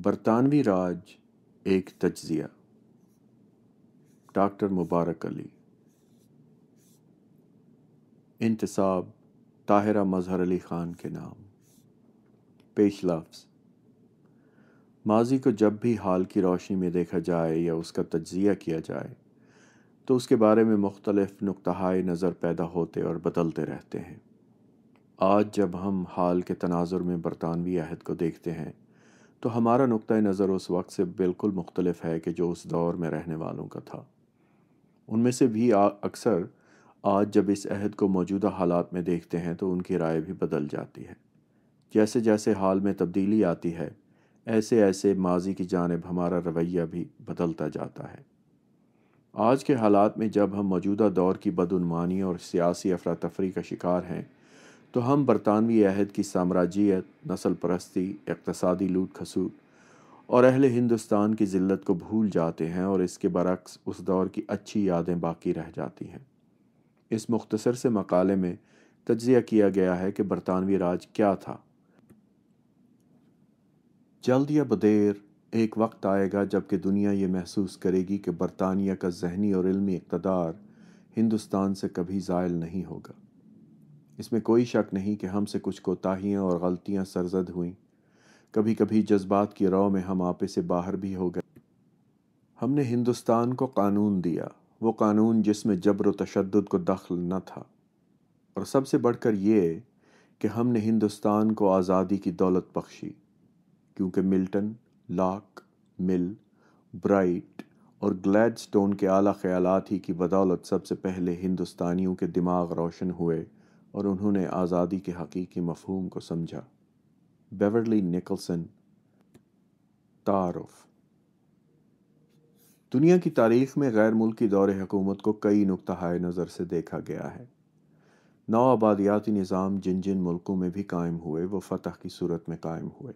बरतानवी राज एक तजिया डॉक्टर मुबारक अली इंतसाब ताहरा मजहर अली ख़ान के नाम पेश लफ्ज़ माजी को जब भी हाल की रोशनी में देखा जाए या उसका तजिया किया जाए तो उसके बारे में मुख्तलफ़ नुकतहाय नज़र पैदा होते और बदलते रहते हैं आज जब हम हाल के तनाजर में बरतानवी अहद को देखते हैं तो हमारा नुक़ नज़र उस वक्त से बिल्कुल मुख्तलफ है कि जो उस दौर में रहने वालों का था उनमें से भी अक्सर आज जब इस अहद को मौजूदा हालात में देखते हैं तो उनकी राय भी बदल जाती है जैसे जैसे हाल में तब्दीली आती है ऐसे ऐसे माजी की जानब हमारा रवैया भी बदलता जाता है आज के हालात में जब हम मौजूदा दौर की बदनमानी और सियासी अफरा तफरी का शिकार हैं तो हम बरतानवी अहद की साम्राज्यत नसल परस्ती इकतसादी लूट खसूट और अहल हिंदुस्तान की ज़िल्त को भूल जाते हैं और इसके बरक्स उस दौर की अच्छी यादें बाकी रह जाती हैं इस मुख्तसर से मकाले में तजिया किया गया है कि बरतानवी राज क्या था जल्द या बदेर एक वक्त आएगा जबकि दुनिया ये महसूस करेगी कि बरतानिया का जहनी और इल्मी इकतदार हिंदुस्तान से कभी ज़ायल नहीं होगा इसमें कोई शक नहीं कि हमसे कुछ कोताहियाँ और गलतियाँ सरजद हुई कभी कभी जज्बात की रौ में हम आपे से बाहर भी हो गए हमने हिंदुस्तान को कानून दिया वो कानून जिसमें जबर व तशद को दखल न था और सबसे बढ़कर ये कि हमने हिंदुस्तान को आज़ादी की दौलत बख्शी क्योंकि मिल्टन लाक मिल ब्राइट और ग्लैडस्टोन के आला ख़्याल ही की बदौलत सबसे पहले हिंदुस्तानियों के दिमाग रोशन हुए और उन्होंने आज़ादी के हकीकी मफहूम को समझा बेवरली निकलसन तारफ़ दुनिया की तारीख में गैर मुल्की दौर हकूमत को कई नुकतहाय नज़र से देखा गया है नौ आबादियाती निज़ाम जिन जिन मुल्कों में भी कायम हुए वो फतह की सूरत में कायम हुए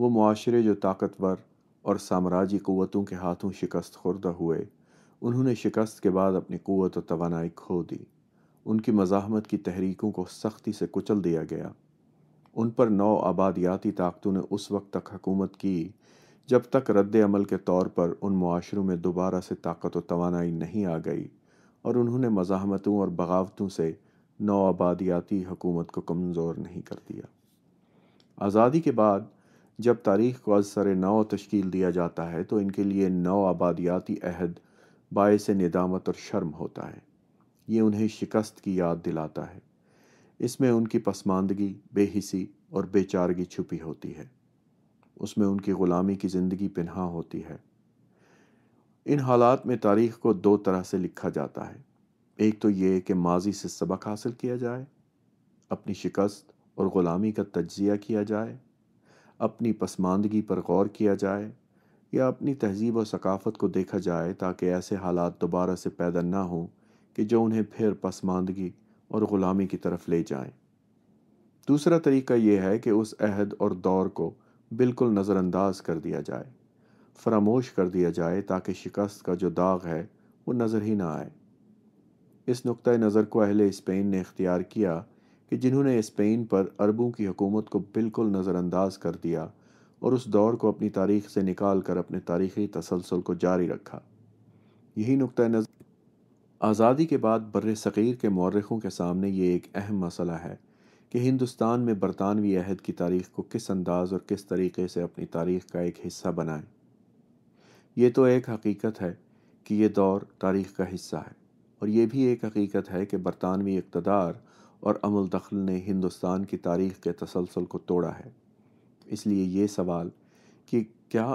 वो माशरे जो ताकतवर और साम्राज्य क़वतों के हाथों शिकस्त खुर्दा हुए उन्होंने शिकस्त के बाद अपनी क़वत और तोानाई खो दी उनकी मजाहमत की तहरीकों को सख्ती से कुचल दिया गया उन पर नौ आबादियाती ताकतों ने उस वक्त तक हकूमत की जब तक रद्द अमल के तौर पर उन माशरों में दोबारा से ताकत व तोानाई नहीं आ गई और उन्होंने मजामतों और बगावतों से नौ आबादियाती हकूमत को कमज़ोर नहीं कर दिया आज़ादी के बाद जब तारीख को अज सर नौ तश्कील दिया जाता है तो इनके लिए नौ आबादियाती अहद बायस निदामत और शर्म होता है ये उन्हें शिकस्त की याद दिलाता है इसमें उनकी पसमानदगी बेहिसी और बेचारगी छुपी होती है उसमें उनकी ग़ुलामी की ज़िंदगी पन्हा होती है इन हालात में तारीख को दो तरह से लिखा जाता है एक तो ये कि माजी से सबक हासिल किया जाए अपनी शिकस्त और ग़ुलामी का तजिया किया जाए अपनी पसमानदगी पर गौर किया जाए या अपनी तहजीब और सकाफ़त को देखा जाए ताकि ऐसे हालात दोबारा से पैदा ना हों कि जो उन्हें फिर पसमानदगी और ग़ुलामी की तरफ ले जाए दूसरा तरीका यह है कि उस अहद और दौर को बिल्कुल नज़रअंदाज कर दिया जाए फरामोश कर दिया जाए ताकि शिकस्त का जो दाग है वो नज़र ही ना आए इस नुक़ नज़र को अहले स्पेन ने इख्तियार किया कि जिन्होंने स्पेन पर अरबों की हुकूमत को बिल्कुल नज़रअंदाज कर दिया और उस दौर को अपनी तारीख से निकाल कर अपने तारीखी तसलसल को जारी रखा यही नुक़ नज़र आज़ादी के बाद बर्र सग़ीर के मौरखों के सामने ये एक अहम मसला है कि हिंदुस्तान में बरतानवी अहद की तारीख को किस अंदाज और किस तरीके से अपनी तारीख का एक हिस्सा बनाएं ये तो एक हकीकत है कि यह दौर तारीख का हिस्सा है और यह भी एक हकीकत है कि बरतानवी इकतदार और अमल दखल ने हिंदुस्तान की तारीख के तसलसल को तोड़ा है इसलिए ये सवाल कि क्या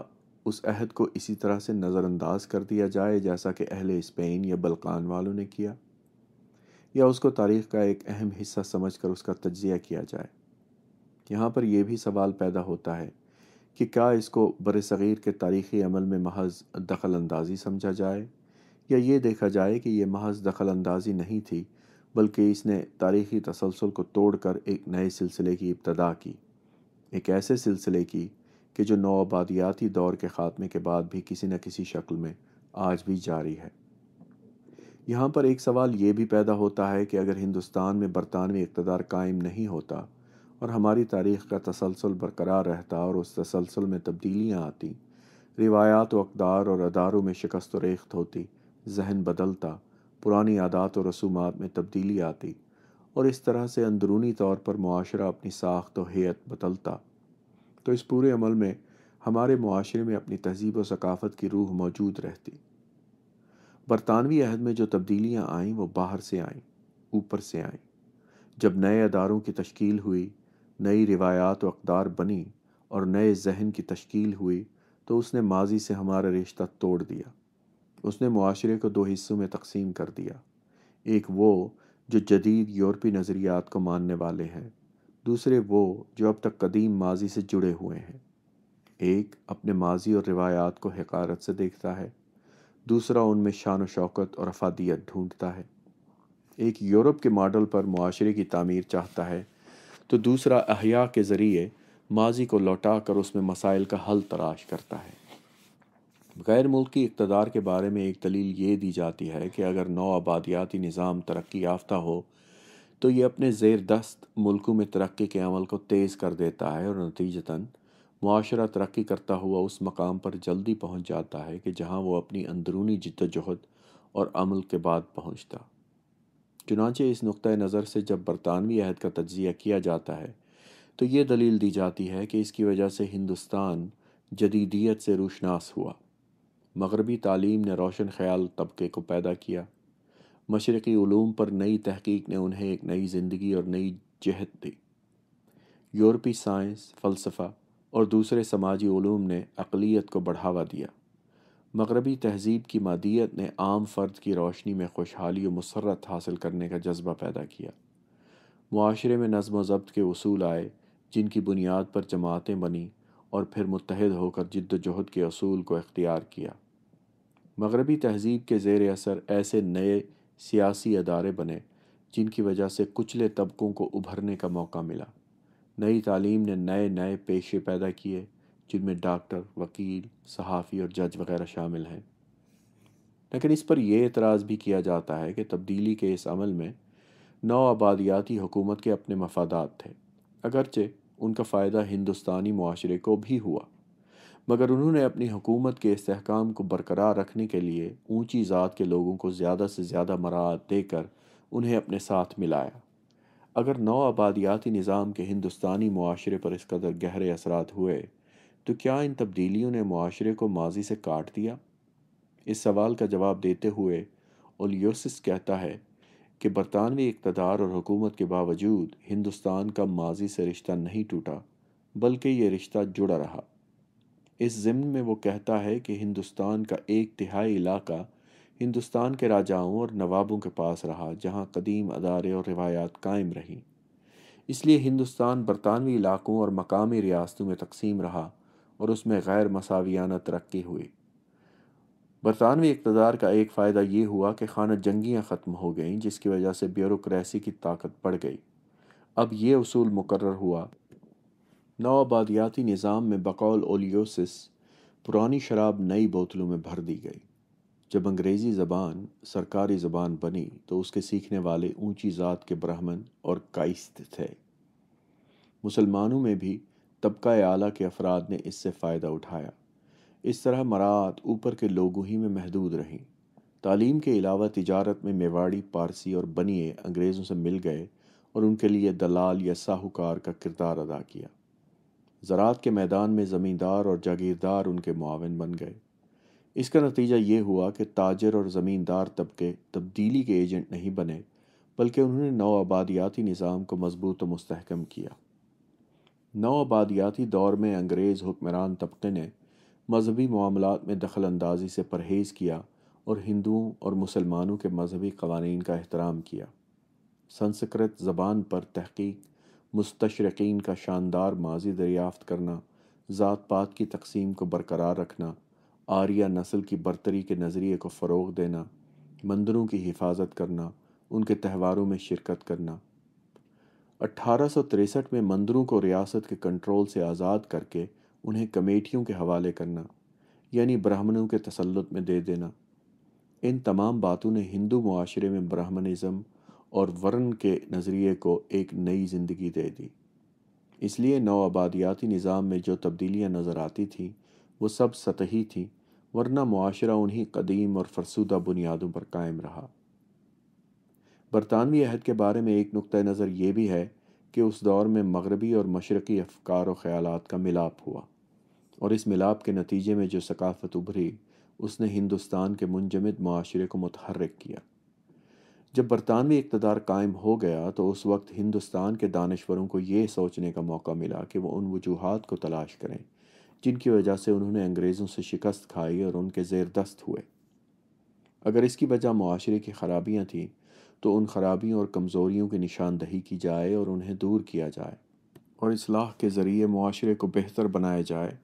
उस अहद को इसी तरह से नज़रअंदाज कर दिया जाए जैसा कि अहल स्पेन या बलकान वालों ने किया या उसको तारीख़ का एक अहम हिस्सा समझ कर उसका तजिया किया जाए यहाँ पर यह भी सवाल पैदा होता है कि क्या इसको बर सग़ीर के तारीख़ी अमल में महज दखल अंदाजी समझा जाए या ये देखा जाए कि यह महज दखल अंदाजी नहीं थी बल्कि इसने तारीख़ी तसलसल को तोड़ कर एक नए सिलसिले की इब्तदा की एक ऐसे सिलसिले की कि जो नौआबादियाती दौर के ख़ात्मे के बाद भी किसी न किसी शक्ल में आज भी जारी है यहाँ पर एक सवाल ये भी पैदा होता है कि अगर हिंदुस्तान में बरतानवी इकतदार कायम नहीं होता और हमारी तारीख का तसलसल बरकरार रहता और उस तसलसल में तब्दीलियाँ आती रिवायात व अकदार और अदारों में शिकस्त व रेख्त होती जहन बदलता पुरानी आदात और रसूमात में तब्दीली आती और इस तरह से अंदरूनी तौर पर माशरा अपनी साख्त व हैत बदलता तो इस पूरे अमल में हमारे माशरे में अपनी तहजीब व सकाफ़त की रूह मौजूद रहती बरतानवी अहद में जो तब्दीलियाँ आईं वो बाहर से आईं ऊपर से आईं जब नए अदारों की तश्ील हुई नई रिवायात व अकदार बनी और नए जहन की तश्कील हुई तो उसने माजी से हमारा रिश्ता तोड़ दिया उसने माशरे को दो हिस्सों में तकसीम कर दिया एक वो जो जदीद यूरोपी नज़रियात को मानने वाले हैं दूसरे वो जो अब तक कदीम माजी से जुड़े हुए हैं एक अपने माजी और रिवायात को हकारत से देखता है दूसरा उनमें शान शौकत और अफादियत ढूंढता है एक यूरोप के मॉडल पर माशरे की तमीर चाहता है तो दूसरा अहिया के ज़रिए माजी को लौटा कर उसमें मसाइल का हल तराश करता है गैर मुल्की इकतदार के बारे में एक दलील ये दी जाती है कि अगर नौ आबादियाती निज़ाम तरक्की याफ्ता हो तो ये अपने जेर दस्त मुल्कों में तरक्की के अमल को तेज़ कर देता है और नतीजतन माशरा तरक्की करता हुआ उस मकाम पर जल्दी पहुँच जाता है कि जहाँ वो अपनी अंदरूनी जद्दोजहद और अमल के बाद पहुँचता चुनाचे इस नुक़ नज़र से जब बरतानवी अहद का तजिया किया जाता है तो ये दलील दी जाती है कि इसकी वजह से हिंदुस्तान जदीदियत से रोशनास हुआ मगरबी तालीम ने रोशन ख्याल तबके को पैदा किया मशरक़ी ूम पर नई तहकीक ने उन्हें एक नई ज़िंदगी और नई जहत दी यूरोपी साइंस फ़लसफ़ा और दूसरे समाजी ूम ने अकलीत को बढ़ावा दिया मगरबी तहजीब की मादियत ने आम फ़र्द की रोशनी में खुशहाली और मसरत हासिल करने का जज्बा पैदा किया माशरे में नज़म ज़ब्त के असूल आए जिनकी बुनियाद पर जमातें बनी और फिर मुतहद होकर जद्दोजहद के असूल को अख्तियार किया मगरबी तहजीब के जेर असर ऐसे नए सियासी अदारे बने जिनकी वजह से कुचले तबकों को उभरने का मौका मिला नई तालीम ने नए नए पेशे पैदा किए जिनमें डॉक्टर वकील सहाफ़ी और जज वगैरह शामिल हैं लेकिन इस पर यह एतराज़ भी किया जाता है कि तब्दीली के इस अमल में नौ आबादियाती हुकूमत के अपने मफादात थे अगरचे उनका फ़ायदा हिंदुस्तानी माशरे को भी हुआ मगर उन्होंने अपनी हुकूमत के इसकाम को बरकरार रखने के लिए ऊंची ज़ात के लोगों को ज़्यादा से ज़्यादा मराहत देकर उन्हें अपने साथ मिलाया अगर नौ आबादियाती निज़ाम के हिंदुस्तानी माशरे पर इस कदर गहरे असरात हुए तो क्या इन तब्दीलियों ने माशरे को माजी से काट दिया इस सवाल का जवाब देते हुए ओलियोसिस कहता है कि बरतानवी इकतदार और हुकूमत के बावजूद हिंदुस्तान का माजी से रिश्ता नहीं टूटा बल्कि ये रिश्ता जुड़ा रहा इस ज़िम्न में वो कहता है कि हिंदुस्तान का एक तिहाई इलाका हिंदुस्तान के राजाओं और नवाबों के पास रहा जहां कदीम अदारे और रिवायात कायम रहीं इसलिए हिंदुस्तान बरतानवी इलाकों और मकामी रियासतों में तकसीम रहा और उसमें गैर मसावियाना तरक्की हुई बरतानवी इकतदार का एक फ़ायदा ये हुआ कि खाना जंगियाँ ख़त्म हो गईं जिसकी वजह से ब्यूरोसी की ताकत बढ़ गई अब ये असूल मुकर हुआ नौ आबादियाती निज़ाम में बकौल ओलियोसिस पुरानी शराब नई बोतलों में भर दी गई जब अंग्रेज़ी ज़बान सरकारी ज़बान बनी तो उसके सीखने वाले ऊंची ज़ात के ब्राह्मण और काइस्त थे मुसलमानों में भी तबका आला के अफराद ने इससे फ़ायदा उठाया इस तरह मरात ऊपर के लोगों ही में महदूद रहीं तालीम के अलावा तजारत में मेवाड़ी पारसी और बनिए अंग्रेज़ों से मिल गए और उनके लिए दलाल या साहूकार का किरदार अदा किया ज़रात के मैदान में ज़मींदार और जागीरदार उनके मुआवन बन गए इसका नतीजा ये हुआ कि ताजर और ज़मींदार तबके तब्दीली के एजेंट नहीं बने बल्कि उन्होंने नौ आबादियाती निज़ाम को मजबूत और मस्तकम किया नौ आबादियाती दौर में अंग्रेज़ हुक्मरान तबके ने मजहबी मामलों में दखल अंदाजी से परहेज़ किया और हिंदुओं और मुसलमानों के मजहबी कवानीन का एहतराम किया संस्कृत ज़बान पर तहकीक मुस्तशरकिन का शानदार माजी दरियाफ़त करना ज़ात पात की तकसीम को बरकरार रखना आर्या नस्ल की बरतरी के नज़रिए को फ़रोग देना मंदिरों की हिफाजत करना उनके त्यौहारों में शिरकत करना अट्ठारह में मंदिरों को रियासत के कंट्रोल से आज़ाद करके उन्हें कमेटियों के हवाले करना यानी ब्राह्मणों के तसलत में दे देना इन तमाम बातों ने हिंदू माशरे में ब्राह्मणिज़म और वर्ण के नज़रिए को एक नई ज़िंदगी दे दी इसलिए नौ आबादियाती निज़ाम में जो तब्दीलियाँ नज़र आती थीं वो सब सतही थीं वरना माशरा उन्हीं कदीम और फरसूदा बुनियादों पर कायम रहा बरतानवी अहद के बारे में एक नुक़ नज़र ये भी है कि उस दौर में मगरबी और मशरक़ी अफकार और ख़्याल का मिलाप हुआ और इस मिलाप के नतीजे में जो सकाफ़त उभरी उसने हिंदुस्तान के मुंजमद माशरे को मतहरक किया जब बरतानवी इकतदार कायम हो गया तो उस वक्त हिंदुस्तान के दानश्वरों को ये सोचने का मौका मिला कि वो उन वजूहत को तलाश करें जिनकी वजह से उन्होंने अंग्रेज़ों से शिकस्त खाई और उनके जेर दस्त हुए अगर इसकी वजह माशरे की खराबियाँ थीं तो उन खराबियों और कमज़ोरीों की निशानदही की जाए और उन्हें दूर किया जाए और इसलाह के ज़रिए माशरे को बेहतर बनाया जाए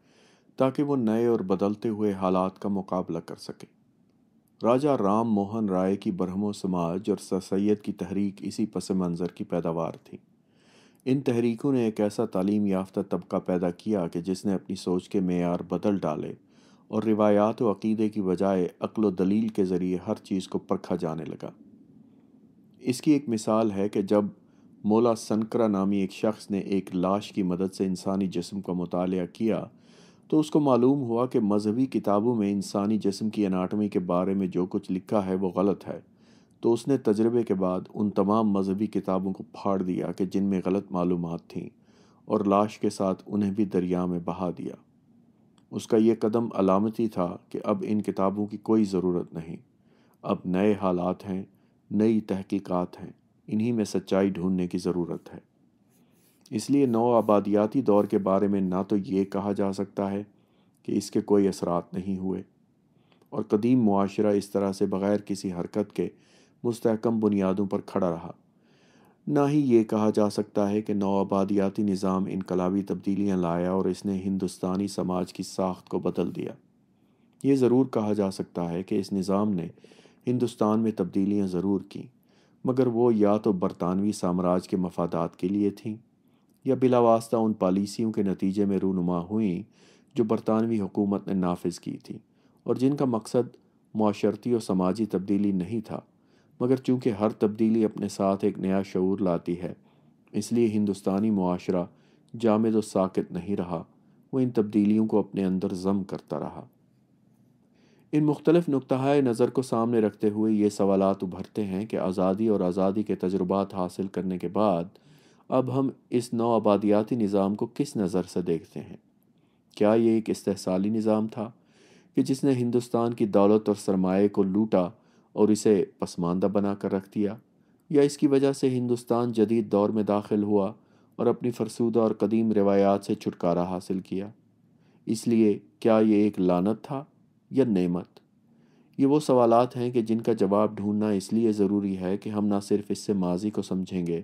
ताकि वो नए और बदलते हुए हालात का मुकाबला कर सकें राजा राम मोहन राय की ब्रह्मो समाज और ससैद की तहरीक इसी पस मंज़र की पैदावार थी इन तहरीकों ने एक ऐसा तालीम याफ्ता तबका पैदा किया कि जिसने अपनी सोच के मैार बदल डाले और रिवायात व अकीदे की बजाय अक्ल दलील के ज़रिए हर चीज़ को परखा जाने लगा इसकी एक मिसाल है कि जब मोला सनकरा नामी एक शख्स ने एक लाश की मदद से इंसानी जिस्म का मुताल किया तो उसको मालूम हुआ कि मजहबी किताबों में इंसानी जिसम की अनाटमी के बारे में जो कुछ लिखा है वो गलत है तो उसने तजर्बे के बाद उन तमाम मजहबी किताबों को फाड़ दिया कि जिनमें गलत मालूम थीं और लाश के साथ उन्हें भी दरिया में बहा दिया उसका ये कदम अलामती था कि अब इन किताबों की कोई ज़रूरत नहीं अब नए हालात हैं नई तहकीकात हैं इन्हीं में सच्चाई ढूंढने की ज़रूरत है इसलिए नौ आबादियाती दौर के बारे में ना तो ये कहा जा सकता है कि इसके कोई असरात नहीं हुए और कदीम मुआशरा इस तरह से बग़ैर किसी हरकत के मुस्तकम बुनियादों पर खड़ा रहा ना ही ये कहा जा सकता है कि नौ आबादियाती निज़ाम इनकलाबी तब्दीलियाँ लाया और इसने हिंदुस्तानी समाज की साख्त को बदल दिया ये ज़रूर कहा जा सकता है कि इस निज़ाम ने हिंदुस्तान में तब्दीलियाँ ज़रूर की मगर वो या तो बरतानवी साम्राज्य के मफादात के लिए थीं या बिलावास्ता उन पॉलिसियों के नतीजे में रूनुमा हुई जो बरतानवी हुकूमत ने नाफज की थी और जिनका मकसद माशरती और समाजी तब्दीली नहीं था मगर चूँकि हर तब्दीली अपने साथ एक नया शूर लाती है इसलिए हिंदुस्तानी माशरा जामद और साकित नहीं रहा वो इन तब्दीलियों को अपने अंदर जम करता रहा इन मुख्तलफ़ नुकतः नज़र को सामने रखते हुए ये सवालत उभरते हैं कि आज़ादी और आज़ादी के तजुर्बात हासिल करने के बाद अब हम इस नौ आबादियाती निज़ाम को किस नज़र से देखते हैं क्या ये एक इस्तेसाली निज़ाम था कि जिसने हिंदुस्तान की दौलत और सरमाए को लूटा और इसे पसमानदा बना कर रख दिया या इसकी वजह से हिंदुस्तान जदीद दौर में दाखिल हुआ और अपनी फरसूदा और कदीम रवायात से छुटकारा हासिल किया इसलिए क्या ये एक लानत था या नमत ये वो सवालात हैं कि जिनका जवाब ढूंढना इसलिए ज़रूरी है कि हम ना सिर्फ इससे माजी को समझेंगे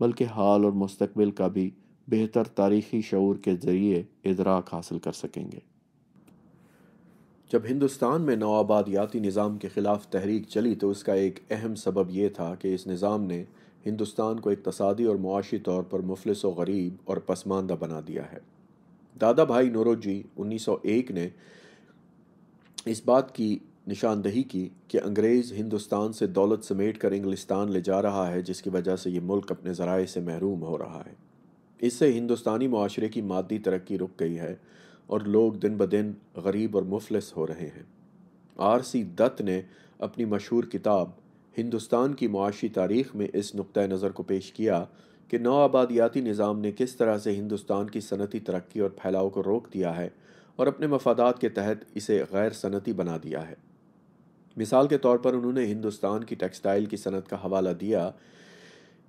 बल्कि हाल और मुस्तबिल का भी बेहतर तारीखी शूर के ज़रिए इदराक हासिल कर सकेंगे जब हिंदुस्तान में नवाबादियाती निज़ाम के ख़िलाफ़ तहरीक चली तो उसका एक अहम सबब यह था कि इस निज़ाम ने हिंदुस्तान को इकतसादी और मुआशी तौर पर मुफलिस व गरीब और पसमानदा बना दिया है दादा भाई नोरोजी एक ने इस बात की निशानदही की कि अंग्रेज़ हिंदुस्तान से दौलत समेट कर इंग्लिस्तान ले जा रहा है जिसकी वजह से ये मुल्क अपने ज़रा से महरूम हो रहा है इससे हिंदुस्तानी माशरे की मादी तरक्की रुक गई है और लोग दिन ब दिन गरीब और मुफलस हो रहे हैं आर सी दत्त ने अपनी मशहूर किताब हिंदुस्तान की मुआशी तारीख में इस नुक़ नज़र को पेश किया कि नौ आबादियाती निज़ाम ने किस तरह से हिंदुस्तान की सनती तरक्की और फैलाव को रोक दिया है और अपने मफादात के तहत इसे गैर सनती बना दिया है मिसाल के तौर पर उन्होंने हिंदुस्तान की टेक्सटाइल की सनत का हवाला दिया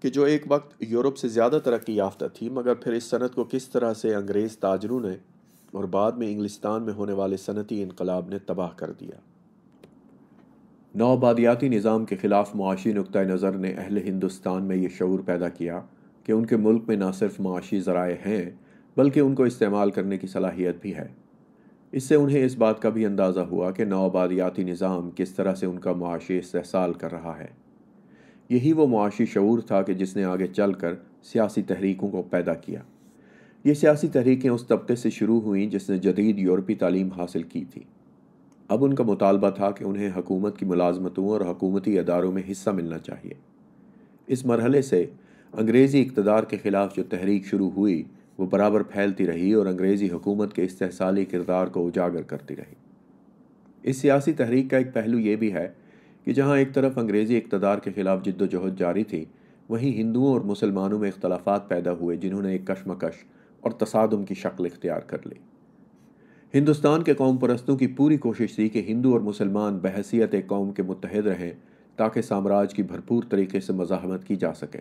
कि जो एक वक्त यूरोप से ज़्यादा तरक्की याफ्ता थी मगर फिर इस सनत को किस तरह से अंग्रेज़ ताजरों ने और बाद में इंग्लिस्तान में होने वाले सनती इनकलाब ने तबाह कर दिया नौबादियाती निज़ाम के ख़िलाफ़ मुआशी नुक़ नज़र ने अहल हिंदुस्तान में ये शूर पैदा किया कि उनके मुल्क में ना सिर्फ माशी ज़राए हैं बल्कि उनको इस्तेमाल करने की सलाहियत भी है इससे उन्हें इस बात का भी अंदाज़ा हुआ कि नवाबादियाती निज़ाम किस तरह से उनका मुआशी इस्तेसाल कर रहा है यही वो मुआशी शूर था कि जिसने आगे चल कर सियासी तहरीकों को पैदा किया ये सियासी तहरीकें उस तबके से शुरू हुई जिसने जदीद यूरोपी तालीम हासिल की थी अब उनका मुतालबा था कि उन्हें हकूमत की मुलाजमतों और हकूमती अदारों में हिस्सा मिलना चाहिए इस मरहले से अंग्रेज़ी इकतदार के ख़िलाफ़ जो तहरीक शुरू हुई वो बराबर फैलती रही और अंग्रेज़ी हुकूमत के इस्तेसाली किरदार को उजागर करती रही इस सियासी तहरीक का एक पहलू ये भी है कि जहाँ एक तरफ अंग्रेज़ी इकतदार के ख़िलाफ़ जद्दोजहद जारी थी वहीं हिंदुओं और मुसलमानों में इख्तलाफात पैदा हुए जिन्होंने एक कशमकश और तसादम की शक्ल इख्तियार कर ली हिंदुस्तान के कौम परस्तों की पूरी कोशिश थी कि हिंदू और मुसलमान बहसीत कौम के मुतहद रहें ताकि साम्राज्य की भरपूर तरीके से मजाहमत की जा सके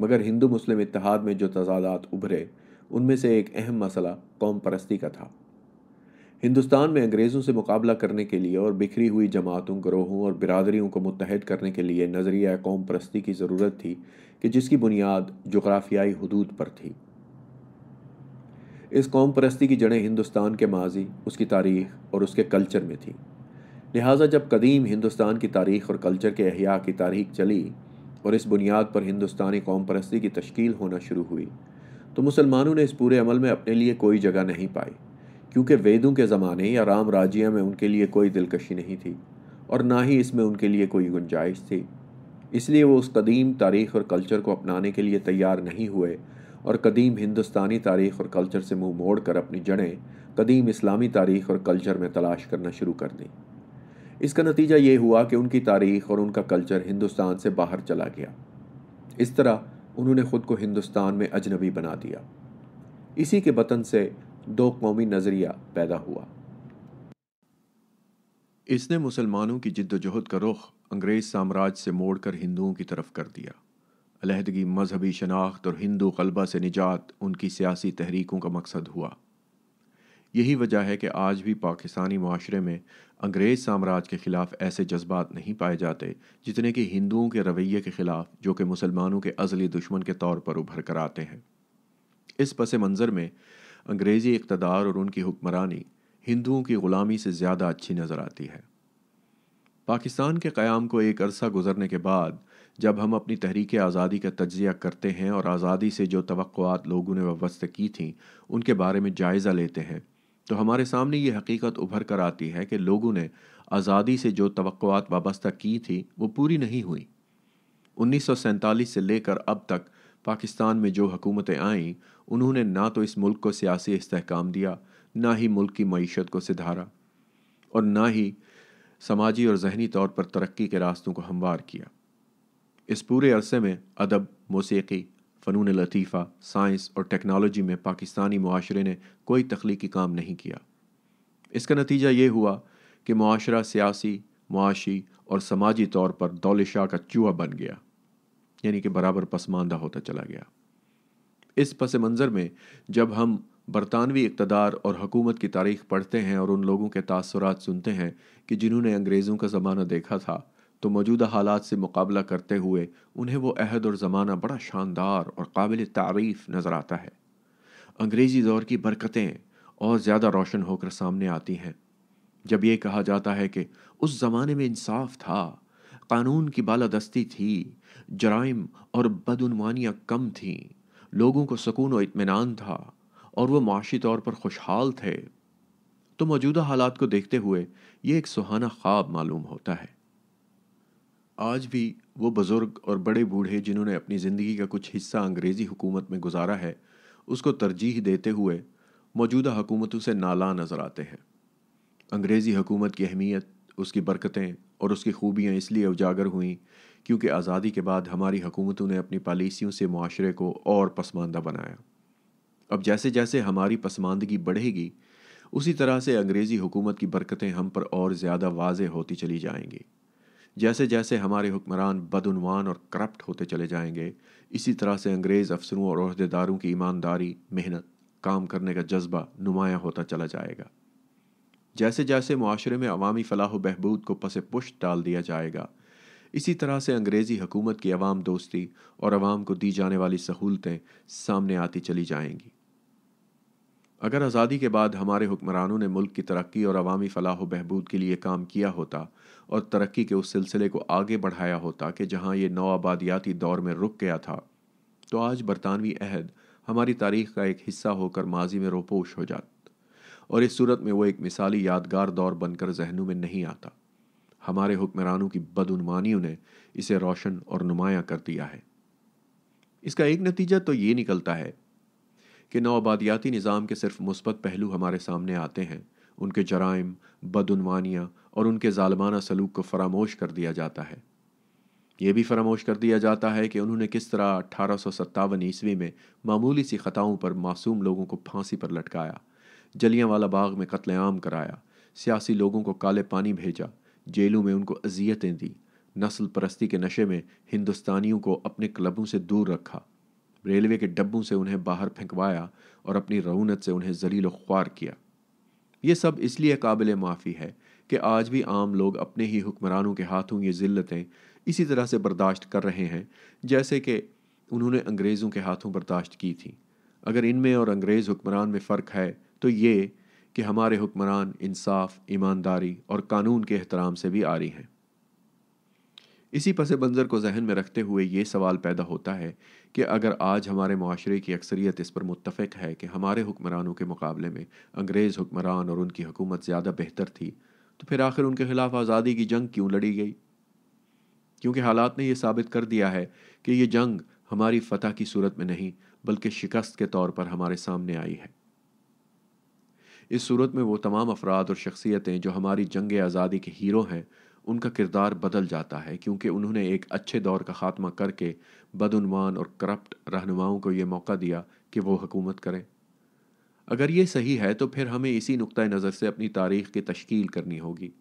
मगर हिंदू मुस्लिम इतिहाद में जो तजादात उभरे उनमें से एक अहम मसला कौम परस्ती का था हिंदुस्तान में अंग्रेज़ों से मुकाबला करने के लिए और बिखरी हुई जमातों ग्रोहों और बिरादरीों को मुतहद करने के लिए नज़रिया कौम परस्ती की ज़रूरत थी कि जिसकी बुनियाद जग्राफियाई हदूद पर थी इस कौम परस्ती की जड़ें हिंदुस्तान के माजी उसकी तारीख और उसके कल्चर में थी लिहाजा जब कदीम हिंदुस्तान की तारीख और कल्चर के अहिया की तारीख चली और इस बुनियाद पर हिंदुस्तानी कौम परस्ती की तश्कील होना शुरू हुई तो मुसलमानों ने इस पूरे अमल में अपने लिए कोई जगह नहीं पाई क्योंकि वेदों के ज़माने या राम राजिया में उनके लिए कोई दिलकशी नहीं थी और ना ही इसमें उनके लिए कोई गुंजाइश थी इसलिए वो उस कदीम तारीख़ और कल्चर को अपनाने के लिए तैयार नहीं हुए और कदीम हिंदुस्तानी तारीख़ और कल्चर से मुंह मोड़ कर अपनी जड़ें कदीम इस्लामी तारीख़ और कल्चर में तलाश करना शुरू कर दी इसका नतीजा ये हुआ कि उनकी तारीख़ और उनका कल्चर हिंदुस्तान से बाहर चला गया इस तरह उन्होंने खुद को हिंदुस्तान में अजनबी बना दिया इसी के वतन से दो कौमी नज़रिया पैदा हुआ इसने मुसलमानों की जिद्दोजहद का रुख अंग्रेज़ साम्राज्य से मोड़कर हिंदुओं की तरफ कर दिया अलहदगी मजहबी शनाख्त और हिंदू कलबा से निजात उनकी सियासी तहरीकों का मकसद हुआ यही वजह है कि आज भी पाकिस्तानी माशरे में अंग्रेज़ साम्राज्य के ख़िलाफ़ ऐसे जज्बात नहीं पाए जाते जितने कि हिंदुओं के रवैये के ख़िलाफ़ जो कि मुसलमानों के अजली दुश्मन के तौर पर उभर कर आते हैं इस पस मंज़र में अंग्रेज़ी इकतदार और उनकी हुक्मरानी हिंदुओं की ग़ुलामी से ज़्यादा अच्छी नज़र आती है पाकिस्तान के क़्याम को एक अरसा गुजरने के बाद जब हम अपनी तहरीक आज़ादी का तजिया करते हैं और आज़ादी से जो तो लोगों ने वस्त की थी उनके बारे में जायज़ा लेते हैं तो हमारे सामने ये हकीकत उभर कर आती है कि लोगों ने आज़ादी से जो तवक़ात वाबस्ता की थी वो पूरी नहीं हुई उन्नीस से लेकर अब तक पाकिस्तान में जो हकूमतें आईं उन्होंने ना तो इस मुल्क को सियासी इस्तेकाम दिया ना ही मुल्क की मीशत को सुधारा और ना ही समाजी और जहनी तौर पर तरक्की के रास्तों को हमवार किया इस पूरे अरसे में अदब मौसीकी फ़नून लतीफ़ा साइंस और टेक्नोलॉजी में पाकिस्तानी माशरे ने कोई तख्लीकी काम नहीं किया इसका नतीजा ये हुआ कि माशरा सियासी माशी और समाजी तौर पर दौले शाह का चूहा बन गया यानी कि बराबर पसमानदा होता चला गया इस पस मंज़र में जब हम बरतानवी इकतदार और हकूमत की तारीख पढ़ते हैं और उन लोगों के तसरत सुनते हैं कि जिन्होंने अंग्रेज़ों का ज़माना देखा था तो मौजूदा हालात से मुकाबला करते हुए उन्हें वो अहद और ज़माना बड़ा शानदार और काबिल तारीफ नज़र आता है अंग्रेज़ी दौर की बरकतें और ज़्यादा रोशन होकर सामने आती हैं जब ये कहा जाता है कि उस ज़माने में इंसाफ था कानून की बालादस्ती थी जराइम और बदनवानियाँ कम थीं लोगों को सुकून और इतमान था और वह माशी तौर पर खुशहाल थे तो मौजूदा हालात को देखते हुए ये एक सुहाना ख्वाब मालूम होता है आज भी वो बुज़ुर्ग और बड़े बूढ़े जिन्होंने अपनी ज़िंदगी का कुछ हिस्सा अंग्रेज़ी हुकूमत में गुजारा है उसको तरजीह देते हुए मौजूदा हुकूमतों से नाला नज़र आते हैं अंग्रेज़ी हुकूमत की अहमियत उसकी बरकतें और उसकी खूबियाँ इसलिए उजागर हुईं क्योंकि आज़ादी के बाद हमारी हुकूमतों ने अपनी पॉलिसियों से माशरे को और पसमानदा बनाया अब जैसे जैसे हमारी पसमानदगी बढ़ेगी उसी तरह से अंग्रेज़ी हुकूमत की बरकतें हम पर और ज़्यादा वाज होती चली जाएंगी जैसे जैसे हमारे हुक्मरान बदनवान और करप्ट होते चले जाएंगे इसी तरह से अंग्रेज़ अफसरों और अहदेदारों की ईमानदारी मेहनत काम करने का जज्बा नुमाया होता चला जाएगा जैसे जैसे माशरे में अवामी फलाह बहबूद को पस पुष्ट डाल दिया जाएगा इसी तरह से अंग्रेज़ी हुकूमत की अवाम दोस्ती और अवाम को दी जाने वाली सहूलतें सामने आती चली जाएंगी अगर आज़ादी के बाद हमारे हुक्मरानों ने मुल्क की तरक्की और अवामी फलाह बहबूद के लिए काम किया होता और तरक्की के उस सिलसिले को आगे बढ़ाया होता कि जहां ये नौ आबादियाती दौर में रुक गया था तो आज बरतानवी अहद हमारी तारीख का एक हिस्सा होकर माजी में रोपोश हो जाता और इस सूरत में वो एक मिसाली यादगार दौर बनकर जहनों में नहीं आता हमारे हुक्मरानों की बदनमानियों ने इसे रोशन और नुमाया कर दिया है इसका एक नतीजा तो ये निकलता है कि नौ आबादियाती निज़ाम के सिर्फ मुस्बत पहलू हमारे सामने आते हैं उनके जराइम बदनवानियाँ और उनके ालमाना सलूक को फरामोश कर दिया जाता है ये भी फरामोश कर दिया जाता है कि उन्होंने किस तरह अठारह सौ सत्तावन ईस्वी में मामूली सी ख़ताओं पर मासूम लोगों को फांसी पर लटकाया जलियाँ वाला बाग में कत्लेआम कराया सियासी लोगों को काले पानी भेजा जेलों में उनको अजियतें दी नस्ल परस्ती के नशे में हिंदुस्तानियों को अपने क्लबों से दूर रखा रेलवे के डब्बों से उन्हें बाहर फेंकवाया और अपनी रौनत से उन्हें जलील ख्वार किया ये सब इसलिए काबिल माफ़ी है कि आज भी आम लोग अपने ही हुक्मरानों के हाथों ये ज़िल्लतें इसी तरह से बर्दाश्त कर रहे हैं जैसे कि उन्होंने अंग्रेज़ों के हाथों बर्दाश्त की थी अगर इनमें और अंग्रेज़ हुक्मरान में फ़र्क है तो ये कि हमारे हुक्मरान इंसाफ ईमानदारी और कानून के एहतराम से भी आ रही हैं इसी पस मंज़र को जहन में रखते हुए ये सवाल पैदा होता है कि अगर आज हमारे माशरे की अक्सरियत इस पर मुतफ़ है कि हमारे हुक्मरानों के मुकाबले में अंग्रेज़ हुक्मरान और उनकी हुकूमत ज़्यादा बेहतर थी तो फिर आखिर उनके ख़िलाफ़ आज़ादी की जंग क्यों लड़ी गई क्योंकि हालात ने यह साबित कर दिया है कि ये जंग हमारी फतह की सूरत में नहीं बल्कि शिकस्त के तौर पर हमारे सामने आई है इस सूरत में वो तमाम अफराद और शख्सियतें जो हमारी जंग आज़ादी के हीरो हैं उनका किरदार बदल जाता है क्योंकि उन्होंने एक अच्छे दौर का खात्मा करके बदनवान और करप्ट रहनुमाओं को ये मौका दिया कि वो हुकूमत करें अगर ये सही है तो फिर हमें इसी नुक़ नज़र से अपनी तारीख की तश्कील करनी होगी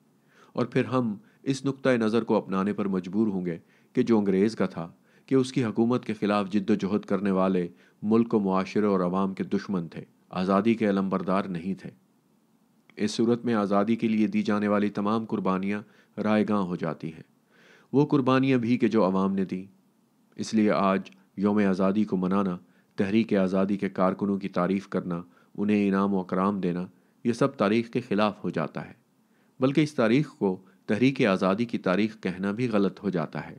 और फिर हम इस नुक़ नज़र को अपनाने पर मजबूर होंगे कि जो अंग्रेज़ का था कि उसकी हकूमत के ख़िलाफ़ जद्दोजहद करने वाले मुल्क व माशरे और आवाम के दुश्मन थे आज़ादी के अलम्बरदार नहीं थे इस सूरत में आज़ादी के लिए दी जाने वाली तमाम कुर्बानियाँ रायगां हो जाती हैं वो कुर्बानियाँ भी के जो आवाम ने दी इसलिए आज योम आज़ादी को मनाना तहरीक आज़ादी के कारकुनों की तारीफ़ करना उन्हें इनाम व कराम देना ये सब तारीख के ख़िलाफ़ हो जाता है बल्कि इस तारीख को तहरीक आज़ादी की तारीख कहना भी गलत हो जाता है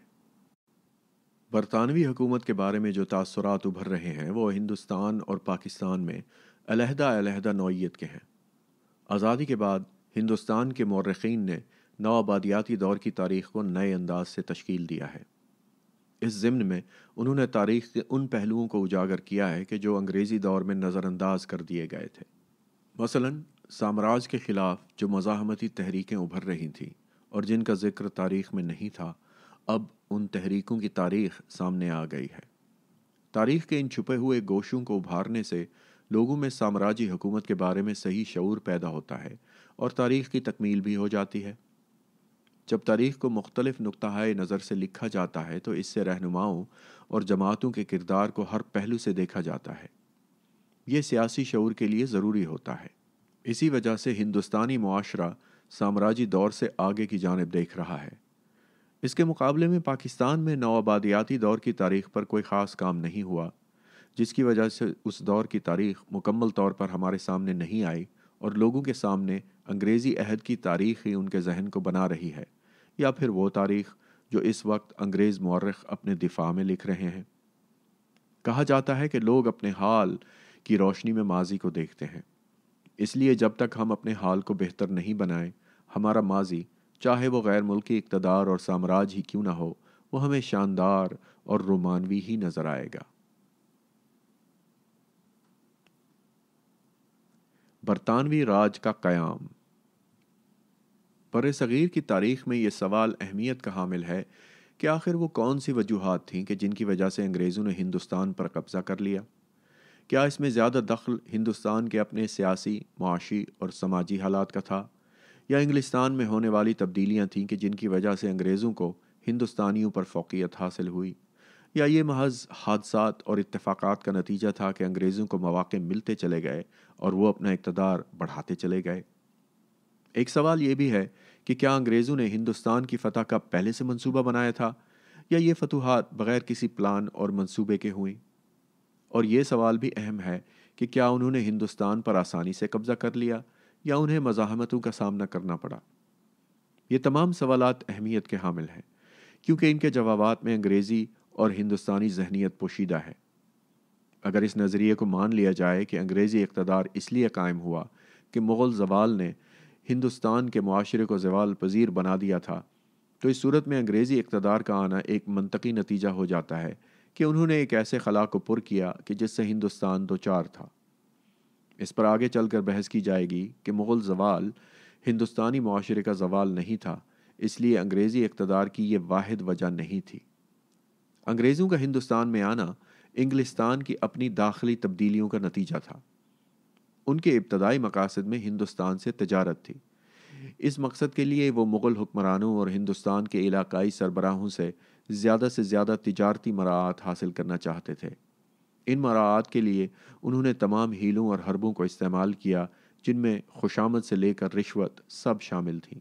बरतानवी हुकूमत के बारे में जो तासरात उभर रहे हैं वो हिंदुस्तान और पाकिस्तान में अलहदा अलहदा नौीयत के हैं आज़ादी के बाद हिंदुस्तान के मौरखीन ने नवाबादियाती दौर की तारीख को नए अंदाज से तश्कील दिया है इस ज़िम्न में उन्होंने तारीख के उन पहलुओं को उजागर किया है कि जो अंग्रेज़ी दौर में नज़रअंदाज कर दिए गए थे मसलन साम्राज्य के ख़िलाफ़ जो मज़ाहमती तहरीकें उभर रही थीं और जिनका जिक्र तारीख में नहीं था अब उन तहरीकों की तारीख सामने आ गई है तारीख के इन छुपे हुए गोशों को उभारने से लोगों में साम्राज्य हुकूमत के बारे में सही शूर पैदा होता है और तारीख की तकमील भी हो जाती है जब तारीख को मुख्तलिफ नुकतः नज़र से लिखा जाता है तो इससे रहनुमाओं और जमातों के किरदार को हर पहलू से देखा जाता है ये सियासी शूर के लिए ज़रूरी होता है इसी वजह से हिंदुस्तानी माशरा साम्राज्य दौर से आगे की जानब देख रहा है इसके मुकाबले में पाकिस्तान में नवाबादियाती दौर की तारीख पर कोई ख़ास काम नहीं हुआ जिसकी वजह से उस दौर की तारीख मुकम्मल तौर पर हमारे सामने नहीं आई और लोगों के सामने अंग्रेज़ी अहद की तारीख ही उनके जहन को बना रही है या फिर वो तारीख जो इस वक्त अंग्रेज़ मौरख अपने दिफा में लिख रहे हैं कहा जाता है कि लोग अपने हाल की रोशनी में माजी को देखते हैं इसलिए जब तक हम अपने हाल को बेहतर नहीं बनाए हमारा माजी चाहे वो गैर मुल्की इकतदार और साम्राज्य ही क्यों ना हो वो हमें शानदार और रोमानवी ही नज़र आएगा बरतानवी राज का क़याम बर सग़ीर की तारीख में ये सवाल अहमियत का हामिल है कि आखिर वो कौन सी वजूहत थीं कि जिनकी वजह से अंग्रेज़ों ने हिंदुस्तान पर कब्ज़ा कर लिया क्या इसमें ज़्यादा दखल हिंदुस्तान के अपने सियासी माशी और समाजी हालात का था या इंग्लिस्तान में होने वाली तब्दीलियाँ थीं कि जिनकी वजह से अंग्रेज़ों को हिंदुस्तानियों पर फोकियत हासिल हुई या ये महज हादसा और इतफाक़ात का नतीजा था कि अंग्रेज़ों को मौाक़े मिलते चले गए और वह अपना इकतदार बढ़ाते चले गए एक सवाल यह भी है कि क्या अंग्रेज़ों ने हिंदुस्तान की फतह का पहले से मंसूबा बनाया था या ये फतूहत बगैर किसी प्लान और मंसूबे के हुई और ये सवाल भी अहम है कि क्या उन्होंने हिंदुस्तान पर आसानी से कब्ज़ा कर लिया या उन्हें मज़ाहमतों का सामना करना पड़ा ये तमाम सवाल अहमियत के हामिल हैं क्योंकि इनके जवाब में अंग्रेज़ी और हिंदुस्तानी जहनीत पोशीदा है अगर इस नज़रिए को मान लिया जाए कि अंग्रेज़ी इकतदार इसलिए कायम हुआ कि मुग़ल जवाल ने हिंदुस्तान के माशरे को जवाल पजीर बना दिया था तो इस सूरत में अंग्रेज़ी इकतदार का आना एक मनतकी नतीजा हो जाता है कि उन्होंने एक ऐसे खला को पुर किया कि जिससे हिंदुस्तान दो चार था इस पर आगे चल कर बहस की जाएगी कि मुग़ल जवाल हिंदुस्तानी माशरे का जवाल नहीं था इसलिए अंग्रेज़ी इकतदार की यह वाद वजह नहीं थी अंग्रेज़ों का हिंदुस्तान में आना इंग्लिस्तान की अपनी दाखिली तब्दीलियों का नतीजा था उनके इब्तदाई मकासद में हिंदुस्तान से तजारत थी इस मकसद के लिए वो मुग़ल हुक्मरानों और हिंदुस्तान के इलाकाई सरबराहों से ज़्यादा से ज़्यादा तजारती मराहत हासिल करना चाहते थे इन मराहत के लिए उन्होंने तमाम हीलों और हरबों को इस्तेमाल किया जिनमें खुशामद से लेकर रिश्वत सब शामिल थी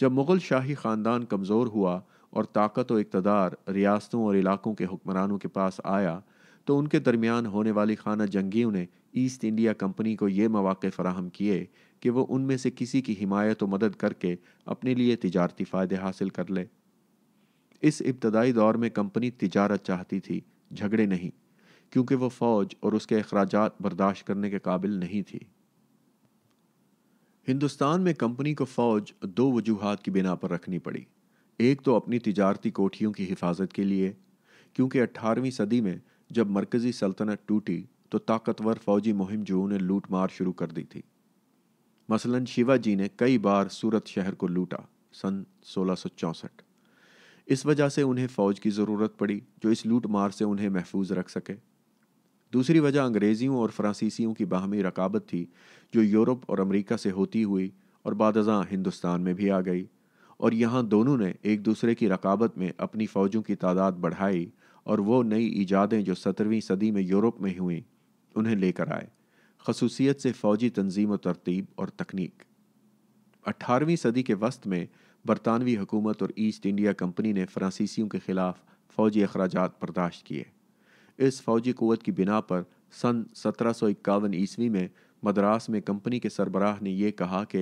जब मुग़ल शाही ख़ानदान कमज़ोर हुआ और ताकत व इकतदार रियासतों और इलाकों के हुक्मरानों के पास आया तो उनके दरमियान होने वाली खाना जंगियों ने ईस्ट इंडिया कंपनी को ये मौाक़े फ़राहम किए कि वो उनमें से किसी की हिमायत व मदद करके अपने लिए तजारती फ़ायदे हासिल कर ले इस इब्तदाई दौर में कंपनी तजारत चाहती थी झगड़े नहीं क्योंकि वो फ़ौज और उसके अखराज बर्दाश्त करने के काबिल नहीं थी हिंदुस्तान में कंपनी को फ़ौज दो वजूहत की बिना पर रखनी पड़ी एक तो अपनी तजारती कोठियों की हिफाजत के लिए क्योंकि अट्ठारहवीं सदी में जब मरकज़ी सल्तनत टूटी तो ताकतवर फौजी मुहिम जो ने लूट मार शुरू कर दी थी मसलन शिवाजी ने कई बार सूरत शहर को लूटा सन सोलह इस वजह से उन्हें फ़ौज की ज़रूरत पड़ी जो इस लूट मार से उन्हें महफूज रख सके दूसरी वजह अंग्रेज़ियों और फ्रांसीसियों की बाहमी रकाबत थी जो यूरोप और अमेरिका से होती हुई और बादजा हिंदुस्तान में भी आ गई और यहाँ दोनों ने एक दूसरे की रकाबत में अपनी फ़ौजों की तादाद बढ़ाई और वो नई ईजादें जो सत्रहवीं सदी में यूरोप में हुई उन्हें लेकर आए खसूसियत से फौजी तंजीम व तरतीब और तकनीक अट्ठारहवीं सदी के वस्त में बरतानवी हुकूमत और ईस्ट इंडिया कंपनी ने फ्रांसीसियों के खिलाफ फौजी अखराज बर्दाश्त किए इस फौजी क़वत की बिना पर सन सत्रह सौ इक्यावन ईस्वी में मद्रास में कंपनी के सरबराह ने यह कहा कि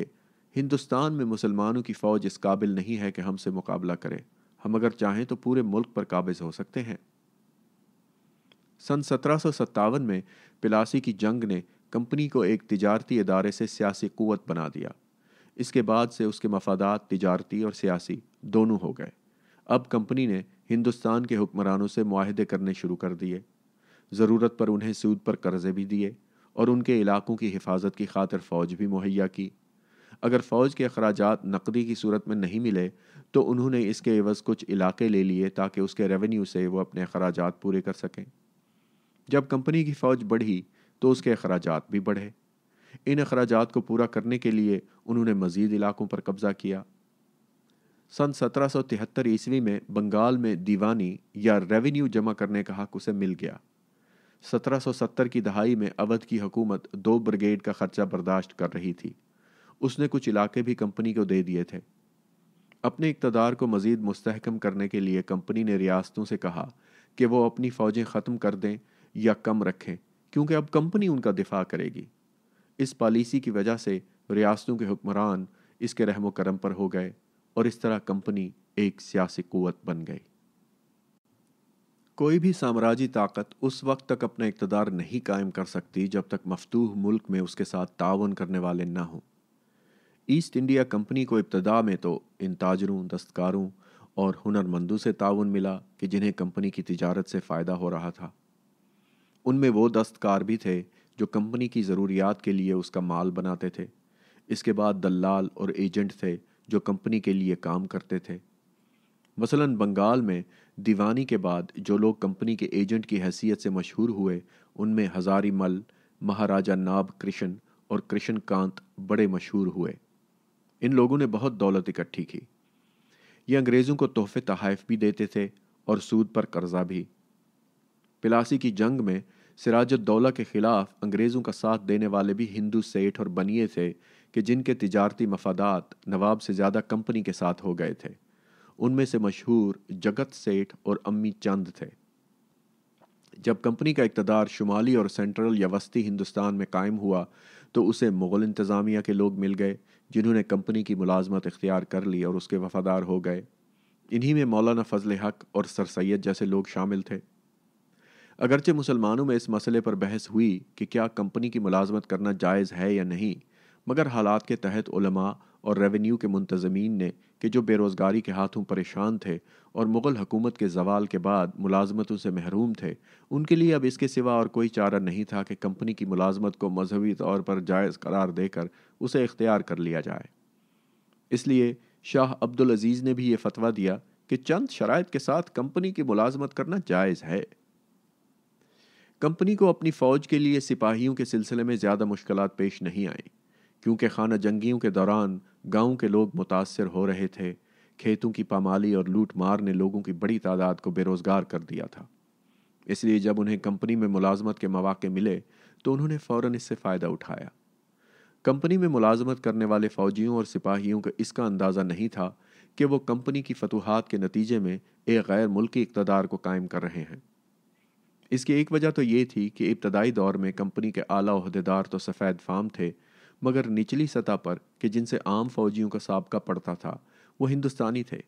हिंदुस्तान में मुसलमानों की फ़ौज इस काबिल नहीं है कि हमसे मुकाबला करे हम अगर चाहें तो पूरे मुल्क पर काबिज हो सकते हैं सन सत्रह में पिलासी की जंग ने कंपनी को एक तजारती इदारे से सियासी क़वत बना दिया इसके बाद से उसके मफादात तजारती और सियासी दोनों हो गए अब कंपनी ने हिंदुस्तान के हुक्मरानों से माहदे करने शुरू कर दिए ज़रूरत पर उन्हें सूद पर कर्ज़े भी दिए और उनके इलाकों की हिफाजत की खातर फ़ौज भी मुहैया की अगर फ़ौज के अखराज नकदी की सूरत में नहीं मिले तो उन्होंने इसके एवज़ कुछ इलाके ले लिए ताकि उसके रेवेन्यू से वो अपने अखराज पूरे कर सकें जब कंपनी की फौज बढ़ी तो उसके अखराज भी बढ़े इन अखराज को पूरा करने के लिए उन्होंने मजीद इलाकों पर कब्जा किया सन 1773 ईस्वी में बंगाल में दीवानी या रेवेन्यू जमा करने का हक उसे मिल गया 1770 की दहाई में अवध की हुकूमत दो ब्रिगेड का खर्चा बर्दाश्त कर रही थी उसने कुछ इलाके भी कंपनी को दे दिए थे अपने इकतदार को मज़ीद मुस्तहकम करने के लिए कंपनी ने रियासतों से कहा कि वो अपनी फ़ौजें ख़त्म कर दें या कम रखें क्योंकि अब कंपनी उनका दिफा करेगी इस पॉलिसी की वजह से रियासतों के हुक्मरान इसके रहम करम पर हो गए और इस तरह कंपनी एक सियासी क़वत बन गई कोई भी साम्राज्य ताकत उस वक्त तक अपना इकतदार नहीं कायम कर सकती जब तक मफतूह मुल्क में उसके साथ ताउन करने वाले ना हों ईस्ट इंडिया कंपनी को इब्तदा में तो इन ताजरों दस्तकारों और हुनरमंदों से ताउन मिला कि जिन्हें कंपनी की तिजारत से फ़ायदा हो रहा था उनमें वो दस्तकार भी थे जो कंपनी की ज़रूरियात के लिए उसका माल बनाते थे इसके बाद दलाल और एजेंट थे जो कंपनी के लिए काम करते थे मसलन बंगाल में दीवानी के बाद जो लोग कंपनी के एजेंट की हैसियत से मशहूर हुए उनमें हज़ारी मल महाराजा नाब कृष्ण और कृष्ण कांत बड़े मशहूर हुए इन लोगों ने बहुत दौलत इकट्ठी की ये अंग्रेज़ों को तोहफे तहाइफ भी देते थे और सूद पर कर्जा भी पिलासी की जंग में सिराजुद्दौला के ख़िलाफ़ अंग्रेज़ों का साथ देने वाले भी हिंदू सेठ और बनिए थे कि जिनके तिजारती मफादात नवाब से ज़्यादा कंपनी के साथ हो गए थे उनमें से मशहूर जगत सेठ और अम्मी चंद थे जब कंपनी का इकतदार शुमाली और सेंट्रल या वस्ती हिंदुस्तान में कायम हुआ तो उसे मुग़ल इंतज़ामिया के लोग मिल गए जिन्होंने कंपनी की मुलाजमत इख्तियार कर ली और उसके वफादार हो गए इन्हीं में मौलाना फजल हक और सर सैद जैसे लोग शामिल थे अगरचे मुसलमानों में इस मसले पर बहस हुई कि क्या कंपनी की मुलाजमत करना जायज़ है या नहीं मगर हालात के तहत उलमा और रेवेन्यू के मुंतजमीन ने कि जो बेरोज़गारी के हाथों परेशान थे और मुग़ल हुकूमत के जवाल के बाद मुलाजमतों से महरूम थे उनके लिए अब इसके सिवा और कोई चारा नहीं था कि कंपनी की मुलाजमत को मजहबी तौर पर जायज़ करार देकर उसे इख्तियार कर लिया जाए इसलिए शाह अब्दुल अजीज़ ने भी ये फतवा दिया कि चंद शराइ के साथ कंपनी की मुलाजमत करना जायज़ है कंपनी को अपनी फौज के लिए सिपाहियों के सिलसिले में ज़्यादा मुश्किल पेश नहीं आई क्योंकि खाना जंगियों के दौरान गांव के लोग मुतासर हो रहे थे खेतों की पामाली और लूट मार ने लोगों की बड़ी तादाद को बेरोज़गार कर दिया था इसलिए जब उन्हें कंपनी में मुलाजमत के मौाक़े मिले तो उन्होंने फ़ौर इससे फ़ायदा उठाया कंपनी में मुलाजमत करने वाले फ़ौजियों और सिपाहियों को इसका अंदाज़ा नहीं था कि वो कंपनी की फतूहत के नतीजे में एक गैर मुल्की इकतदार को कायम कर रहे हैं इसकी एक वजह तो ये थी कि इब्तदाई दौर में कंपनी के आला अहदेदार तो सफ़ेद फाम थे मगर निचली सतह पर कि जिनसे आम फौजियों का सबका पड़ता था वो हिंदुस्तानी थे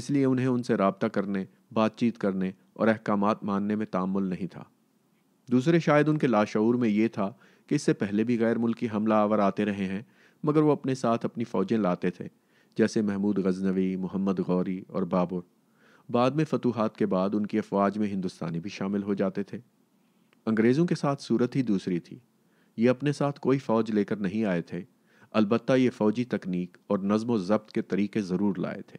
इसलिए उन्हें उनसे रबता करने बातचीत करने और अहकाम मानने में तामुल नहीं था दूसरे शायद उनके लाशूर में ये था कि इससे पहले भी गैर मुल्की हमला आवर आते रहे हैं मगर वो अपने साथ अपनी फ़ौजें लाते थे जैसे महमूद गजनवी मोहम्मद गौरी और बाबुर बाद में फतूहत के बाद उनकी अफवाज में हिंदुस्तानी भी शामिल हो जाते थे अंग्रेज़ों के साथ सूरत ही दूसरी थी ये अपने साथ कोई फ़ौज लेकर नहीं आए थे अलबत्त ये फ़ौजी तकनीक और नज़म ज़ब्त के तरीके ज़रूर लाए थे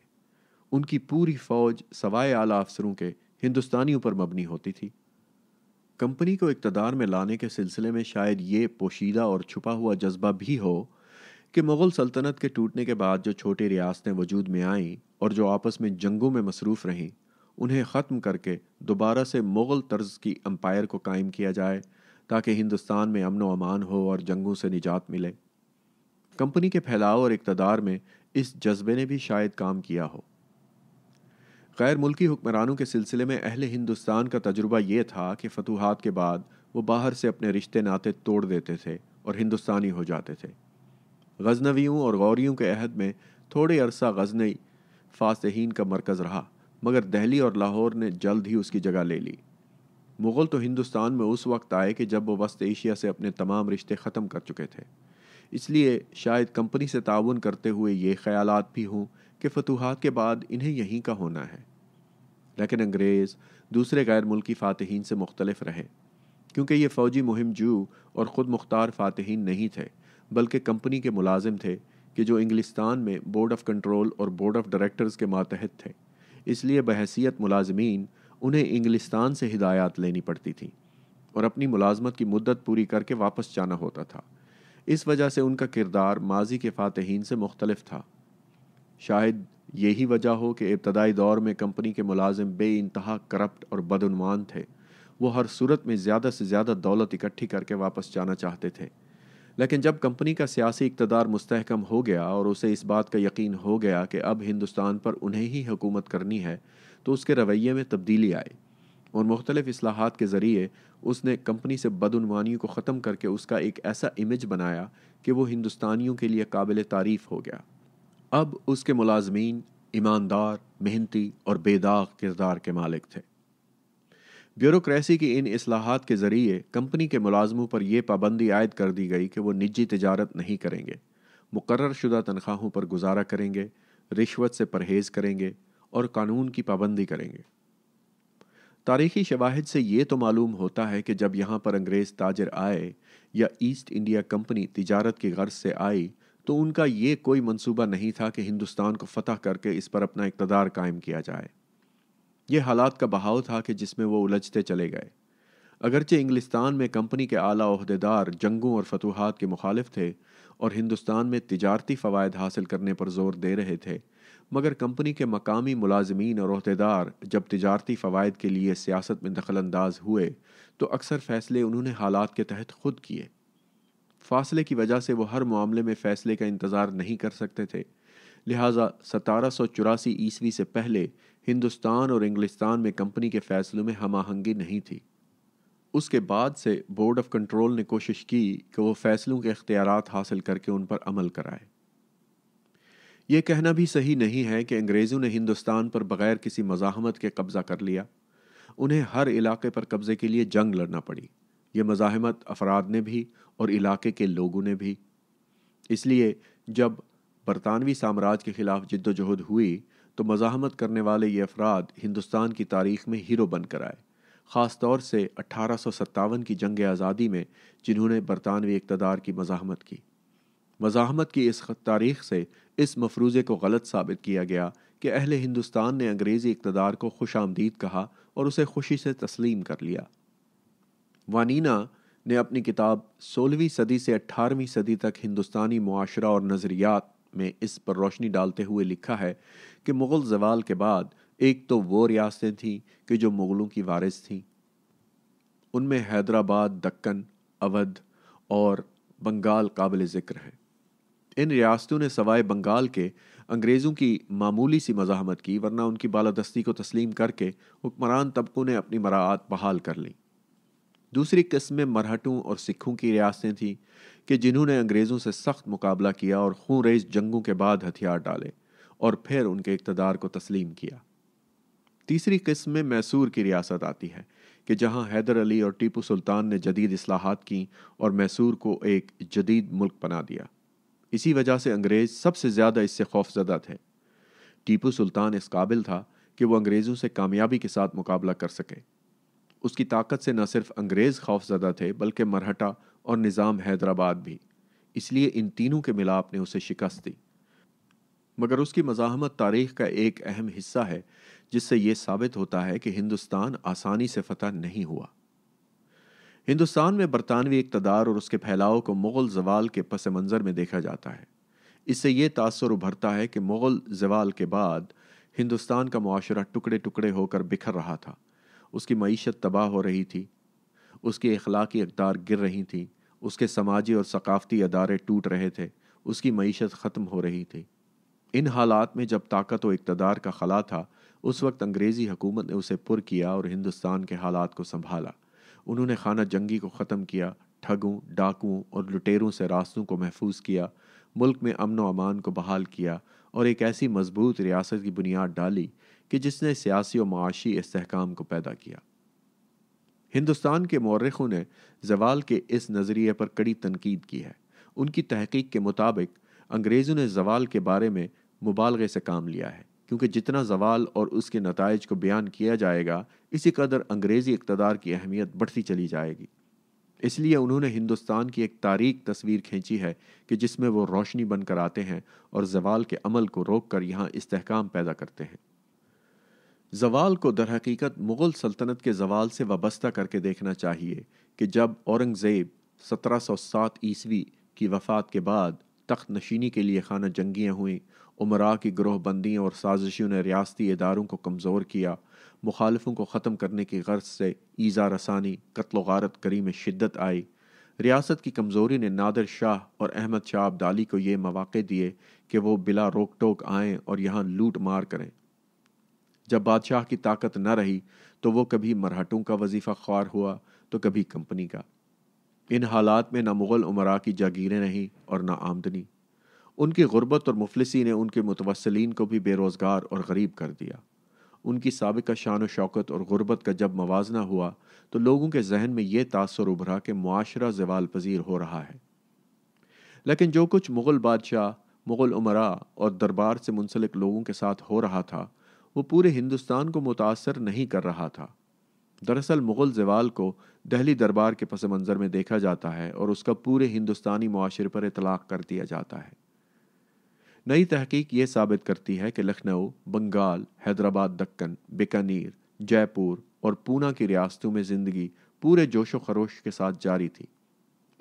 उनकी पूरी फ़ौज सवाए आला अफसरों के हिंदुस्तानियों पर मबनी होती थी कंपनी को इकतदार में लाने के सिलसिले में शायद ये पोशीदा और छुपा हुआ जज्बा भी हो कि मुग़ल सल्तनत के टूटने के बाद जो छोटी रियासतें वजूद में आईं और जो आपस में जंगों में मसरूफ़ रहीं उन्हें ख़त्म करके दोबारा से मुग़ल तर्ज की अम्पायर को कायम किया जाए ताकि हिंदुस्तान में अमन अमान हो और जंगों से निजात मिले कंपनी के फैलाव और इकतदार में इस जज्बे ने भी शायद काम किया हो गैर मुल्की हुक्मरानों के सिलसिले में अहले हिंदुस्तान का तजुर्बा ये था कि फतूहत के बाद वो बाहर से अपने रिश्ते नाते तोड़ देते थे और हिंदुस्तानी हो जाते थे गजनवियों और गौरियों के अहद में थोड़े अरसा गजनई फासहीन का मरकज़ रहा मगर दहली और लाहौर ने जल्द ही उसकी जगह ले ली मुग़ल तो हिंदुस्तान में उस वक्त आए कि जब वो वस्त एशिया से अपने तमाम रिश्ते ख़त्म कर चुके थे इसलिए शायद कंपनी से ताउन करते हुए ये ख्याल भी हों कि फतूहत के बाद इन्हें यहीं का होना है लेकिन अंग्रेज़ दूसरे गैर मुल्की फ़ातहन से मुख्तलफ रहे क्योंकि ये फ़ौजी मुहिम जू और ख़ुद मुख्तार फ़ातहन नहीं थे बल्कि कंपनी के मुलाजिम थे कि जो इंग्लिस्तान में बोर्ड ऑफ कंट्रोल और बोर्ड ऑफ डायरेक्टर्स के मातहत थे इसलिए बहसीत मुलाजमीन उन्हें इंग्लिस्तान से हिदायत लेनी पड़ती थी और अपनी मुलाजमत की मुद्दत पूरी करके वापस जाना होता था इस वजह से उनका किरदार माजी के फातहन से मुख्तलफ था शायद यही वजह हो कि इब्तदाई दौर में कंपनी के मुलाजिम बे इंतहा करप्ट और बदनवान थे वो हर सूरत में ज़्यादा से ज़्यादा दौलत इकट्ठी करके वापस जाना चाहते थे लेकिन जब कंपनी का सियासी इकतदार मुस्तहकम हो गया और उसे इस बात का यकीन हो गया कि अब हिंदुस्तान पर उन्हें ही हुकूमत करनी है तो उसके रवैये में तब्दीली आई और मुख्तलिफ असलाहत के ज़रिए उसने कंपनी से बदनवानी को ख़त्म करके उसका एक ऐसा इमेज बनाया कि वो हिंदुस्तानियों के लिए काबिल तारीफ़ हो गया अब उसके मुलाजमीन ईमानदार मेहनती और बेदाग किरदार के मालिक थे ब्यूरोक्रेसी की इन असलाहत के ज़रिए कंपनी के मुलाजमों पर यह पाबंदी आयद कर दी गई कि वो निजी तजारत नहीं करेंगे मुकर शुदा तनख्वाहों पर गुजारा करेंगे रिश्वत से परहेज़ करेंगे और कानून की पाबंदी करेंगे तारीखी शवाहद से ये तो मालूम होता है कि जब यहाँ पर अंग्रेज़ ताजर आए या ईस्ट इंडिया कंपनी तजारत की गर्ज से आई तो उनका ये कोई मंसूबा नहीं था कि हिंदुस्तान को फतह करके इस पर अपना इकतदार कायम किया जाए ये हालात का बहाव था कि जिसमें वो उलझते चले गए अगरचे इंग्लिस्तान में कंपनी के आला अहदेदार जंगों और फतूहत के मुखालिफ थे और हिंदुस्तान में तजारती फ़वाद हासिल करने पर जोर दे रहे थे मगर कंपनी के मकामी मुलाजमीन और अहदेदार जब तजारती फ़वाद के लिए सियासत में दखल अंदाज हुए तो अक्सर फ़ैसले उन्होंने हालात के तहत खुद किए फासले की वजह से वो हर मामले में फ़ैसले का इंतज़ार नहीं कर सकते थे लिहाजा सतारह सौ चौरासी ईस्वी से पहले हिंदुस्तान और इंग्लिस्तान में कंपनी के फैसलों में हम आहंगी नहीं थी उसके बाद से बोर्ड ऑफ कंट्रोल ने कोशिश की कि वो फैसलों के अख्तियार हासिल करके उन पर अमल कराए ये कहना भी सही नहीं है कि अंग्रेज़ों ने हिंदुस्तान पर बग़ैर किसी मज़ाहमत के कब्ज़ा कर लिया उन्हें हर इलाके पर कब्ज़े के लिए जंग लड़ना पड़ी ये मज़ाहमत अफराद ने भी और इलाके के लोगों ने भी इसलिए जब बरतानवी साम्राज्य के ख़िलाफ़ जद्दोजहद हुई तो मजामत करने वाले ये अफराद हिंदुस्तान की तारीख में हीरो कर आए ख़ास तौर से अठारह सौ सत्तावन की जंग आज़ादी में जिन्होंने बरतानवी इकतदार की मजामत की मजामत की इस तारीख से इस मफरूज़े को गलत साबित किया गया कि अहले हिंदुस्तान ने अंग्रेज़ी इकतदार को खुश आमदीद कहा और उसे खुशी से तस्लीम कर लिया वानीना ने अपनी किताब सोलहवीं सदी से अठारहवीं सदी तक हिंदुस्तानी मुआशरा और नज़रियात में इस पर रोशनी डालते हुए लिखा है कि मुग़ल जवाल के बाद एक तो वो रियासतें थीं कि जो मुग़लों की वारिस थीं उनमें हैदराबाद दक्कन अवध और बंगाल काबिल ज़िक्र हैं इन रियासतों ने सवाए बंगाल के अंग्रेज़ों की मामूली सी मजामत की वरना उनकी बालादस्ती को तस्लीम करके हुक्मरान तबकों ने अपनी मरात बहाल कर ली दूसरी किस्म में मराठों और सिखों की रियासतें थीं कि जिन्होंने अंग्रेज़ों से सख्त मुकाबला किया और रेज जंगों के बाद हथियार डाले और फिर उनके इकतदार को तस्लीम किया तीसरी किस्म में मैसूर की रियासत आती है कि जहां हैदर अली और टीपू सुल्तान ने जदीद असलाहत की और मैसूर को एक जदीद मुल्क बना दिया इसी वजह से अंग्रेज़ सबसे ज़्यादा इससे खौफजदा थे टीपू सुल्तान इस काबिल था कि वो अंग्रेज़ों से कामयाबी के साथ मुकाबला कर सके उसकी ताकत से न सिर्फ अंग्रेज़ खौफजदा थे बल्कि मरहटा और निज़ाम हैदराबाद भी इसलिए इन तीनों के मिलाप ने उसे शिकस्त दी मगर उसकी मजाहमत तारीख का एक अहम हिस्सा है जिससे ये साबित होता है कि हिंदुस्तान आसानी से फतह नहीं हुआ हिंदुस्तान में बरतानवी इकतदार और उसके फैलाव को मुग़ल जवाल के पस मंज़र में देखा जाता है इससे ये तासर उभरता है कि मुग़ल जवाल के बाद हिंदुस्तान का माशरा टुकड़े टुकड़े होकर बिखर रहा था उसकी मीशत तबाह हो रही थी उसके अखलाकी अकदार गिर रही थी उसके समाजी और सकाफ़ती अदारे टूट रहे थे उसकी मीशत ख़त्म हो रही थी इन हालात में जब ताकत व इकतदार का खला था उस वक्त अंग्रेज़ी हुकूमत ने उसे पुर किया और हिंदुस्तान के हालात को संभाला उन्होंने खाना जंगी को ख़त्म किया ठगों डाकुओं और लुटेरों से रास्तों को महफूज किया मुल्क में अमन व अमान को बहाल किया और एक ऐसी मजबूत रियासत की बुनियाद डाली कि जिसने सियासी और माशी इसकाम को पैदा किया हिंदुस्तान के मौरखों ने जवाल के इस नज़रिए पर कड़ी तनकीद की है उनकी तहकीक के मुताबिक अंग्रेज़ों ने जवाल के बारे में मुबालगे से काम लिया है क्योंकि जितना जवाल और उसके नतज को बयान किया जाएगा इसी कदर अंग्रेज़ी इकतदार की अहमियत बढ़ती चली जाएगी इसलिए उन्होंने हिंदुस्तान की एक तारीख तस्वीर खींची है कि जिसमें वो रोशनी बनकर आते हैं और जवाल के अमल को रोक कर यहाँ इस्तकाम पैदा करते हैं जवाल को दरहकीकत मुग़ल सल्तनत के जवाल से वाबस्ता करके देखना चाहिए कि जब औरंगज़ेब सात ईस्वी की वफ़ात के बाद तख्त नशीनी के लिए खाना जंगियाँ हुईं उमरा की ग्रोहबंदियों और साजिशों ने रियाती इदारों को कमज़ोर किया मुखालफों को ख़त्म करने की गर्ज से ईज़ा रसानी कत्ल वारत करी में शिद्दत आई रियासत की कमज़ोरी ने नादर शाह और अहमद शाह अब्दाली को ये मौाक़े दिए कि वो बिला रोक टोक आएँ और यहाँ लूट मार करें जब बादशाह की ताकत न रही तो वो कभी मराठों का वजीफ़ा ख्वार हुआ तो कभी कंपनी का इन हालात में ना मुग़ल उमरा की जागीरें रहीं और ना आमदनी उनकी गुर्बत और मुफलसी ने उनके मुतवसलिन को भी बेरोज़गार और गरीब कर दिया उनकी सबका शान शौकत और गुर्बत का जब मवाजना हुआ तो लोगों के जहन में यह तासर उभरा कि मुआरा जवाल पजीर हो रहा है लेकिन जो कुछ मुग़ल बादशाह मुग़ल उमरा और दरबार से मुंसलिक लोगों के साथ हो रहा था वो पूरे हिंदुस्तान को मुतासर नहीं कर रहा था दरअसल मुग़ल जवाल को दहली दरबार के पस मंज़र में देखा जाता है और उसका पूरे हिंदुस्तानी माशरे पर इतलाक़ कर दिया जाता है नई तहकीक ये साबित करती है कि लखनऊ बंगाल हैदराबाद दक्कन बिकानीर जयपुर और पूना की रियासतों में ज़िंदगी पूरे जोश व खरोश के साथ जारी थी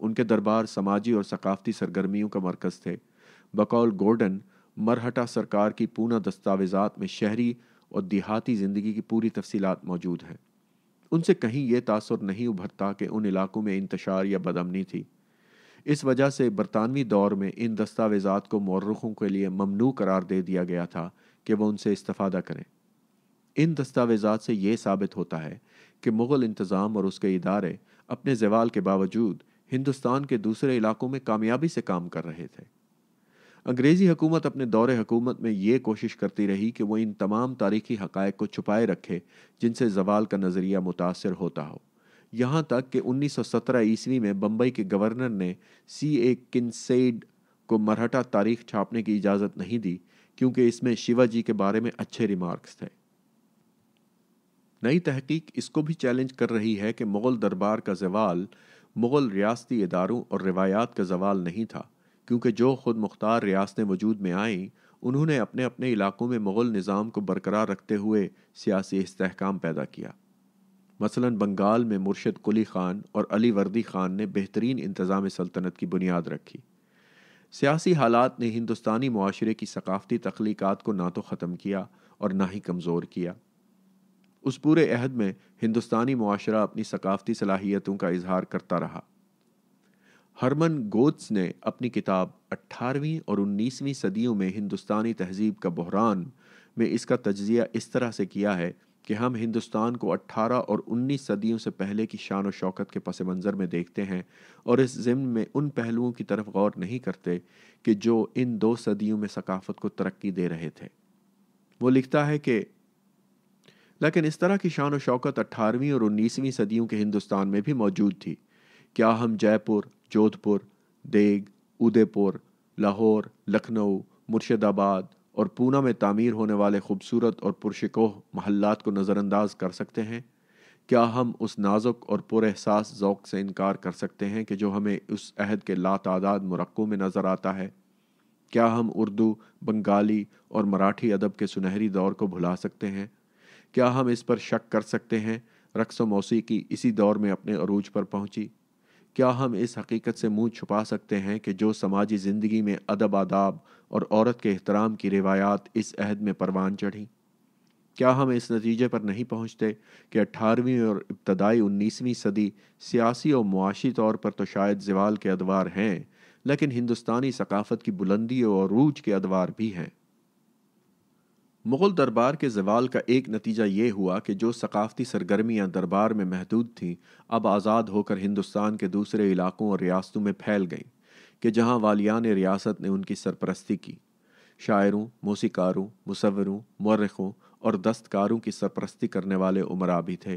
उनके दरबार समाजी और सकाफती सरगर्मियों का मरकज़ थे बकौल गोर्डन मरहटा सरकार की पूना दस्तावेजात में शहरी और देहाती ज़िंदगी की पूरी तफसी मौजूद हैं उनसे कहीं ये तासर नहीं उभरता कि उन इलाकों में इंतशार या बदमनी थी इस वजह से बरतानवी दौर में इन दस्तावेजात को मौरखों के लिए ममनू करार दे दिया गया था कि वह उनसे इस्ता करें इन दस्तावेजात से यह साबित होता है कि मुग़ल इंतज़ाम और उसके इदारे अपने जवाल के बावजूद हिंदुस्तान के दूसरे इलाकों में कामयाबी से काम कर रहे थे अंग्रेज़ी हुकूमत अपने दौरे हकूमत में ये कोशिश करती रही कि वह इन तमाम तारीखी हक़ को छुपाए रखे जिनसे जवाल का नज़रिया मुतासर होता हो यहाँ तक कि 1917 ईस्वी में बम्बई के गवर्नर ने सी ए किन्सेड को मरहटा तारीख छापने की इजाज़त नहीं दी क्योंकि इसमें शिवाजी के बारे में अच्छे रिमार्क्स थे नई तहकीक इसको भी चैलेंज कर रही है कि मुग़ल दरबार का जवाल मुग़ल रियासती इदारों और रिवायात का जवाल नहीं था क्योंकि जो खुद मुख्तार रियासतें वजूद में आईं उन्होंने अपने अपने इलाकों में मुग़ल निज़ाम को बरकरार रखते हुए सियासी इसकाम पैदा किया मसलन बंगाल में मुर्शद कुली ख़ान और अली वर्दी ख़ान ने बेहतरीन इंतज़ाम सल्तनत की बुनियाद रखी सियासी हालात ने हिंदुस्तानी माशरे की सकाफ़ती तख्लीक को ना तो ख़त्म किया और ना ही कमज़ोर किया उस पूरे अहद में हिंदुस्तानी माशरा अपनी सकाफ़ती सलाहियतों का इजहार करता रहा हरमन गोत्स ने अपनी किताब 18वीं और 19वीं सदियों में हिंदुस्तानी तहजीब का बहरान में इसका तजिया इस तरह से किया है कि हम हिंदुस्तान को 18 और 19 सदियों से पहले की शान और शौकत के पस मंज़र में देखते हैं और इस ज़िम्न में उन पहलुओं की तरफ गौर नहीं करते कि जो इन दो सदियों में सकाफ़त को तरक्की दे रहे थे वो लिखता है कि लेकिन इस तरह की शान और शौकत अट्ठारहवीं और उन्नीसवीं सदियों के हिंदुस्तान में भी मौजूद थी क्या हम जयपुर जोधपुर देग उदयपुर लाहौर लखनऊ मुर्शिदाबाद और पूना में तामीर होने वाले खूबसूरत और पुरशिकोह महल्लात को नज़रअंदाज कर सकते हैं क्या हम उस नाजुक और पुरहसास जौक से इनकार कर सकते हैं कि जो हमें उस अहद के तादाद मरक़ों में नज़र आता है क्या हम उर्दू बंगाली और मराठी अदब के सुनहरी दौर को भुला सकते हैं क्या हम इस पर शक कर सकते हैं रक्स व मौसीकी इसी दौर में अपने अरूज पर पहुंची क्या हम इस हकीकत से मुंह छुपा सकते हैं कि जो समाजी ज़िंदगी में अदब आदाब और औरत के अहतराम की रिवायात इस अहद में परवान चढ़ी क्या हम इस नतीजे पर नहीं पहुँचते कि अठारहवीं और इब्तदाई उन्नीसवीं सदी सियासी और मुआशी तौर पर तो शायद जवाल के अदवार हैं लेकिन हिंदुस्तानी सकाफ़त की बुलंदी और रूज के अदवार भी हैं मुग़ल दरबार के जवाल का एक नतीजा ये हुआ कि जो सकाफ़ती सरगर्मियाँ दरबार में महदूद थीं अब आज़ाद होकर हिंदुस्तान के दूसरे इलाकों और रियासतों में फैल गईं कि जहाँ वालियान रियासत ने उनकी सरपरस्ती की शायरों मौसीकारों मुसवरों मरखों और दस्तकारों की सरपरस्ती करने वाले उमरा भी थे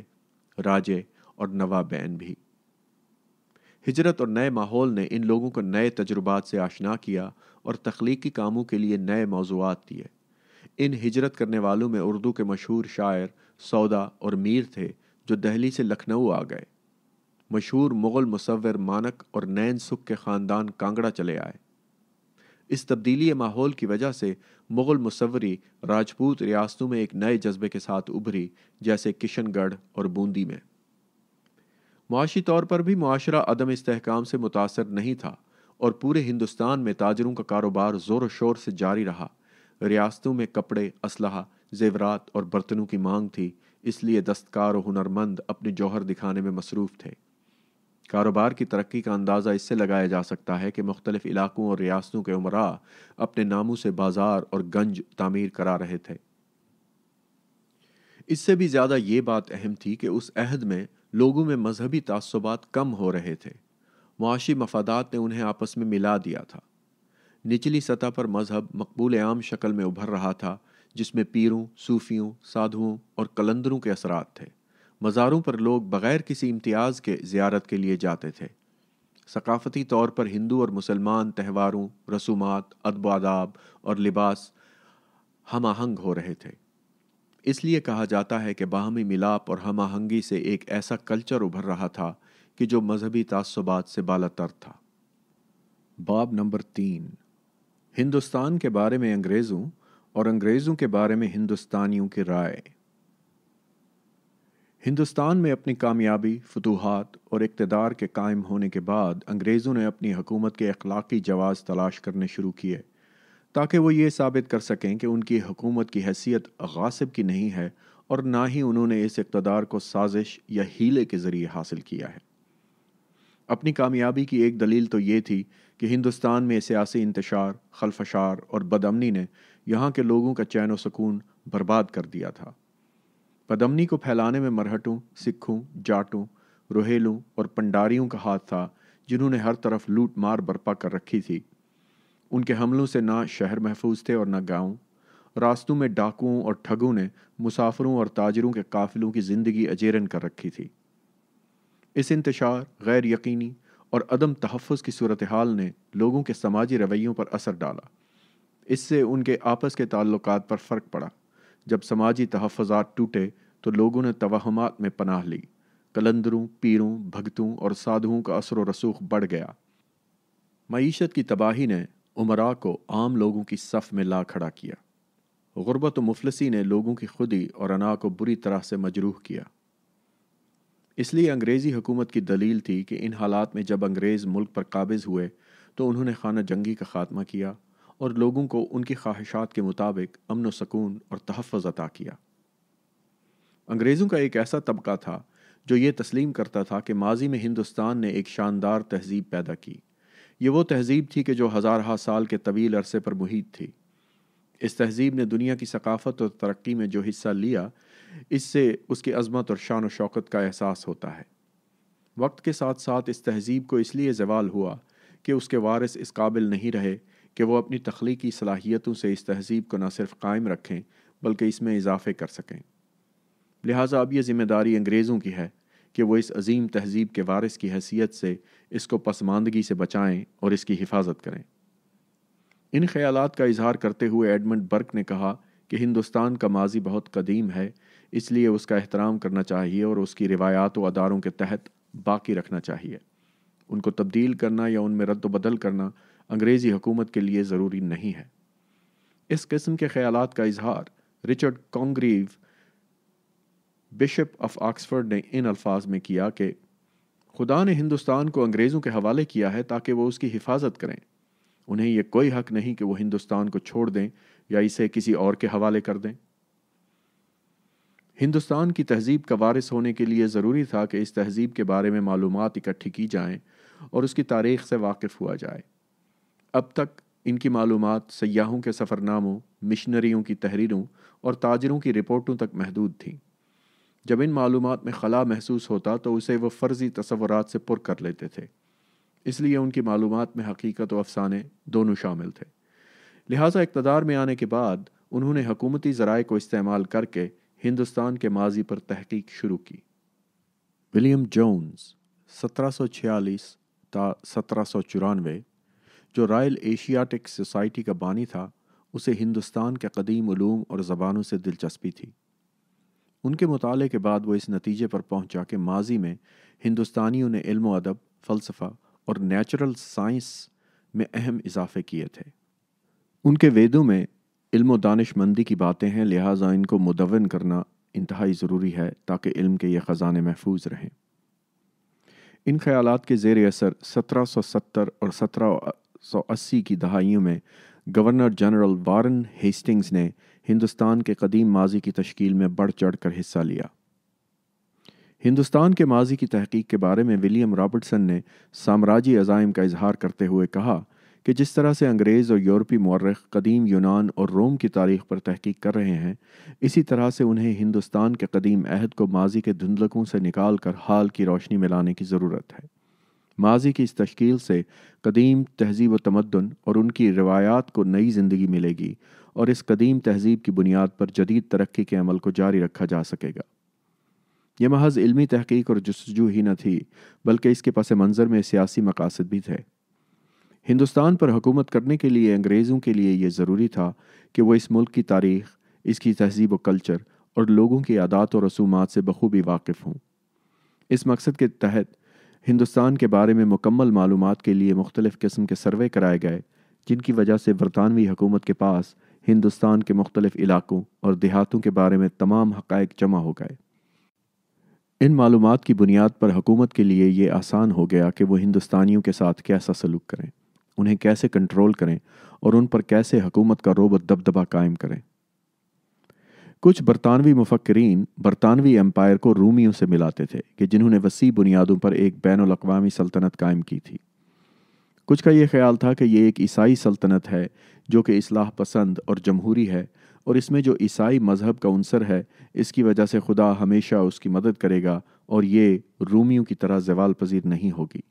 राजे और नवाबैन भी हिजरत और नए माहौल ने इन लोगों को नए तजुर्बात से आशना किया और तख्लीकी कामों के लिए नए मौजूद दिए इन हिजरत करने वालों में उर्दू के मशहूर शायर सौदा और मीर थे जो दहली से लखनऊ आ गए मशहूर मुग़ल मुसवर मानक और नैन सुख के ख़ानदान कांगड़ा चले आए इस तब्दीली माहौल की वजह से मुग़ल मुसवरी राजपूत रियासतों में एक नए जज्बे के साथ उभरी जैसे किशनगढ़ और बूंदी में माशी तौर पर भी माशरा अदम इसकाम से मुतासर नहीं था और पूरे हिंदुस्तान में ताजरों का कारोबार ज़ोर शोर से जारी रहा रियासतों में कपड़े असलहा जेवरात और बर्तनों की मांग थी इसलिए दस्तकार और हुनरमंद अपने जौहर दिखाने में मसरूफ़ थे कारोबार की तरक्की का अंदाज़ा इससे लगाया जा सकता है कि मुख्तलिफ़ इलाकों और रियासतों के उमरा अपने नामों से बाजार और गंज तामीर करा रहे थे इससे भी ज़्यादा ये बात अहम थी कि उस अहद में लोगों में मजहबी तसबात कम हो रहे थे मुआशी मफादात ने उन्हें आपस में मिला दिया था निचली सतह पर मजहब मकबूल आम शक्ल में उभर रहा था जिसमें पीरों सूफियों साधुओं और कलंदरों के असरात थे मज़ारों पर लोग बग़ैर किसी इम्तियाज़ के ज़्यारत के लिए जाते थे सकाफ़ती तौर पर हिंदू और मुसलमान त्यौहारों रसूमात अदब आदाब और लिबास हम आहंग हो रहे थे इसलिए कहा जाता है कि बाहमी मिलाप और हम आहंगी से एक ऐसा कल्चर उभर रहा था कि जो मजहबी तसबात से बाल तर था बाब नंबर तीन हिंदुस्तान के बारे में अंग्रेज़ों और अंग्रेज़ों के बारे में हिंदुस्तानियों की राय हिंदुस्तान में अपनी कामयाबी फतूहत और इकतदार के कायम होने के बाद अंग्रेज़ों ने अपनी हुकूमत के अखलाकी जवाज़ तलाश करने शुरू किए ताकि वो ये साबित कर सकें कि उनकी हुकूमत की हैसियत गासिब की नहीं है और ना ही उन्होंने इस इकतदार को साजिश या हीले के ज़रिए हासिल किया है अपनी कामयाबी की एक दलील तो ये थी कि हिंदुस्तान में सियासी इंतशार खलफशार और बदमनी ने यहाँ के लोगों का चैन व बर्बाद कर दिया था बदमनी को फैलाने में मरहटों सिखों जाटों रोहेलों और पंडारियों का हाथ था जिन्होंने हर तरफ लूट मार बर्पा कर रखी थी उनके हमलों से ना शहर महफूज थे और ना गांव रास्तों में डाकुओं और ठगों ने मुसाफरों और ताजरों के काफिलों की ज़िंदगी अजेरन कर रखी थी इस इंतशार गैर यकीनी और अदम तहफ़ की सूरत हाल ने लोगों के समाजी रवैयों पर असर डाला इससे उनके आपस के ताल्लुक पर फ़र्क पड़ा जब समाजी तहफ़ात टूटे तो लोगों ने तोहमात में पनाह ली कलंदरों पीरों भगतों और साधुओं का असर रसूख बढ़ गया मीशत की तबाही ने उमरा को आम लोगों की सफ़ में ला खड़ा किया गुरबत मफलसी ने लोगों की खुदी और अना को बुरी तरह से मजरूह किया इसलिए अंग्रेज़ी हुकूमत की दलील थी कि इन हालात में जब अंग्रेज़ मुल्क पर काबिज़ हुए तो उन्होंने खाना जंगी का खात्मा किया और लोगों को उनकी ख्वाहिशात के मुताबिक अमन सकून और तहफ़ अता किया अंग्रेज़ों का एक ऐसा तबका था जो ये तस्लीम करता था कि माजी में हिंदुस्तान ने एक शानदार तहजीब पैदा की ये वो तहजीब थी कि जो हज़ारहा साल के तवील अरसे पर मुहित थी इस तहजीब ने दुनिया की सकाफ़त और तरक्की में जो हिस्सा लिया इससे उसकी अजमत और शान शौकत का एहसास होता है वक्त के साथ साथ इस तहज़ीब को इसलिए जवाल हुआ कि उसके वारिस इस काबिल नहीं रहे कि वो अपनी तख्लीकी सलाहियतों से इस तहज़ीब को न सिर्फ कायम रखें बल्कि इसमें इजाफे कर सकें लिहाजा अब यह ज़िम्मेदारी अंग्रेज़ों की है कि वो इस अजीम तहज़ीब के वारिस की हैसियत से इसको पसमानदगी से बचाएं और इसकी हिफाजत करें इन ख्याल का इजहार करते हुए एडमंड बर्क ने कहा कि हिंदुस्तान का माजी बहुत कदीम है इसलिए उसका एहतराम करना चाहिए और उसकी रिवायात व अदारों के तहत बाकी रखना चाहिए उनको तब्दील करना या उनमें रद्द बदल करना अंग्रेज़ी हुकूमत के लिए ज़रूरी नहीं है इस किस्म के ख्याल का इजहार Richard Congreve bishop of Oxford ने इन अल्फाज में किया कि खुदा ने हिंदुस्तान को अंग्रेज़ों के हवाले किया है ताकि वो उसकी हिफाजत करें उन्हें यह कोई हक नहीं कि वो हिंदुस्तान को छोड़ दें या इसे किसी और के हवाले कर दें हिंदुस्तान की तहजीब का वारिस होने के लिए ज़रूरी था कि इस तहजीब के बारे में मालूम इकट्ठी की जाएँ और उसकी तारीख से वाकिफ़ हुआ जाए अब तक इनकी मालूम सयाहों के सफ़रनामों मिशनरियों की तहरीरों और ताजरों की रिपोर्टों तक महदूद थी जब इन मालूम में खला महसूस होता तो उसे वह फ़र्ज़ी तस्वरत से पुर कर लेते थे इसलिए उनकी मालूम में हकीकत व अफसाने दोनों शामिल थे लिहाजा इकतदार में आने के बाद उन्होंने हकूमती ज़राए को इस्तेमाल करके हिंदुस्तान के माजी पर तहकीक शुरू की विलियम जोन्स 1746 ता सत्रह जो रॉयल एशियाटिक सोसाइटी का बानी था उसे हिंदुस्तान के कदीम उलूम और ज़बानों से दिलचस्पी थी उनके मुताले के बाद वो इस नतीजे पर पहुंचा कि माजी में हिंदुस्तानियों ने इल्म अदब फ़लसफ़ा और नेचुरल साइंस में अहम इजाफे किए थे उनके वेदों में इल्म व दानशमंदी की बातें हैं लिहाजा इनको मुदवन करना इंतहाई ज़रूरी है ताकि इल्म के ये ख़जाने महफूज रहें इन ख्याल के जेर असर 1770 और 1780 की दहाइयों में गवर्नर जनरल वारन हेस्टिंग्स ने हिंदुस्तान के कदीम माजी की तश्कील में बढ़ चढ़ कर हिस्सा लिया हिंदुस्तान के माजी की तहकीक के बारे में विलियम रॉबर्टसन ने साम्राज्य अजाइम का इजहार करते हुए कहा कि जिस तरह से अंग्रेज़ और यूरोपी मौरख कदीम यूनान और रोम की तारीख पर तहकीक कर रहे हैं इसी तरह से उन्हें हिंदुस्तान के कदीम अहद को माजी के धुंधलकों से निकाल कर हाल की रोशनी में लाने की ज़रूरत है माजी की इस तश्कील से कदीम तहजीब व तमदन और उनकी रवायात को नई ज़िंदगी मिलेगी और इस कदीम तहजीब की बुनियाद पर जदीद तरक्की के अमल को जारी रखा जा सकेगा यह महज इलमी तहकीक और जस्तजू ही न थी बल्कि इसके पस मंज़र में सियासी मकासद भी थे हिंदुस्तान पर हुकूमत करने के लिए अंग्रेज़ों के लिए यह ज़रूरी था कि वह इस मुल्क की तारीख इसकी तहजीब व कल्चर और लोगों की आदात और रसूमात से बखूबी वाकिफ़ हों इस मकसद के तहत हिंदुस्तान के बारे में मुकम्मल मालूम के लिए मुख्तलिफ़ किस्म के सर्वे कराए गए जिनकी वजह से बरतानवी हुकूमत के पास हिंदुस्तान के मुख्तलिफ़ इलाकों और देहातों के बारे में तमाम हक़ जमा हो गए इन मालूम की बुनियाद पर हुकूमत के लिए ये आसान हो गया कि वह हिंदुस्तानियों के साथ कैसा सलूक करें उन्हें कैसे कंट्रोल करें और उन पर कैसे हुकूमत का रोब दबदबा कायम करें कुछ बरतानवी मुफक्रीन बरतानवी एम्पायर को रूमियों से मिलाते थे कि जिन्होंने वसी बुनियादों पर एक बैन अवी सल्तनत कायम की थी कुछ का यह ख्याल था कि यह एक ईसाई सल्तनत है जो कि इसलाह पसंद और जमहूरी है और इसमें जो ईसाई मजहब का अंसर है इसकी वजह से खुदा हमेशा उसकी मदद करेगा और ये रूमियों की तरह जवाल पजीर नहीं होगी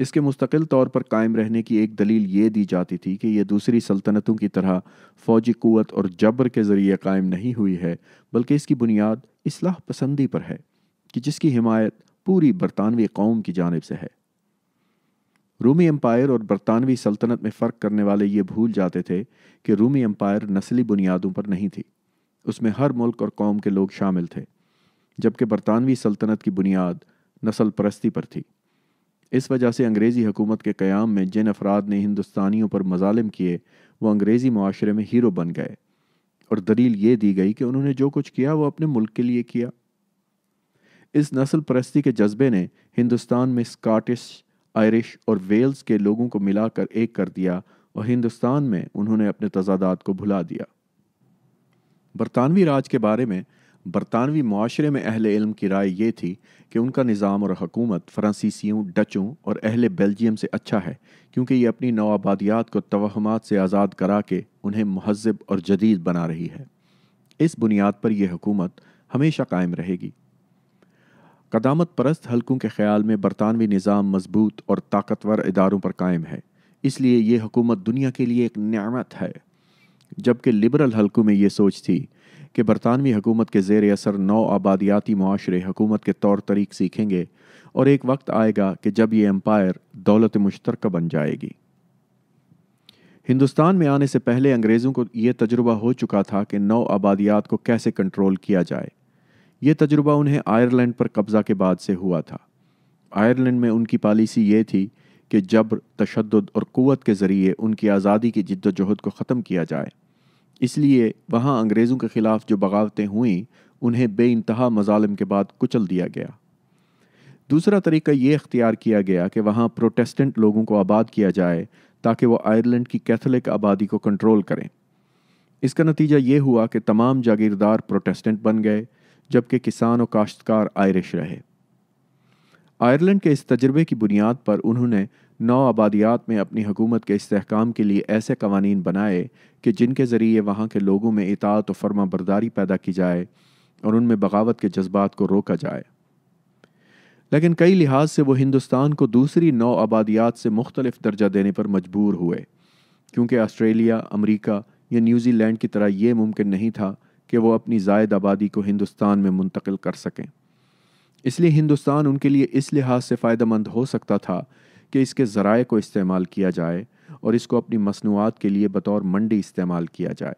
इसके मुस्तकिल तौर पर कायम रहने की एक दलील ये दी जाती थी कि यह दूसरी सल्तनतों की तरह फ़ौजी क़वत और जबर के ज़रिए कायम नहीं हुई है बल्कि इसकी बुनियाद इसलाह पसंदी पर है कि जिसकी हिमायत पूरी बरतानवी कौम की जानब से है रूमी एम्पायर और बरतानवी सल्तनत में फ़र्क करने वाले ये भूल जाते थे कि रूमी एम्पायर नस्ली बुनियादों पर नहीं थी उसमें हर मुल्क और कौम के लोग शामिल थे जबकि बरतानवी सल्तनत की बुनियाद नस्ल परस्ती पर थी इस वजह से अंग्रेज़ी हुकूमत के क़्याम में जिन अफराद ने हिंदुस्तानियों पर मजालम किए वो अंग्रेज़ी माशरे में हीरो बन गए और दलील ये दी गई कि उन्होंने जो कुछ किया वो अपने मुल्क के लिए किया इस नस्ल परस्ती के जज्बे ने हिंदुस्तान में स्काटिश आयरिश और वेल्स के लोगों को मिलाकर एक कर दिया और हिंदुस्तान में उन्होंने अपने तजादात को भुला दिया बरतानवी राज के बारे में बरतानवी माशरे में अहल इल्म की राय यह थी कि उनका निज़ाम और हकूमत फ़्रांसीसियों डचों और अहल बेल्जियम से अच्छा है क्योंकि ये अपनी नवाबादियात को तोहमात से आज़ाद करा के उन्हें महजब और जदीद बना रही है इस बुनियाद पर यह हकूमत हमेशा कायम रहेगी कदामत परस्त हलकों के ख्याल में बरतानवी निज़ाम मजबूत और ताकतवर इदारों पर कायम है इसलिए यह हुकूमत दुनिया के लिए एक न्यामत है जबकि लिबरल हलकों में ये सोच थी कि बरतानवी हुकूमत के जेर असर नौ आबादियाती माशरे हुकूमत के तौर तरीक सीखेंगे और एक वक्त आएगा कि जब ये एम्पायर दौलत मुश्तरक बन जाएगी हिंदुस्तान में आने से पहले अंग्रेज़ों को यह तजुर्बा हो चुका था कि नौ आबादियात को कैसे कंट्रोल किया जाए यह तजुर्बा उन्हें आयरलैंड पर कब्ज़ा के बाद से हुआ था आयरलैंड में उनकी पॉलिसी ये थी कि जबर तशद और क़वत के ज़रिए उनकी आज़ादी की जद्दोजहद को ख़त्म किया जाए इसलिए वहाँ अंग्रेज़ों के ख़िलाफ़ जो बगावतें हुईं उन्हें बे इंतहा मजालम के बाद कुचल दिया गया दूसरा तरीका ये अख्तियार किया गया कि वहाँ प्रोटेस्टेंट लोगों को आबाद किया जाए ताकि वो आयरलैंड की कैथोलिक आबादी को कंट्रोल करें इसका नतीजा ये हुआ कि तमाम जागीरदार प्रोटेस्टेंट बन गए जबकि किसान और काश्तकार आयरिश रहे आयरलैंड के इस तजर्बे की बुनियाद पर उन्होंने नौ आबादियात में अपनी हुकूमत के इसकाम के लिए ऐसे कवानीन बनाए कि जिनके ज़रिए वहाँ के लोगों में इतात व फर्मा बरदारी पैदा की जाए और उनमें बगावत के जज्बात को रोका जाए लेकिन कई लिहाज से वो हिंदुस्तान को दूसरी नौ आबादियात से मुख्तलिफ दर्जा देने पर मजबूर हुए क्योंकि ऑस्ट्रेलिया अमरीका या न्यूजीलैंड की तरह ये मुमकिन नहीं था कि वह अपनी जायद आबादी को हिंदुस्तान में मुंतकिल कर सकें इसलिए हिंदुस्तान उनके लिए इस लिहाज से फ़ायदेमंद हो सकता था कि इसके ज़राए को इस्तेमाल किया जाए और इसको अपनी मसनूआत के लिए बतौर मंडी इस्तेमाल किया जाए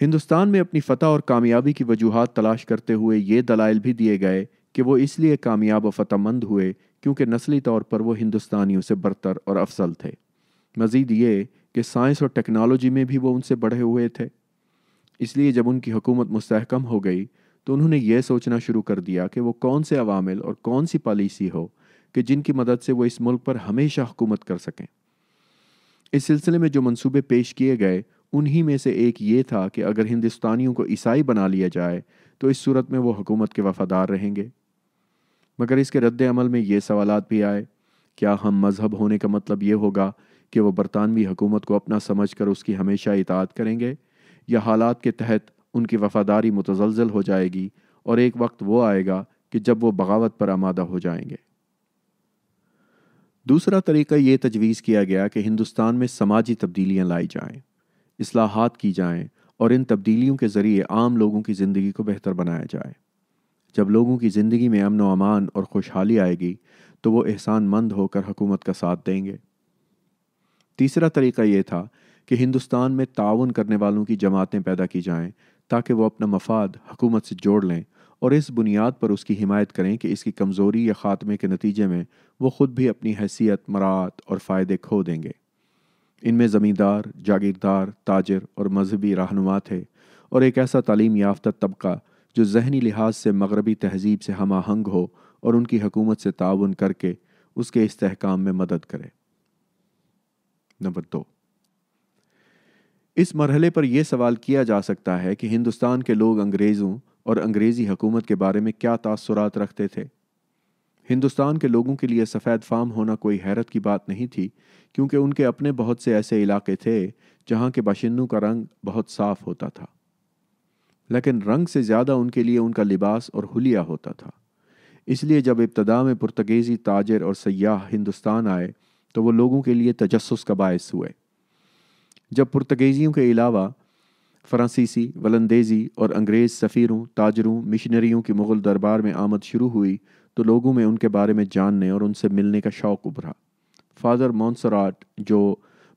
हिंदुस्तान में अपनी फतह और कामयाबी की वजूहत तलाश करते हुए ये दलाइल भी दिए गए कि वो इसलिए कामयाब और फतहमंद हुए क्योंकि नस्ली तौर पर वो हिंदुस्तानियों से बरतर और अफसल थे मज़ीद ये कि साइंस और टेक्नोलॉजी में भी वो उनसे बढ़े हुए थे इसलिए जब उनकी हुकूमत मुस्तकम हो गई तो उन्होंने ये सोचना शुरू कर दिया कि वो कौन से अवामिल और कौन सी पॉलिसी हो कि जिनकी मदद से वो इस मुल्क पर हमेशा हुकूमत कर सकें इस सिलसिले में जो मंसूबे पेश किए गए उन्हीं में से एक ये था कि अगर हिंदुस्तानियों को ईसाई बना लिया जाए तो इस सूरत में वो हुकूमत के वफादार रहेंगे मगर इसके रद्द अमल में ये सवाल भी आए क्या हम मज़हब होने का मतलब ये होगा कि वह बरतानवी हुकूमत को अपना समझ कर उसकी हमेशा इतात करेंगे या हालात के तहत उनकी वफादारी मुतजलजल हो जाएगी और एक वक्त वो आएगा कि जब वो बगावत पर आमादा हो जाएंगे दूसरा तरीका ये तजवीज़ किया गया कि हिंदुस्तान में समाजी तब्दीलियाँ लाई जाएँ असलाहत की जाएँ और इन तब्दीलियों के ज़रिए आम लोगों की ज़िंदगी को बेहतर बनाया जाए जब लोगों की ज़िंदगी में अमन अमान और खुशहाली आएगी तो वो मंद होकर हुकूमत का साथ देंगे तीसरा तरीका ये था कि हिंदुस्तान में ताउन करने वालों की जमातें पैदा की जाएं ताकि वो अपना मफाद हुकूमत से जोड़ लें और इस बुनियाद पर उसकी हिमायत करें कि इसकी कमज़ोरी या ख़ात्मे के नतीजे में वो ख़ुद भी अपनी हैसियत मरात और फ़ायदे खो देंगे इनमें ज़मींदार जागीरदार ताजर और मजहबी रहनुमा थे और एक ऐसा तालीम याफ्ता तबका जो जहनी लिहाज से मगरबी तहजीब से हम आहंग हो और उनकी हकूमत से ताउन करके उसके इसकाम में मदद करे नंबर दो इस मरहले पर यह सवाल किया जा सकता है कि हिंदुस्तान के लोग अंग्रेज़ों और अंग्रेज़ी हकूमत के बारे में क्या तासरात रखते थे हिंदुस्तान के लोगों के लिए सफ़ेद फार्म होना कोई हैरत की बात नहीं थी क्योंकि उनके अपने बहुत से ऐसे इलाके थे जहां के बाशिंदों का रंग बहुत साफ़ होता था लेकिन रंग से ज़्यादा उनके लिए उनका लिबास और हुलिया होता था इसलिए जब इब्तदा में पुर्तगेज़ी ताजर और सयाह हिंदुस्तान आए तो वो लोगों के लिए तजस का बायस हुए जब पुर्तगेज़ियों के अलावा फ़्रांसीसी वलंदेज़ी और अंग्रेज़ सफ़ीरों ताजरों मिशनरियों की मुग़ल दरबार में आमद शुरू हुई तो लोगों में उनके बारे में जानने और उनसे मिलने का शौक़ उभरा फादर मॉन्सराट जो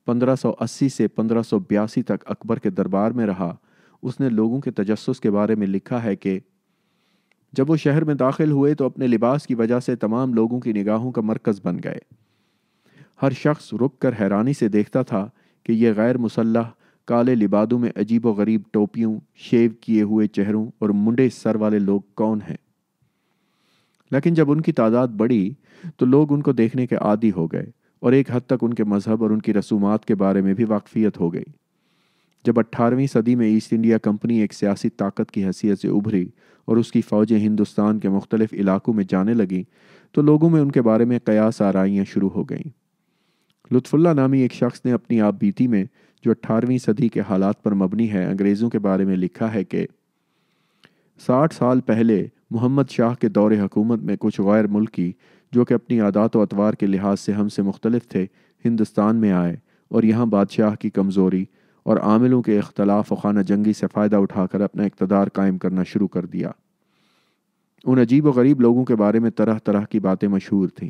1580 से 1582 तक अकबर के दरबार में रहा उसने लोगों के तजस के बारे में लिखा है कि जब वो शहर में दाखिल हुए तो अपने लिबास की वजह से तमाम लोगों की निगाहों का मरकज़ बन गए हर शख्स रुक कर हैरानी से देखता था कि यह गैर मुसल्ह काले लिबादों में अजीब गरीब टोपियों शेव किए हुए चेहरों और मुंडे सर वाले लोग कौन हैं लेकिन जब उनकी तादाद बढ़ी तो लोग उनको देखने के आदि हो गए और एक हद तक उनके मजहब और उनकी रसूमात के बारे में भी वाकफियत हो गई जब 18वीं सदी में ईस्ट इंडिया कंपनी एक सियासी ताकत की हैसियत से उभरी और उसकी फ़ौजें हिंदुस्तान के मुख्तलिफ इलाकों में जाने लगीं तो लोगों में उनके बारे में कयास आरइयाँ शुरू हो गईं लुत्फुल्ला नामी एक शख्स ने अपनी आप बीती में जो 18वीं सदी के हालात पर मबनी है अंग्रेज़ों के बारे में लिखा है कि साठ साल पहले मोहम्मद शाह के दौर हकूमत में कुछ गैर मुल्की जो कि अपनी आदात व अतवार के लिहाज से हमसे मुख्तलिफ थे हिंदुस्तान में आए और यहाँ बादशाह की कमज़ोरी और आमिलों के अख्तलाफ खाना जंगी से फ़ायदा उठाकर अपना इकतदार कायम करना शुरू कर दिया उन अजीब व गरीब लोगों के बारे में तरह तरह की बातें मशहूर थीं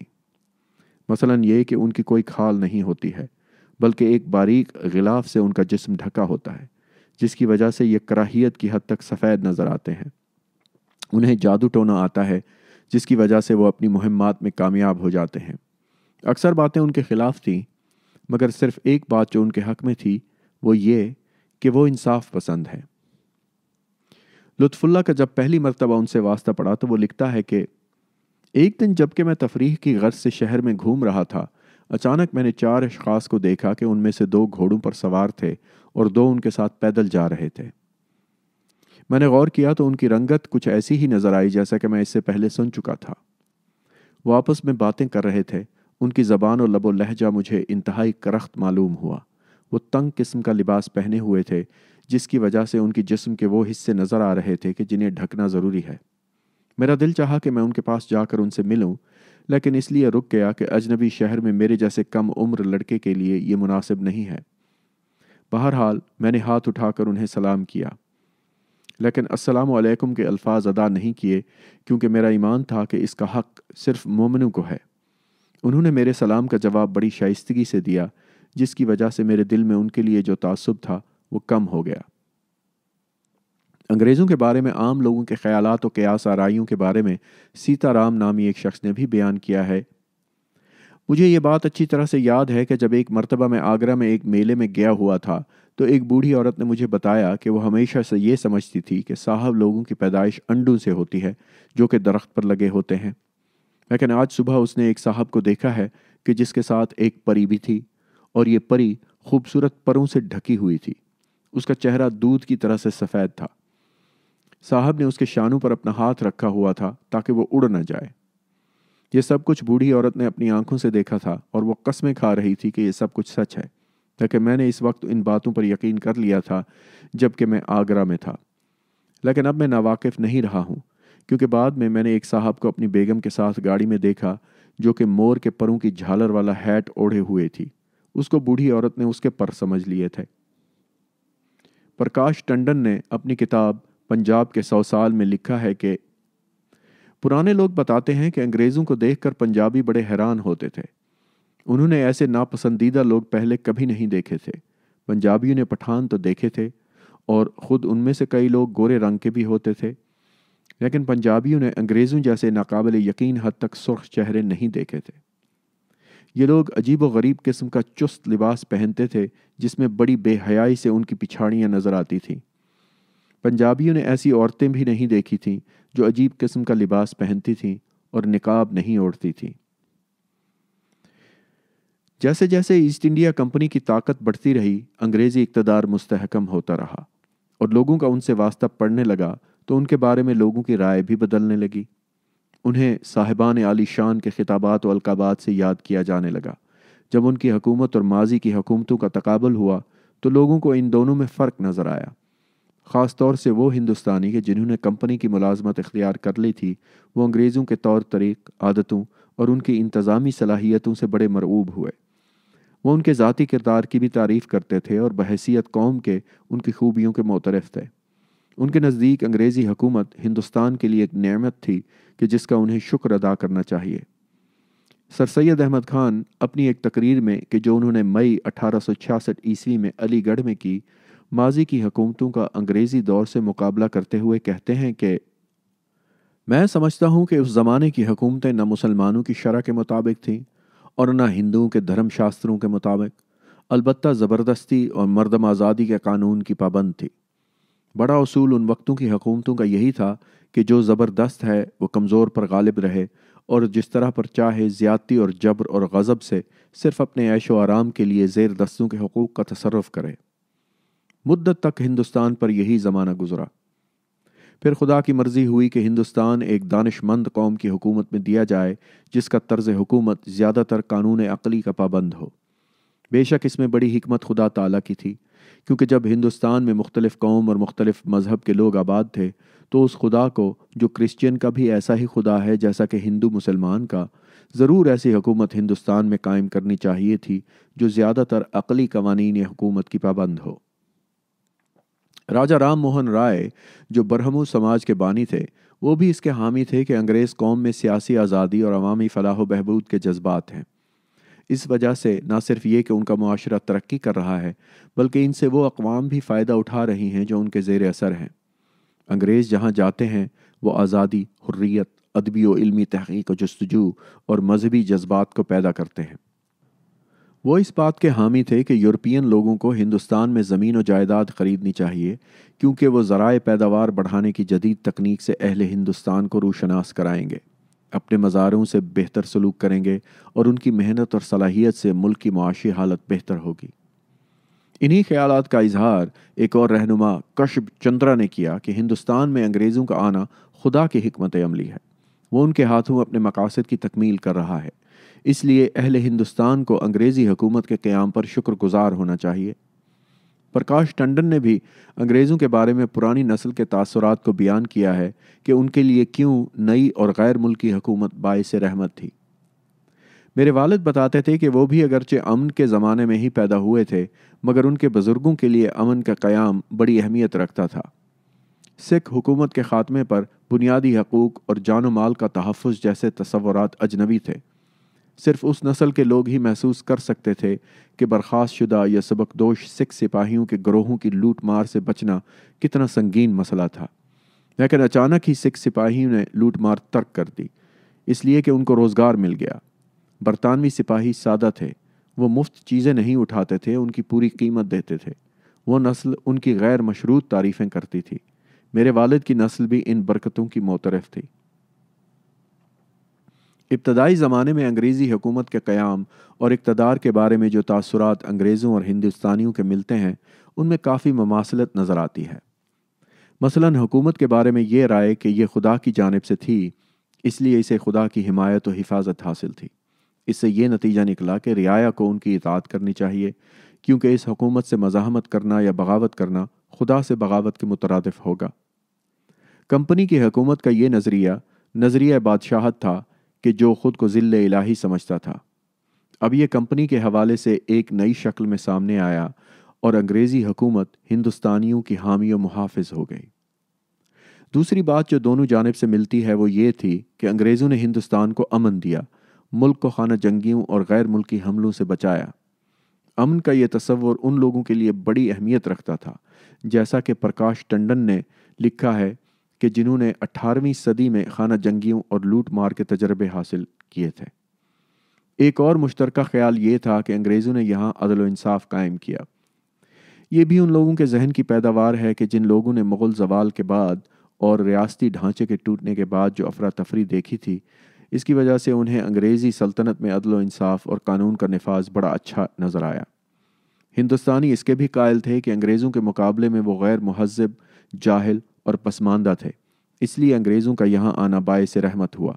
मसलन ये कि उनकी कोई खाल नहीं होती है बल्कि एक बारीक गिलाफ से उनका जिस्म ढका होता है जिसकी वजह से ये कराहियत की हद तक सफ़ेद नज़र आते हैं उन्हें जादू टोना आता है जिसकी वजह से वो अपनी मुहिमात में कामयाब हो जाते हैं अक्सर बातें उनके ख़िलाफ़ थीं मगर सिर्फ एक बात जो उनके हक में थी वो ये कि वो इंसाफ पसंद है लुत्फुल्ला का जब पहली मरतबा उनसे वास्ता पड़ा तो वो लिखता है कि एक दिन जबकि मैं तफरीह की गर्ज से शहर में घूम रहा था अचानक मैंने चार अशखास को देखा कि उनमें से दो घोड़ों पर सवार थे और दो उनके साथ पैदल जा रहे थे मैंने गौर किया तो उनकी रंगत कुछ ऐसी ही नज़र आई जैसा कि मैं इससे पहले सुन चुका था वो आपस में बातें कर रहे थे उनकी ज़बान और लबो लहजा मुझे इंतहाई करख्त मालूम हुआ वो तंग किस्म का लिबास पहने हुए थे जिसकी वजह से उनकी जिस्म के वो हिस्से नज़र आ रहे थे कि जिन्हें ढकना ज़रूरी है मेरा दिल चाहा कि मैं उनके पास जाकर उनसे मिलूं लेकिन इसलिए रुक गया कि अजनबी शहर में मेरे जैसे कम उम्र लड़के के लिए ये मुनासिब नहीं है बहरहाल मैंने हाथ उठाकर उन्हें सलाम किया लेकिन अस्सलाम वालेकुम के अल्फाज अदा नहीं किए क्योंकि मेरा ईमान था कि इसका हक सिर्फ मोमिनों को है उन्होंने मेरे सलाम का जवाब बड़ी शाइस्तगी से दिया जिसकी वजह से मेरे दिल में उनके लिए जो तासुब था वो कम हो गया अंग्रेज़ों के बारे में आम लोगों के ख्याल और क्यास आरइयों के बारे में सीताराम नामी एक शख्स ने भी बयान किया है मुझे ये बात अच्छी तरह से याद है कि जब एक मरतबा मैं आगरा में एक मेले में गया हुआ था तो एक बूढ़ी औरत ने मुझे बताया कि वो हमेशा से ये समझती थी कि साहब लोगों की पैदाइश अंडों से होती है जो कि दरख्त पर लगे होते हैं लेकिन आज सुबह उसने एक साहब को देखा है कि जिसके साथ एक परी भी थी और ये परी खूबसूरत परों से ढकी हुई थी उसका चेहरा दूध की तरह से सफ़ेद था साहब ने उसके शानों पर अपना हाथ रखा हुआ था ताकि वो उड़ न जाए यह सब कुछ बूढ़ी औरत ने अपनी आंखों से देखा था और वो कस्में खा रही थी कि यह सब कुछ सच है लेकिन मैंने इस वक्त इन बातों पर यकीन कर लिया था जबकि मैं आगरा में था लेकिन अब मैं नावाकिफ नहीं रहा हूँ क्योंकि बाद में मैंने एक साहब को अपनी बेगम के साथ गाड़ी में देखा जो कि मोर के परों की झालर वाला हैट ओढ़े हुए थी उसको बूढ़ी औरत ने उसके पर समझ लिए थे प्रकाश टंडन ने अपनी किताब पंजाब के सौ साल में लिखा है कि पुराने लोग बताते हैं कि अंग्रेज़ों को देखकर पंजाबी बड़े हैरान होते थे उन्होंने ऐसे नापसंदीदा लोग पहले कभी नहीं देखे थे पंजाबियों ने पठान तो देखे थे और ख़ुद उनमें से कई लोग गोरे रंग के भी होते थे लेकिन पंजाबियों ने अंग्रेज़ों जैसे नाकबिल यकीन हद तक सुर्ख चेहरे नहीं देखे थे ये लोग अजीब व गरीब किस्म का चुस्त लिबास पहनते थे जिसमें बड़ी बेहयाई से उनकी पिछाड़ियाँ नज़र आती थीं पंजाबियों ने ऐसी औरतें भी नहीं देखी थीं जो अजीब किस्म का लिबास पहनती थीं और निकाब नहीं ओढ़ती थीं जैसे जैसे ईस्ट इंडिया कंपनी की ताकत बढ़ती रही अंग्रेज़ी इकतदार मुस्तहकम होता रहा और लोगों का उनसे वास्ता पड़ने लगा तो उनके बारे में लोगों की राय भी बदलने लगी उन्हें साहिबान आली शान के खिताबात और अलकाबात से याद किया जाने लगा जब उनकी हकूमत और माजी की हकूमतों का तकाबल हुआ तो लोगों को इन दोनों में फ़र्क नज़र आया ख़ास तौर से वो हिंदुस्तानी के जिन्होंने कंपनी की मुलाजमत इख्तियार कर ली थी वो अंग्रेज़ों के तौर तरीक़ आदतों और उनकी इंतज़ामी सलाहियतों से बड़े मरऊब हुए वो उनके ज़ाती किरदार की भी तारीफ़ करते थे और बहसीत कौम के उनकी खूबियों के मोतरफ थे उनके नज़दीक अंग्रेज़ी हकूमत हिंदुस्तान के लिए एक नमत थी कि जिसका उन्हें शुक्र अदा करना चाहिए सर सैद अहमद खान अपनी एक तकरीर में कि जो उन्होंने मई छियासठ ईस्वी में अलीगढ़ में की माजी की हकूमतों का अंग्रेज़ी दौर से मुकाबला करते हुए कहते हैं कि मैं समझता हूँ कि उस ज़माने की हुकूमतें न मुसलमानों की शरह के मुताबिक थीं और न हिंदुओं के धर्मशास्त्रों के मुताबिक अलबत् ज़बरदस्ती और मर्दम आज़ादी के कानून की पाबंद थी बड़ा असूल उन वक्तों की हुकूमतों का यही था कि जो ज़बरदस्त है वो कमज़ोर पर गालिब रहे और जिस तरह पर चाहे ज़्यादती और जबर और गज़ब से सिर्फ अपने ऐश आराम के लिए जेर दस्तों के हकूक़ का तसरफ़ करे मुद्दत तक हिंदुस्तान पर यही ज़माना गुजरा फिर खुदा की मर्ज़ी हुई कि हिंदुस्तान एक दानशमंद कौम की हुकूमत में दिया जाए जिसका तर्ज हुकूमत ज़्यादातर कानून अकली का पाबंद हो बेशक इसमें बड़ी हमत खुदा ताला की थी क्योंकि जब हिंदुस्तान में मुख्तलिफ़ कौम और मुख्तलिफ़ मज़हब के लोग आबाद थे तो उस खुदा को जो क्रिश्चियन का भी ऐसा ही खुदा है जैसा कि हिंदू मुसलमान का ज़रूर ऐसी हुकूमत हिंदुस्तान में कायम करनी चाहिए थी जो ज़्यादातर अकली कवानीन हुकूमत की पाबंद हो राजा राम मोहन राय जो बरहमू समाज के बानी थे वो भी इसके हामी थे कि अंग्रेज़ कौम में सियासी आज़ादी और अवामी फलाह बहबूद के जज्बात हैं इस वजह से ना सिर्फ ये कि उनका माशरा तरक्की कर रहा है बल्कि इनसे वो अकवाम भी फ़ायदा उठा रही हैं जो उनके ज़ेर असर हैं अंग्रेज़ जहाँ जाते हैं वो आज़ादी हुर्रियत अदबी व तहकीक जस्तजू और मजहबी जज्बात को पैदा करते हैं वो इस बात के हामी थे कि यूरोपियन लोगों को हिंदुस्तान में ज़मीन और जायदाद खरीदनी चाहिए क्योंकि वो ज़राए पैदावार बढ़ाने की जदीद तकनीक से अहले हिंदुस्तान को रूशनास कराएंगे अपने मज़ारों से बेहतर सलूक करेंगे और उनकी मेहनत और सलाहियत से मुल्क की मुआशी हालत बेहतर होगी इन्हीं ख्याल का इजहार एक और रहनुमा कश्यप चंद्रा ने किया कि हिंदुस्तान में अंग्रेज़ों का आना खुदा की हमत अमली है वो उनके हाथों अपने मकासद की तकमील कर रहा है इसलिए अहल हिंदुस्तान को अंग्रेज़ी हुकूमत के क़्याम पर शुक्रगुजार होना चाहिए प्रकाश टंडन ने भी अंग्रेज़ों के बारे में पुरानी नस्ल के तासरात को बयान किया है कि उनके लिए क्यों नई और गैर मुल्की हुकूमत बायस रहमत थी मेरे वालद बताते थे कि वो भी अगरचे अमन के ज़माने में ही पैदा हुए थे मगर उनके बुज़ुर्गों के लिए अमन का क़्याम बड़ी अहमियत रखता था सिख हुकूमत के ख़ात्मे पर बुनियादी हकूक़ और जान माल का तहफ़ जैसे तस्वरत अजनबी थे सिर्फ उस नस्ल के लोग ही महसूस कर सकते थे कि बर्खास्त शुदा या सबकदोश सिख सिपाहियों के ग्रोहों की लूट मार से बचना कितना संगीन मसला था लेकिन अचानक ही सिख सिपाहियों ने लूट मार तर्क कर दी इसलिए कि उनको रोज़गार मिल गया बरतानवी सिपाही सादा थे वो मुफ्त चीज़ें नहीं उठाते थे उनकी पूरी कीमत देते थे वो नस्ल उनकी गैर मशरूत तारीफ़ें करती थी मेरे वालद की नस्ल भी इन बरकतों की मोतरफ थी इब्तदाई ज़माने में अंग्रेज़ी हुकूमत के क़्याम और इकतदार के बारे में जो तासरात अंग्रेज़ों और हिंदुस्तानियों के मिलते हैं उनमें काफ़ी ममासलत नज़र आती है मसलन हुकूमत के बारे में ये राय कि यह खुदा की जानब से थी इसलिए इसे खुदा की हिमायत और हिफाजत हासिल थी इससे यह नतीजा निकला कि रियाया को उनकी इतात करनी चाहिए क्योंकि इस हुकूमत से मजाहमत करना या बगावत करना खुदा से बगावत के मुतरदफ होगा कंपनी की हुकूमत का यह नज़रिया नज़रिया बादशाहत था कि जो खुद को ज़िल इलाही समझता था अब यह कंपनी के हवाले से एक नई शक्ल में सामने आया और अंग्रेज़ी हुकूमत हिंदुस्तानियों की हामी और मुहाफिज हो गई दूसरी बात जो दोनों जानब से मिलती है वो ये थी कि अंग्रेज़ों ने हिंदुस्तान को अमन दिया मुल्क को खाना जंगियों और गैर मुल्की हमलों से बचाया अमन का ये तस्वर उन लोगों के लिए बड़ी अहमियत रखता था जैसा कि प्रकाश टंडन ने लिखा है कि जिन्होंने 18वीं सदी में खाना जंगियों और लूट मार के तजर्बे हासिल किए थे एक और मुश्तरका ख्याल ये था कि अंग्रेज़ों ने यहाँ अदल कायम किया ये भी उन लोगों के जहन की पैदावार है कि जिन लोगों ने मुग़ल जवाल के बाद और रियासती ढांचे के टूटने के बाद जो अफरा तफरी देखी थी इसकी वजह से उन्हें अंग्रेज़ी सल्तनत में अदल और कानून का नफाज बड़ा अच्छा नज़र आया हिंदुस्तानी इसके भी कायल थे कि अंग्रेज़ों के मुकाबले में वो गैर महजब जाहल और पसमानदा थे इसलिए अंग्रेज़ों का यहाँ आना से रहमत हुआ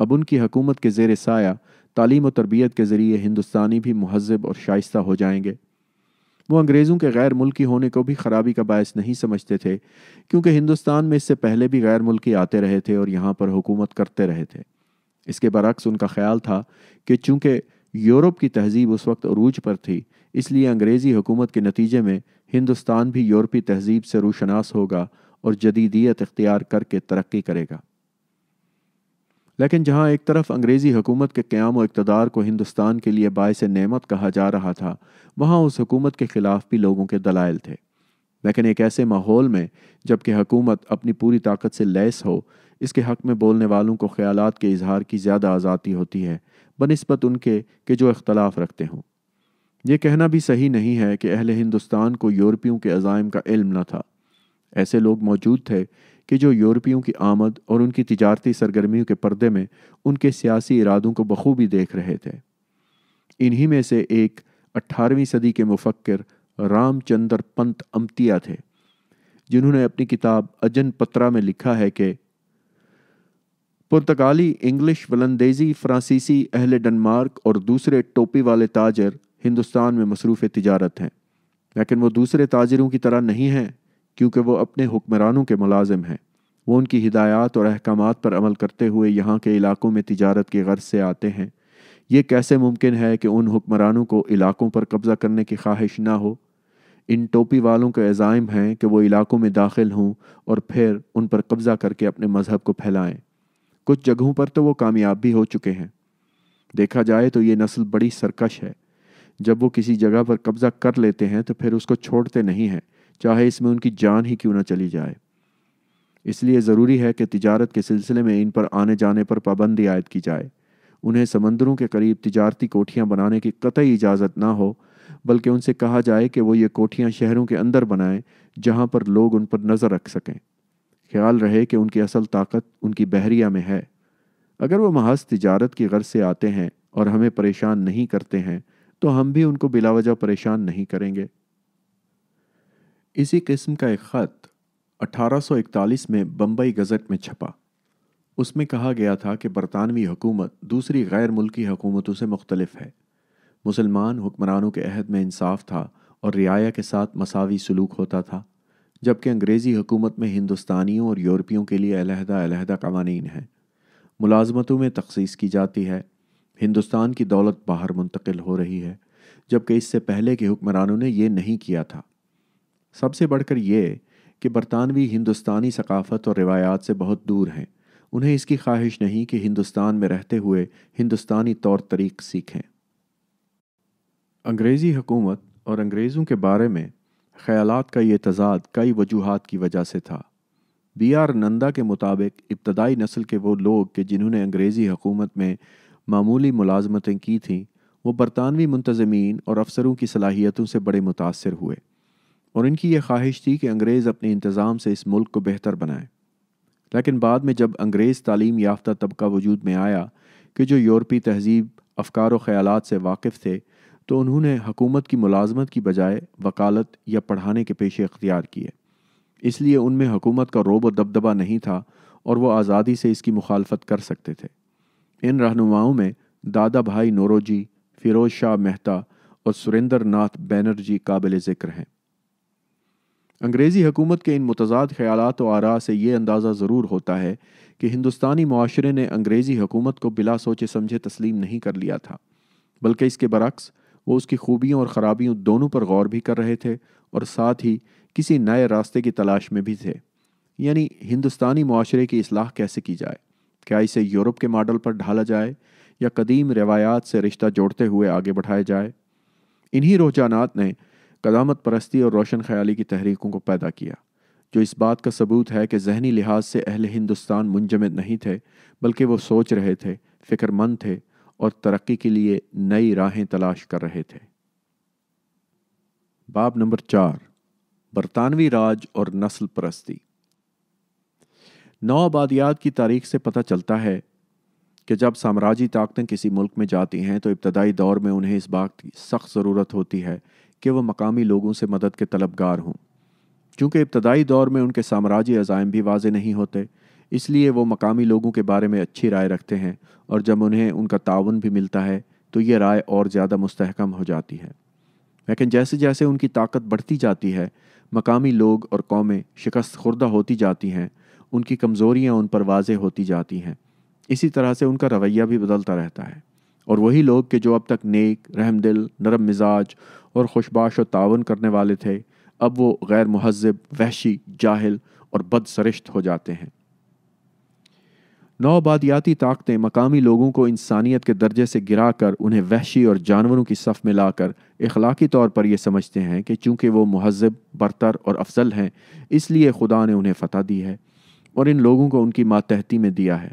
अब उनकी हकूमत के जेर साया तालीम और तरबियत के ज़रिए हिंदुस्तानी भी महजब और शाइस्ता हो जाएंगे वो अंग्रेज़ों के गैर मुल्की होने को भी ख़राबी का बायस नहीं समझते थे क्योंकि हिंदुस्तान में इससे पहले भी गैर मुल्की आते रहे थे और यहाँ पर हुकूमत करते रहे थे इसके बरक्स उनका ख्याल था कि चूँकि यूरोप की तहजीब उस वक्त अरूज पर थी इसलिए अंग्रेज़ी हुकूमत के नतीजे में हिंदुस्तान भी यूरोपी तहजीब से रूशनास होगा और जदीदियत इख्तियार करके तरक्की करेगा लेकिन जहां एक तरफ अंग्रेज़ी हुकूमत के क्याम और इकतदार को हिंदुस्तान के लिए बायस नेमत कहा जा रहा था वहां उस हुकूमत के ख़िलाफ़ भी लोगों के दलाइल थे लेकिन एक ऐसे माहौल में जबकि हुकूमत अपनी पूरी ताकत से लैस हो इसके हक़ में बोलने वालों को ख्याल के इजहार की ज़्यादा आज़ादी होती है बनस्बत उनके के जो इख्तलाफ रखते हों ये कहना भी सही नहीं है कि अहल हिंदुस्तान को यूरोपियों के अजायम का इल्म न था ऐसे लोग मौजूद थे कि जो यूरोपियों की आमद और उनकी तजारती सरगर्मियों के पर्दे में उनके सियासी इरादों को बखूबी देख रहे थे इन्हीं में से एक 18वीं सदी के मुफक्र रामचंद्र पंत अम्तिया थे जिन्होंने अपनी किताब अजन पत्रा में लिखा है कि पुर्तगाली इंग्लिश वलंदेजी फ्रांसीसी अहल डनमार्क और दूसरे टोपी वाले ताजर हिंदुस्तान में मसरूफ़ तजारत हैं लेकिन वो दूसरे ताजरों की तरह नहीं हैं क्योंकि वो अपने हुक्मरानों के मुलाजिम हैं वो उनकी हिदायत और अहकाम पर अमल करते हुए यहाँ के इलाकों में तजारत की गर्ज से आते हैं ये कैसे मुमकिन है कि उन हुक्मरानों को इलाकों पर कब्ज़ा करने की ख्वाहिश ना हो इन टोपी वालों के एज़ाइम हैं कि वो इलाकों में दाखिल हों और फिर उन पर कब्ज़ा करके अपने मज़हब को फैलाएँ कुछ जगहों पर तो वो कामयाब भी हो चुके हैं देखा जाए तो ये नस्ल बड़ी सरकश है जब वो किसी जगह पर कब्ज़ा कर लेते हैं तो फिर उसको छोड़ते नहीं हैं चाहे इसमें उनकी जान ही क्यों ना चली जाए इसलिए ज़रूरी है कि तिजारत के सिलसिले में इन पर आने जाने पर पाबंदी आयद की जाए उन्हें समंदरों के करीब तजारती कोठियाँ बनाने की कतई इजाज़त ना हो बल्कि उनसे कहा जाए कि वो ये कोठियाँ शहरों के अंदर बनाएं जहाँ पर लोग उन पर नज़र रख सकें ख्याल रहे कि उनकी असल ताकत उनकी बहरिया में है अगर वो महज तजारत की गर्ज से आते हैं और हमें परेशान नहीं करते हैं तो हम भी उनको बिलावजा परेशान नहीं करेंगे इसी किस्म का एक ख़त 1841 में बम्बई गज़ट में छपा उसमें कहा गया था कि बरतानवी हुकूमत दूसरी गैर मुल्की हुकूमतों से मुख्तलफ है मुसलमान हुक्मरानों के अहद में इंसाफ था और रियाया के साथ मसावी सलूक होता था जबकि अंग्रेज़ी हुकूमत में हिंदुस्तानियों और यूरोपियों के लिए अलहदा अलहदा कवानीन हैं मुलाजमतों में तखसीस की जाती है हिंदुस्तान की दौलत बाहर मुंतकिल हो रही है जबकि इससे पहले के हुक्मरानों ने यह नहीं किया था सबसे बढ़कर ये कि बरतानवी हिंदुस्तानी सकाफ़त और रिवायात से बहुत दूर हैं उन्हें इसकी ख्वाहिश नहीं कि हिंदुस्तान में रहते हुए हिंदुस्तानी तौर तरीक़ सीखें अंग्रेज़ी हुकूमत और अंग्रेज़ों के बारे में ख्याल का ये तजाद कई वजूहत की वजह से था बी आर नंदा के मुताबिक इब्तदाई नस्ल के वो लोग के जिन्होंने अंग्रेज़ी हुकूमत में मामूली मुलाजमतें की थीं वो बरतानवी मुंतजमीन और अफसरों की सलाहियतों से बड़े मुतासर हुए और इनकी ये ख्वाहिश थी कि अंग्रेज़ अपने इंतज़ाम से इस मुल्क को बेहतर बनाएं लेकिन बाद में जब अंग्रेज़ तालीम याफ्ता तबका वजूद में आया कि जो यूरोपी तहजीब अफकार व ख़्याल से वाकिफ़ थे तो उन्होंने हकूमत की मुलाजमत की बजाय वकालत या पढ़ाने के पेशे अख्तियार किए इसलिए उनमें हकूमत का रोब व दबदबा नहीं था और वह आज़ादी से इसकी मुखालफत कर सकते थे इन रहनुमाओं में दादा भाई नोरोजी फिरोज शाह मेहता और सुरेंद्र नाथ बैनर्जी काबिल ज़िक्र हैं अंग्रेज़ी हुकूमत के इन मतजाद ख्यालात और आरा से ये अंदाज़ा ज़रूर होता है कि हिंदुस्तानी माशरे ने अंग्रेज़ी हुकूमत को बिला सोचे समझे तस्लीम नहीं कर लिया था बल्कि इसके बरक्स वो उसकी खूबियों और ख़राबियों दोनों पर गौर भी कर रहे थे और साथ ही किसी नए रास्ते की तलाश में भी थे यानी हिंदुस्तानी माशरे की असलाह कैसे की जाए क्या इसे यूरोप के मॉडल पर ढाला जाए या कदीम रवायात से रिश्ता जोड़ते हुए आगे बढ़ाया जाए इन्हीं रुझाना ने कदामत परस्ती और रोशन ख्याली की तहरीकों को पैदा किया जो इस बात का सबूत है कि जहनी लिहाज से अहल हिंदुस्तान मुंजमद नहीं थे बल्कि वो सोच रहे थे फ़िक्रमंद थे और तरक्की के लिए नई राहें तलाश कर रहे थे बाब नंबर चार बरतानवी राज और नस्ल परस्ती नौ आबादियात की तारीख से पता चलता है कि जब साम्राज्य ताकतें किसी मुल्क में जाती हैं तो इब्तदाई दौर में उन्हें इस बात की सख्त ज़रूरत होती है कि वह मकामी लोगों से मदद के तलबगार हों चूँकि इब्तदाई दौर में उनके साम्राज्य अजायम भी वाज नहीं होते इसलिए वो मकामी लोगों के बारे में अच्छी राय रखते हैं और जब उन्हें उनका ताउन भी मिलता है तो ये राय और ज़्यादा मुस्तहकम हो जाती है लेकिन जैसे जैसे उनकी ताकत बढ़ती जाती है मकामी लोग और कौमें शिकस्त खुर्दा होती जाती हैं उनकी कमज़ोरियाँ उन पर वाजे होती जाती हैं इसी तरह से उनका रवैया भी बदलता रहता है और वही लोग के जो अब तक नेक रहमदिल नरम मिजाज और खुशबाश और तावन करने वाले थे अब वो गैर महजब वहशी जाहिल और बदसरिश्त हो जाते हैं नौबादियाती ताकतें मकामी लोगों को इंसानियत के दर्जे से गिरा कर उन्हें वहशी और जानवरों की सफ़ में लाकर इखलाकी तौर पर यह समझते हैं कि चूँकि वो महजब बरतर और अफजल हैं इसलिए खुदा ने उन्हें फ़तह दी है और इन लोगों को उनकी मातहती में दिया है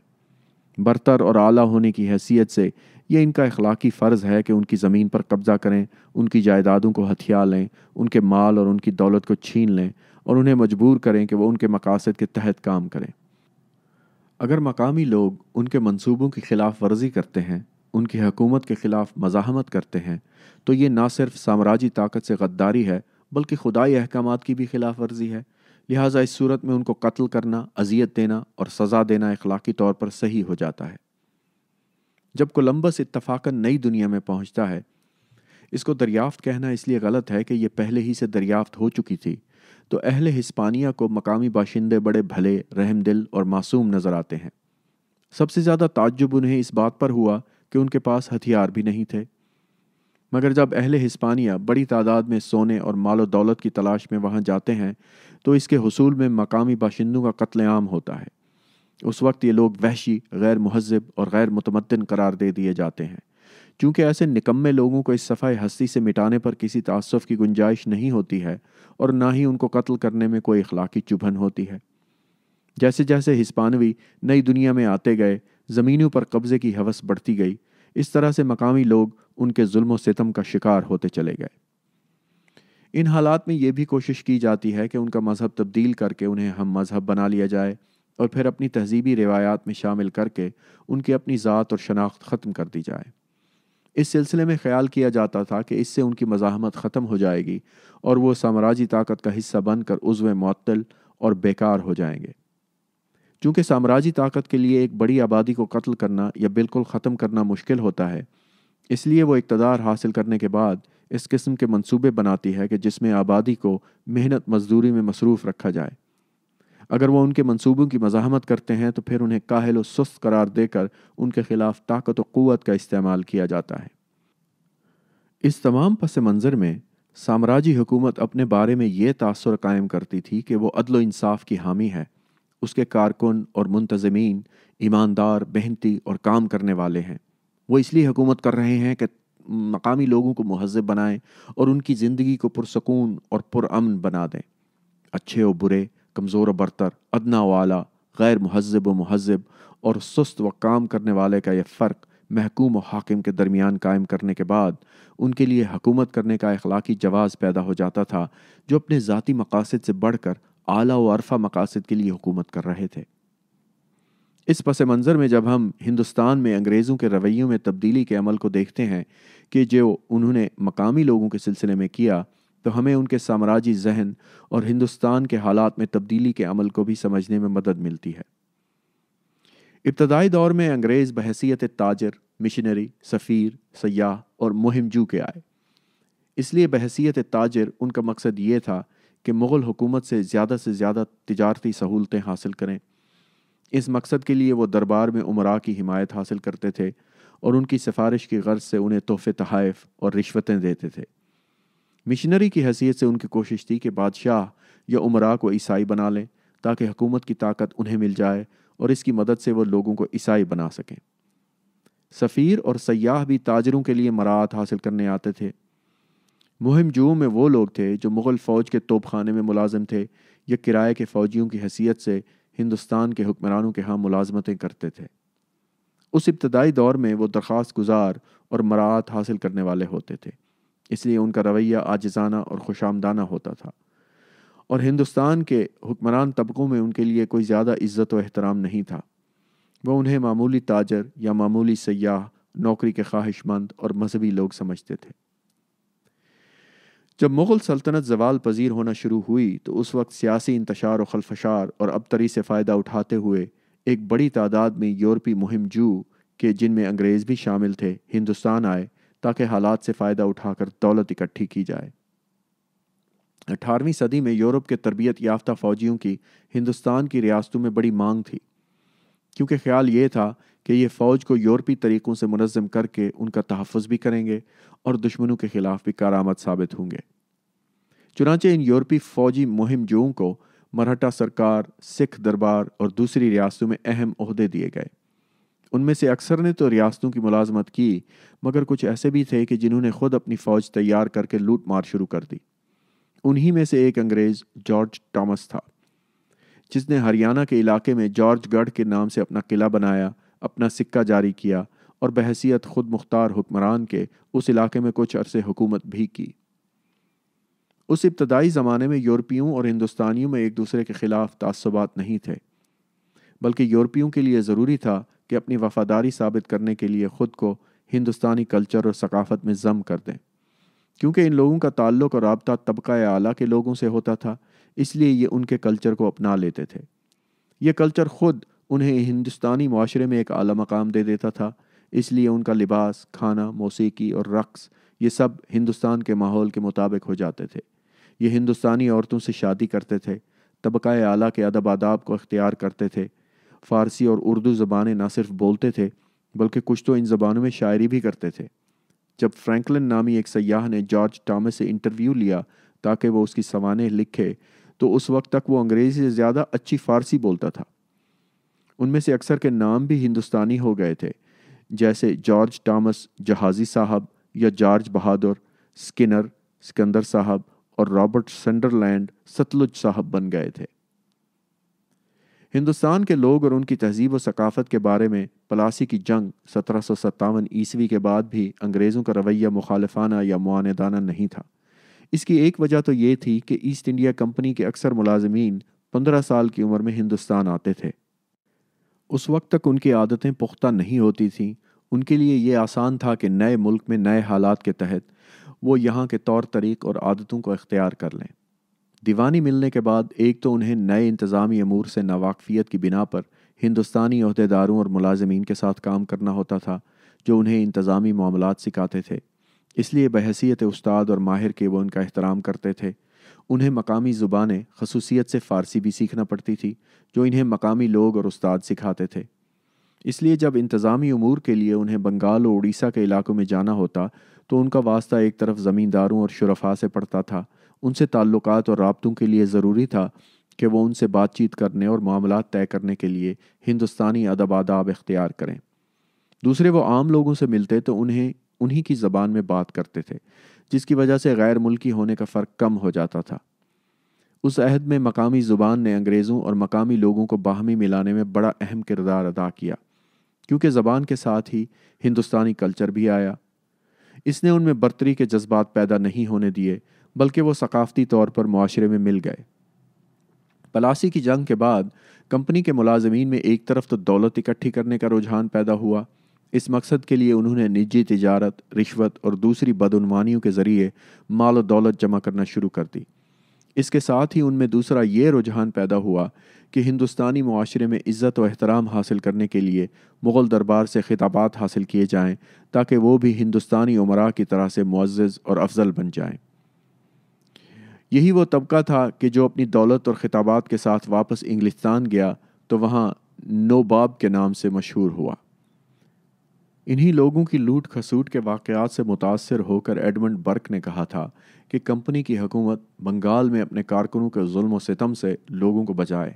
बरतर और आला होने की हैसियत से ये इनका अखलाकी फ़र्ज़ है कि उनकी ज़मीन पर कब्ज़ा करें उनकी जायदादों को हथियार लें उनके माल और उनकी दौलत को छीन लें और उन्हें मजबूर करें कि वह उनके मकासद के तहत काम करें अगर मकामी लोग उनके मंसूबों की खिलाफ वर्जी करते हैं उनकी हकूमत के ख़िलाफ़ मज़ाहमत करते हैं तो ये ना सिर्फ साम्राज्य ताकत से गद्दारी है बल्कि खुदाई अहकाम की भी खिलाफ वर्जी है लिहाजा इस सूरत में उनको कत्ल करना अजियत देना और सज़ा देना इखलाकी तौर पर सही हो जाता है जब कोलंबस इतफाकन नई दुनिया में पहुंचता है इसको दरियाफ्त कहना इसलिए गलत है कि यह पहले ही से दरियाफ्त हो चुकी थी तो अहल हिस्पानिया को मकामी बाशिंदे बड़े भले रहमदिल और मासूम नज़र आते हैं सबसे ज़्यादा ताज्जुब उन्हें इस बात पर हुआ कि उनके पास हथियार भी नहीं थे मगर जब अहल हिस्पानिया बड़ी तादाद में सोने और मालो दौलत की तलाश में वहाँ जाते हैं तो इसके हसूल में मकामी बाशिंदों का कत्लेआम होता है उस वक्त ये लोग वहशी गैर महजब और गैर मुतमदन करार दे दिए जाते हैं चूँकि ऐसे निकम्मे लोगों को इस सफ़ाई हस्ती से मिटाने पर किसी तसफ़ की गुंजाइश नहीं होती है और ना ही उनको कत्ल करने में कोई अखलाकी चुभन होती है जैसे जैसे हिस्पानवी नई दुनिया में आते गए ज़मीनों पर कब्ज़े की हवस बढ़ती गई इस तरह से मकामी लोग उनके जुल्म सितम का शिकार होते चले गए इन हालात में ये भी कोशिश की जाती है कि उनका मज़हब तब्दील करके उन्हें हम मज़हब बना लिया जाए और फिर अपनी तहजीबी रिवायात में शामिल करके उनकी अपनी ज़ात और शनाख्त ख़त्म कर दी जाए इस सिलसिले में ख्याल किया जाता था कि इससे उनकी मज़ाहमत ख़त्म हो जाएगी और वो साम्राज्य ताकत का हिस्सा बनकर उज़व मअतल और बेकार हो जाएंगे चूँकि साम्राज्य ताकत के लिए एक बड़ी आबादी को कत्ल करना या बिल्कुल ख़त्म करना मुश्किल होता है इसलिए वो इकतदार हासिल करने के बाद इस किस्म के मंसूबे बनाती है कि जिसमें आबादी को मेहनत मजदूरी में मसरूफ़ रखा जाए अगर वो उनके मंसूबों की मजामत करते हैं तो फिर उन्हें काहल व सुस्त करार देकर उनके खिलाफ ताकत व क़वत का इस्तेमाल किया जाता है इस तमाम पस मंज़र में साम्राज्य हुकूमत अपने बारे में ये तासर कायम करती थी कि वो अदल इंसाफ की हामी है उसके कारकुन और मुंतजमीन ईमानदार बेहनती और काम करने वाले हैं वो इसलिए हुकूमत कर रहे हैं कि मकामी लोगों को महजब बनाएं और उनकी ज़िंदगी को पुरसकून और पुरन बना दें अच्छे और बुरे कमज़ोर व बरतर अदना वाला गैर महजब व महजब और सुस्त व काम करने वाले का यह फ़र्क महकूम और हाकिम के दरमियान कायम करने के बाद उनके लिए हकूमत करने का अखलाकी जवाज़ पैदा हो जाता था जो अपने ज़ाती मकासद से बढ़ कर आला व अरफा मकासद के लिए हुकूमत कर रहे थे इस पस मंज़र में जब हम हिंदुस्तान में अंग्रेज़ों के रवैयों में तब्दीली के अमल को देखते हैं कि जो उन्होंने मकामी लोगों के सिलसिले में किया तो हमें उनके साम्राज्य जहन और हिंदुस्तान के हालात में तब्दीली के अमल को भी समझने में मदद मिलती है इब्तदाई दौर में अंग्रेज़ बहसीत ताजर मिशनरी सफ़ीर सयाह और मुहिमजू के आए इसलिए बहसीत ताजर उनका मकसद ये था कि मुग़ल हुकूमत से ज़्यादा से ज़्यादा तजारती सहूलतें हासिल करें इस मकसद के लिए वो दरबार में उमरा की हिमायत हासिल करते थे और उनकी सिफारिश की गर्ज से उन्हें तोहफ़े तहाइफ और रिश्वतें देते थे मिशनरी की हैसियत से उनकी कोशिश थी कि बादशाह या उमरा को ईसाई बना लें ताकि हुकूमत की ताकत उन्हें मिल जाए और इसकी मदद से वो लोगों को ईसाई बना सकें सफ़ीर और सयाह भी ताजरों के लिए मराहत हासिल करने आते थे मुहिम जुओं में वो लोग थे जो मुग़ल फ़ौज के तोपखाने में मुलाजम थे या किराए के फ़ौजियों की हैसियत से हिंदुस्तान के हुक्मरानों के यहाँ मुलाजमतें करते थे उस इब्तदाई दौर में वो दरख्वास्त गुजार और मराहत हासिल करने वाले होते थे इसलिए उनका रवैया आजिज़ाना और खुशामदाना होता था और हिंदुस्तान के हुक्मरान तबकों में उनके लिए कोई ज़्यादा इज़्ज़त व अहतराम नहीं था वह उन्हें मामूली ताजर या मामूली सयाह नौकरी के ख्वाहिशमंद और मजहबी लोग समझते थे जब मुग़ल सल्तनत जवाल पजीर होना शुरू हुई तो उस वक्त सियासी इंतशार और खलफशार और अबतरी से फ़ायदा उठाते हुए एक बड़ी तादाद में यूरोपी मुहिम जू के जिनमें अंग्रेज़ भी शामिल थे हिंदुस्तान आए ताकि हालात से फ़ायदा उठाकर दौलत इकट्ठी की जाए अठारहवीं सदी में यूरोप के तरबियत याफ्ता फ़ौजियों की हिंदुस्तान की रियासतों में बड़ी मांग थी क्योंकि ख्याल ये था कि ये फ़ौज को यूरोपी तरीक़ों से मुनज़म करके उनका तहफ़ भी करेंगे और दुश्मनों के ख़िलाफ़ भी कारामद साबित होंगे चुनाचे इन यूरोपी फ़ौजी मुहिम जुओं को मराठा सरकार सिख दरबार और दूसरी रियासतों में अहम अहदे दिए गए उनमें से अक्सर ने तो रियासतों की मुलाजमत की मगर कुछ ऐसे भी थे कि जिन्होंने खुद अपनी फ़ौज तैयार करके लूट मार शुरू कर दी उन्हीं में से एक अंग्रेज़ जॉर्ज टॉमस था जिसने हरियाणा के इलाके में जॉर्जगढ़ के नाम से अपना किला बनाया अपना सिक्का जारी किया और बहसीत खुद मुख्तार हुक्मरान के उस इलाके में कुछ अरसे हुकूमत भी की उस इब्तदाई ज़माने में यूरोपियों और हिंदुस्तानियों में एक दूसरे के ख़िलाफ़ तसबात नहीं थे बल्कि यूरोपियों के लिए ज़रूरी था कि अपनी वफादारी साबित करने के लिए ख़ुद को हिंदुस्तानी कल्चर और सकाफ़त में जम कर दें क्योंकि इन लोगों का ताल्लुक और रबता तबका आला के लोगों से होता था इसलिए ये उनके कल्चर को अपना लेते थे ये कल्चर ख़ुद उन्हें हिंदुस्तानी माशरे में एक आला मकाम दे देता था इसलिए उनका लिबास खाना मौसीकी और रक़्स ये सब हिंदुस्तान के माहौल के मुताबिक हो जाते थे ये हिंदुस्तानी औरतों से शादी करते थे तबका आला के अदब आदाब को अख्तियार करते थे फ़ारसी और उर्दू ज़बानें ना सिर्फ बोलते थे बल्कि कुछ तो इन ज़बानों में शायरी भी करते थे जब फ्रैंकलिन नामी एक सयाह ने जॉर्ज टामस से इंटरव्यू लिया ताकि वह उसकी सवान लिखे तो उस वक्त तक वो अंग्रेज़ी से ज़्यादा अच्छी फ़ारसी बोलता था उनमें से अक्सर के नाम भी हिंदुस्तानी हो गए थे जैसे जॉर्ज टामस जहाज़ी साहब या जॉर्ज बहादुर स्किनर सिकंदर साहब और रॉबर्ट संडरलैंड सतलुज साहब बन गए थे हिंदुस्तान के लोग और उनकी तहजीब व सकाफ़त के बारे में पलासी की जंग सत्रह सौ सत्तावन ईस्वी के बाद भी अंग्रेज़ों का रवैया मुखालफाना या मानदाना नहीं था इसकी एक वजह तो ये थी कि ईस्ट इंडिया कंपनी के अक्सर मुलाजमीन पंद्रह साल की उम्र में हिंदुस्तान आते थे उस वक्त तक उनकी आदतें पुख्ता नहीं होती थी उनके लिए ये आसान था कि नए मुल्क में नए हालात के तहत वो यहाँ के तौर तरीक़ और आदतों को इख्तियार कर लें दीवानी मिलने के बाद एक तो उन्हें नए इंतज़ामी अमूर से नावाकफियत की बिना पर हिंदुस्तानी अहदेदारों और मुलाजमीन के साथ काम करना होता था जो उन्हें इंतज़ामी मामला सिखाते थे इसलिए बहसीत उस्ताद और माहिर के वो उनका एहतराम करते थे उन्हें मकामी ज़ुबानें खसूसियत से फ़ारसी भी सीखना पड़ती थी जो इन्हें मकामी लोग और उस्ताद सिखाते थे इसलिए जब इंतज़ामी अमूर के लिए उन्हें बंगाल और उड़ीसा के इलाकों में जाना होता तो उनका वास्ता एक तरफ ज़मींदारों और शुरफा से पड़ता था उनसे ताल्लुक़ और रबतों के लिए ज़रूरी था कि वो उनसे बातचीत करने और मामला तय करने के लिए हिंदुस्तानी अदब आदाब इख्तियार करें दूसरे वो आम लोगों से मिलते तो उन्हें उन्हीं की ज़बान में बात करते थे जिसकी वजह से गैर मुल्की होने का फ़र्क कम हो जाता था उस अहद में मकामी ज़ुबान ने अंग्रेज़ों और मकामी लोगों को बाहमी मिलाने में बड़ा अहम किरदार अदा किया क्योंकि ज़बान के साथ ही हिंदुस्तानी कल्चर भी आया इसने उनमें बरतरी के जज्बात पैदा नहीं होने दिए बल्कि वो सकाफ़ती तौर पर मुआरे में मिल गए पलासी की जंग के बाद कंपनी के मुलाजमीन में एक तरफ तो दौलत इकट्ठी करने का रुझान पैदा हुआ इस मकसद के लिए उन्होंने निजी तजारत रिश्वत और दूसरी बदनवानियों के ज़रिए माल और दौलत जमा करना शुरू कर दी इसके साथ ही उनमें दूसरा ये रुझान पैदा हुआ कि हिंदुस्तानी माशरे में इज़्ज़त और अहतराम हासिल करने के लिए मुग़ल दरबार से खिताबात हासिल किए जाएँ ताकि वो भी हिंदुस्तानी उमरा की तरह से मुज्ज़ और अफजल बन जाएँ यही वो तबका था कि जो अपनी दौलत और ख़िताबात के साथ वापस इंग्लिस्तान गया तो वहाँ नोबाब के नाम से मशहूर हुआ इन्हीं लोगों की लूट खसूट के वाक़ात से मुतासर होकर एडमंड बर्क ने कहा था कि कंपनी की हुकूमत बंगाल में अपने कारकुनों के जुल्म सितम से लोगों को बचाए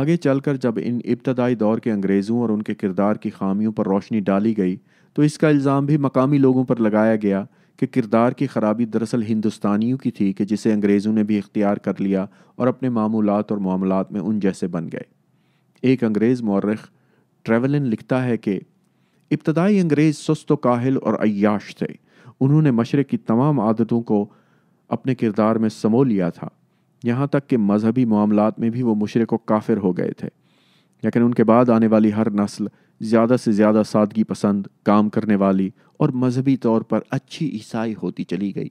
आगे चलकर जब इन इब्तदाई दौर के अंग्रेज़ों और उनके किरदार की खामियों पर रोशनी डाली गई तो इसका इल्ज़ाम भी मकामी लोगों पर लगाया गया कि किरदार की खराबी दरअसल हिंदुस्तानियों की थी कि जिसे अंग्रेज़ों ने भी इख्तियार कर लिया और अपने मामूलत और मामलों में उन जैसे बन गए एक अंग्रेज़ मौरख ट्रेवलिन लिखता है कि इब्तदाई अंग्रेज़ सुस्त व काहिल और अयाश थे उन्होंने मशरक़ की तमाम आदतों को अपने किरदार में समो लिया था यहाँ तक कि मजहबी मामलों में भी वो मशरक़ व काफिर हो गए थे लेकिन उनके बाद आने वाली हर नस्ल ज़्यादा से ज़्यादा सादगी पसंद काम करने वाली और मजहबी तौर पर अच्छी ईसाई होती चली गई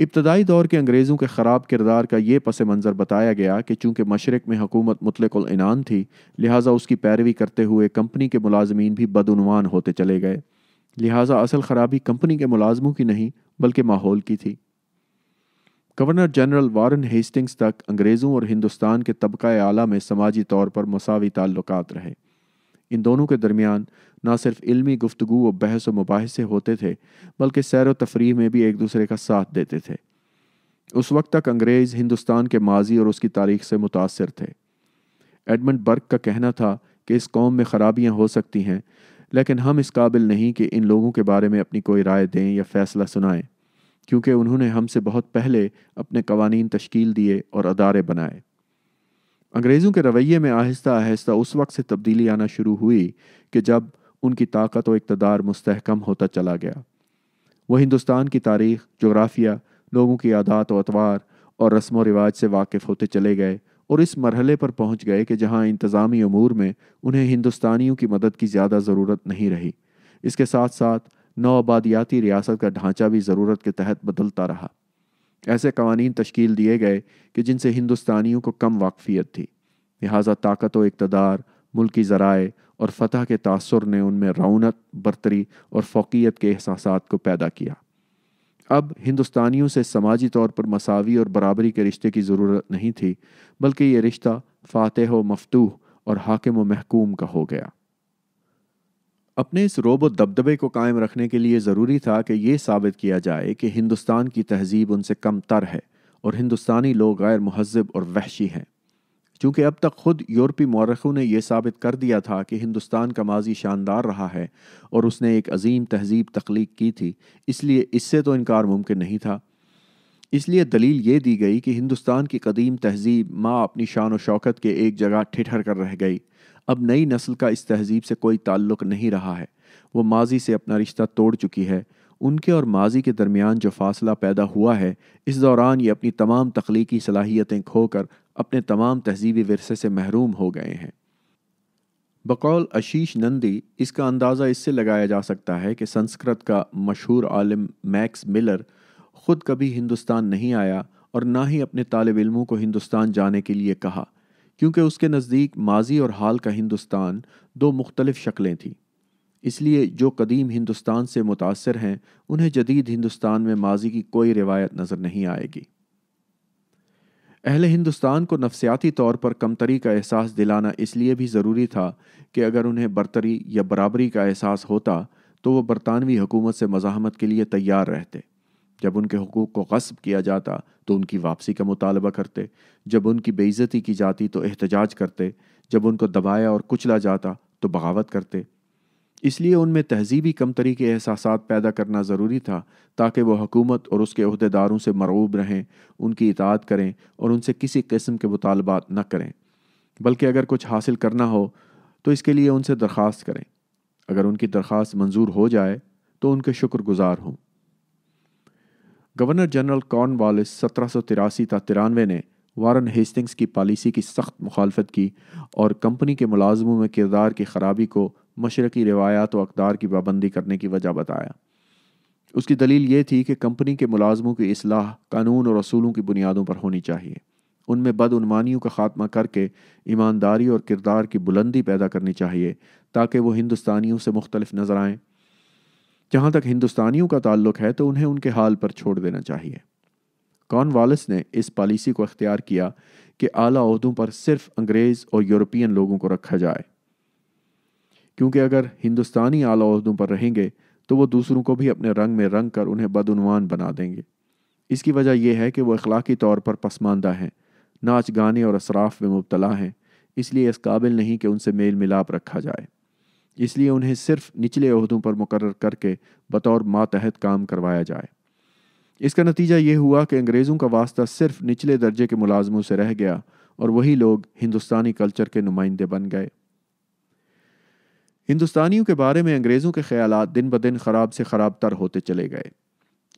इब्तदाई दौर के अंग्रेज़ों के ख़राब किरदार का ये पस मंज़र बताया गया कि चूँकि मशरक़ में हुकूमत मुतलकुलनान थी लिहाजा उसकी पैरवी करते हुए कंपनी के मुलाजमीन भी बदनवान होते चले गए लिहाजा असल ख़राबी कंपनी के मुलाजमों की नहीं बल्कि माहौल की थी गवर्नर जनरल वारन हेस्टिंग्स तक अंग्रेज़ों और हिंदुस्तान के तबका आला में समाजी तौर पर मसावी ताल्लुक़ रहे इन दोनों के दरमियान न सिर्फ इलमी गुफ्तु व बहस व मुबासे होते थे बल्कि सैर व तफरी में भी एक दूसरे का साथ देते थे उस वक्त तक अंग्रेज़ हिंदुस्तान के माजी और उसकी तारीख से मुतासर थे एडमंड बर्ग का कहना था कि इस कौम में खराबियाँ हो सकती हैं लेकिन हम इस काबिल नहीं कि इन लोगों के बारे में अपनी कोई राय दें या फ़ैसला सुनाएं क्योंकि उन्होंने हमसे बहुत पहले अपने कवानी तश्कील दिए और अदारे बनाए अंग्रेज़ों के रवैये में आहिस्ता आहिस्ता उस वक्त से तब्दीली आना शुरू हुई कि जब उनकी ताकत व इकतदार मुस्तहकम होता चला गया वह हिंदुस्तान की तारीख जोग्राफिया लोगों की आदात व अतवार और रस्म व रिवाज से वाकिफ़ होते चले गए और इस मरहले पर पहुंच गए कि जहां इंतज़ामी अमूर में उन्हें हिंदुस्तानियों की मदद की ज़्यादा ज़रूरत नहीं रही इसके साथ साथ नौ आबादियाती रियासत का ढांचा भी ज़रूरत के तहत बदलता रहा ऐसे कवानीन तश्कील दिए गए कि जिनसे हिंदुस्तानियों को कम वाकफियत थी लिहाजा ताकत व इकतदार मुल्की ज़राए और फतह के तासर ने उनमें रौनक बरतरी और फोकियत के एहसास को पैदा किया अब हिंदुस्तानियों से समाजी तौर पर मसावी और बराबरी के रिश्ते की ज़रूरत नहीं थी बल्कि ये रिश्ता फातह व मफतूह और हाकिम व महकूम का हो गया अपने इस रोबो दबदबे को कायम रखने के लिए ज़रूरी था कि ये साबित किया जाए कि हिंदुस्तान की तहजीब उनसे कम तर है और हिंदुस्तानी लोग गैर महजब और वहशी हैं चूँकि अब तक खुद यूरोपी मौरखों ने यह साबित कर दिया था कि हिंदुस्तान का माजी शानदार रहा है और उसने एक अजीम तहजीब तख्लीक की थी इसलिए इससे तो इनकार मुमकिन नहीं था इसलिए दलील ये दी गई कि हिंदुस्तान की कदीम तहजीब माँ अपनी शान व शौकत के एक जगह ठिठर कर रह गई अब नई नस्ल का इस तहजीब से कोई ताल्लुक नहीं रहा है वो माजी से अपना रिश्ता तोड़ चुकी है उनके और माजी के दरमियान जो फासला पैदा हुआ है इस दौरान ये अपनी तमाम तख्लीकी सलाहियतें खोकर अपने तमाम तहजीबी वरसे से महरूम हो गए हैं बकौल आशीष नंदी इसका अंदाज़ा इससे लगाया जा सकता है कि संस्कृत का मशहूर आलम मैक्स मिलर ख़ुद कभी हिंदुस्तान नहीं आया और ना ही अपने तालब इलमों को हिंदुस्तान जाने के लिए कहा क्योंकि उसके नज़दीक माजी और हाल का हिंदुस्तान दो मुख्तलिफ शक्लें थीं इसलिए जो कदीम हिंदुस्तान से मुतासर हैं उन्हें जदीद हिंदुस्तान में माजी की कोई रिवायत नज़र नहीं आएगी अहल हिंदुस्तान को नफसियाती तौर पर कमतरी का एहसास दिलाना इसलिए भी ज़रूरी था कि अगर उन्हें बरतरी या बराबरी का एहसास होता तो वह बरतानवी हुकूमत से मज़ाहमत के लिए तैयार रहते जब उनके हकूक़ को गस्ब किया जाता तो उनकी वापसी का मुतालबा करते जब उनकी बेइज्जती की जाती तो एहतजाज करते जब उनको दबाया और कुचला जाता तो बगावत करते इसलिए उनमें तहजीबी कमतरी के एहसास पैदा करना ज़रूरी था ताकि वह हुकूमत और उसके अहदेदारों से मरूब रहें उनकी इतात करें और उनसे किसी किस्म के मुतालबात न करें बल्कि अगर कुछ हासिल करना हो तो इसके लिए उनसे दरख्वास्त करें अगर उनकी दरख्वास्त मंजूर हो जाए तो उनके शुक्रगुजार हों गवर्नर जनरल कॉर्न वालिस सत्रह था तिरानवे ने वारन हेस्टिंग्स की पॉलिसी की सख्त मुखालफत की और कंपनी के मुलाजमों में किरदार की खराबी को मशरकी रवायात व अकदार की पाबंदी करने की वजह बताया उसकी दलील ये थी कि कंपनी के मुलाजमों की असलाह कानून और असूलों की बुनियादों पर होनी चाहिए उनमें बदनमानियों का खात्मा करके ईमानदारी और किरदार की बुलंदी पैदा करनी चाहिए ताकि वो हिंदुस्तानियों से मुख्तलिफ नज़र आएँ जहाँ तक हिंदुस्तानियों का ताल्लुक है तो उन्हें उनके हाल पर छोड़ देना चाहिए कॉन वालस ने इस पॉलिसी को अख्तियार किया कि आला उहदों पर सिर्फ अंग्रेज़ और यूरोपियन लोगों को रखा जाए क्योंकि अगर हिंदुस्तानी आला उहदों पर रहेंगे तो वो दूसरों को भी अपने रंग में रंग कर उन्हें बदनवान बना देंगे इसकी वजह यह है कि वो अखलाकी तौर पर पसमानदा हैं नाच गाने और असराफ में मुबतला हैं इसलिए इस काबिल नहीं कि उनसे मेल मिलाप रखा जाए इसलिए उन्हें सिर्फ निचले अहदों पर मुकर करके बतौर मातहत काम करवाया जाए इसका नतीजा ये हुआ कि अंग्रेज़ों का वास्ता सिर्फ निचले दर्जे के मुलाजमों से रह गया और वही लोग हिंदुस्तानी कल्चर के नुमाइंदे बन गए हिंदुस्तानियों के बारे में अंग्रेज़ों के ख्याल दिन ब दिन ख़राब से ख़राब तर होते चले गए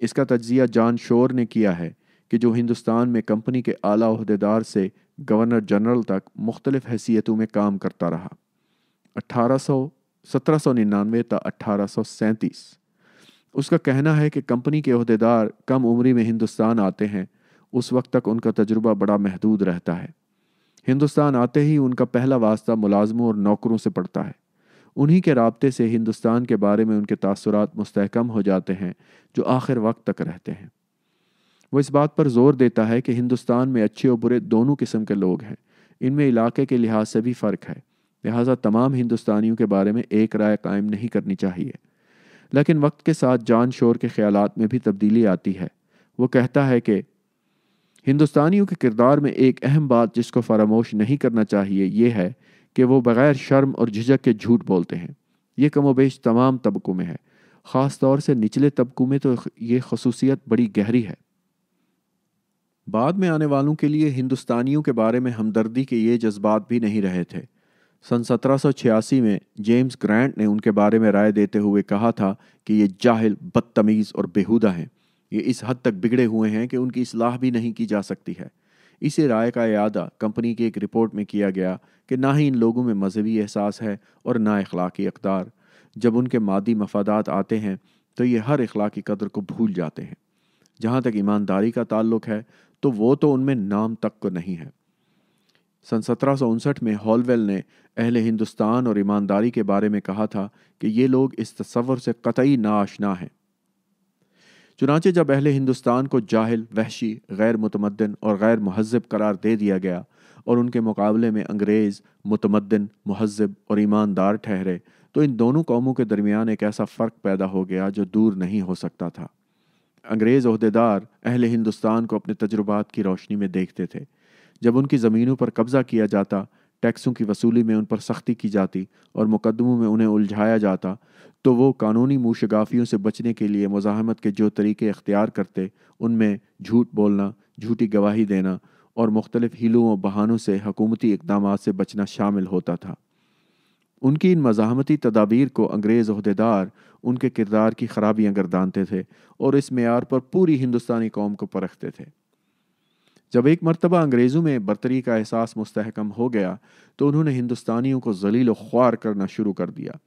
इसका तजिया जान शोर ने किया है कि जो हिंदुस्तान में कंपनी के आला से गवर्नर जनरल तक मुख्तलिफ हैसियतों में काम करता रहा अट्ठारह सौ 1799 ता अट्ठारह उसका कहना है कि कंपनी के अहदेदार कम उम्री में हिंदुस्तान आते हैं उस वक्त तक उनका तजुर्बा बड़ा महदूद रहता है हिंदुस्तान आते ही उनका पहला वास्ता मुलाजमों और नौकरों से पड़ता है उन्हीं के रबते से हिंदुस्तान के बारे में उनके तासरात मुस्तकम हो जाते हैं जो आखिर वक्त तक रहते हैं वो इस बात पर जोर देता है कि हिंदुस्तान में अच्छे और बुरे दोनों किस्म के लोग हैं इनमें इलाके के लिहाज से भी फ़र्क है लिहाजा तमाम हिंदुस्तानियों के बारे में एक राय कायम नहीं करनी चाहिए लेकिन वक्त के साथ जान शोर के ख्याल में भी तब्दीली आती है वो कहता है कि हिंदुस्तानियों के किरदार में एक अहम बात जिसको फरामोश नहीं करना चाहिए यह है कि वो बग़ैर शर्म और झिझक के झूठ बोलते हैं ये कमोबेश तमाम तबकों में है ख़ास तौर से निचले तबकों में तो ये खसूसियत बड़ी गहरी है बाद में आने वालों के लिए हिंदुस्तानियों के बारे में हमदर्दी के ये जज्बात भी नहीं रहे थे सन 1786 में जेम्स ग्रांट ने उनके बारे में राय देते हुए कहा था कि ये जाहिल बदतमीज़ और बेहुदा हैं ये इस हद तक बिगड़े हुए हैं कि उनकी इसलाह भी नहीं की जा सकती है इसी राय का अदा कंपनी की एक रिपोर्ट में किया गया कि ना ही इन लोगों में मजहबी एहसास है और ना अखलाकी अकदार जब उनके मादी मफादात आते हैं तो ये हर अखलाकी कदर को भूल जाते हैं जहाँ तक ईमानदारी का ताल्लुक है तो वो तो उनमें नाम तक को नहीं है सन सत्रह में हॉलवेल ने अहले हिंदुस्तान और ईमानदारी के बारे में कहा था कि ये लोग इस तस्वर से कतई नाआशना हैं चुनाचे जब अहले हिंदुस्तान को जाहिल वहशी गैर मुतमदन और गैर महजब करार दे दिया गया और उनके मुकाबले में अंग्रेज़ मुतमदन महजब और ईमानदार ठहरे तो इन दोनों कौमों के दरमियान एक ऐसा फ़र्क पैदा हो गया जो दूर नहीं हो सकता था अंग्रेज़ अहदेदार अहले हिंदुस्तान को अपने तजुर्बात की रोशनी में देखते थे जब उनकी ज़मीनों पर कब्ज़ा किया जाता टैक्सों की वसूली में उन पर सख्ती की जाती और मुकदमों में उन्हें उलझाया जाता तो वो कानूनी मूशगाफियों से बचने के लिए मुजाहमत के जो तरीके अख्तियार करते उनमें झूठ बोलना झूठी गवाही देना और मुख्तलिफ हीलों और बहानों से हकूमती इकदाम से बचना शामिल होता था उनकी इन मजामती तदाबीर को अंग्रेज़ अहदेदार उनके किरदार की खराबियाँ गर्दानते थे और इस मैार पर पूरी हिंदुस्तानी कौम को परखते थे जब एक मरतबा अंग्रेज़ों में बरतरी का एहसास मुस्तहकम हो गया तो उन्होंने हिंदुस्तानियों को जलील ख्वार करना शुरू कर दिया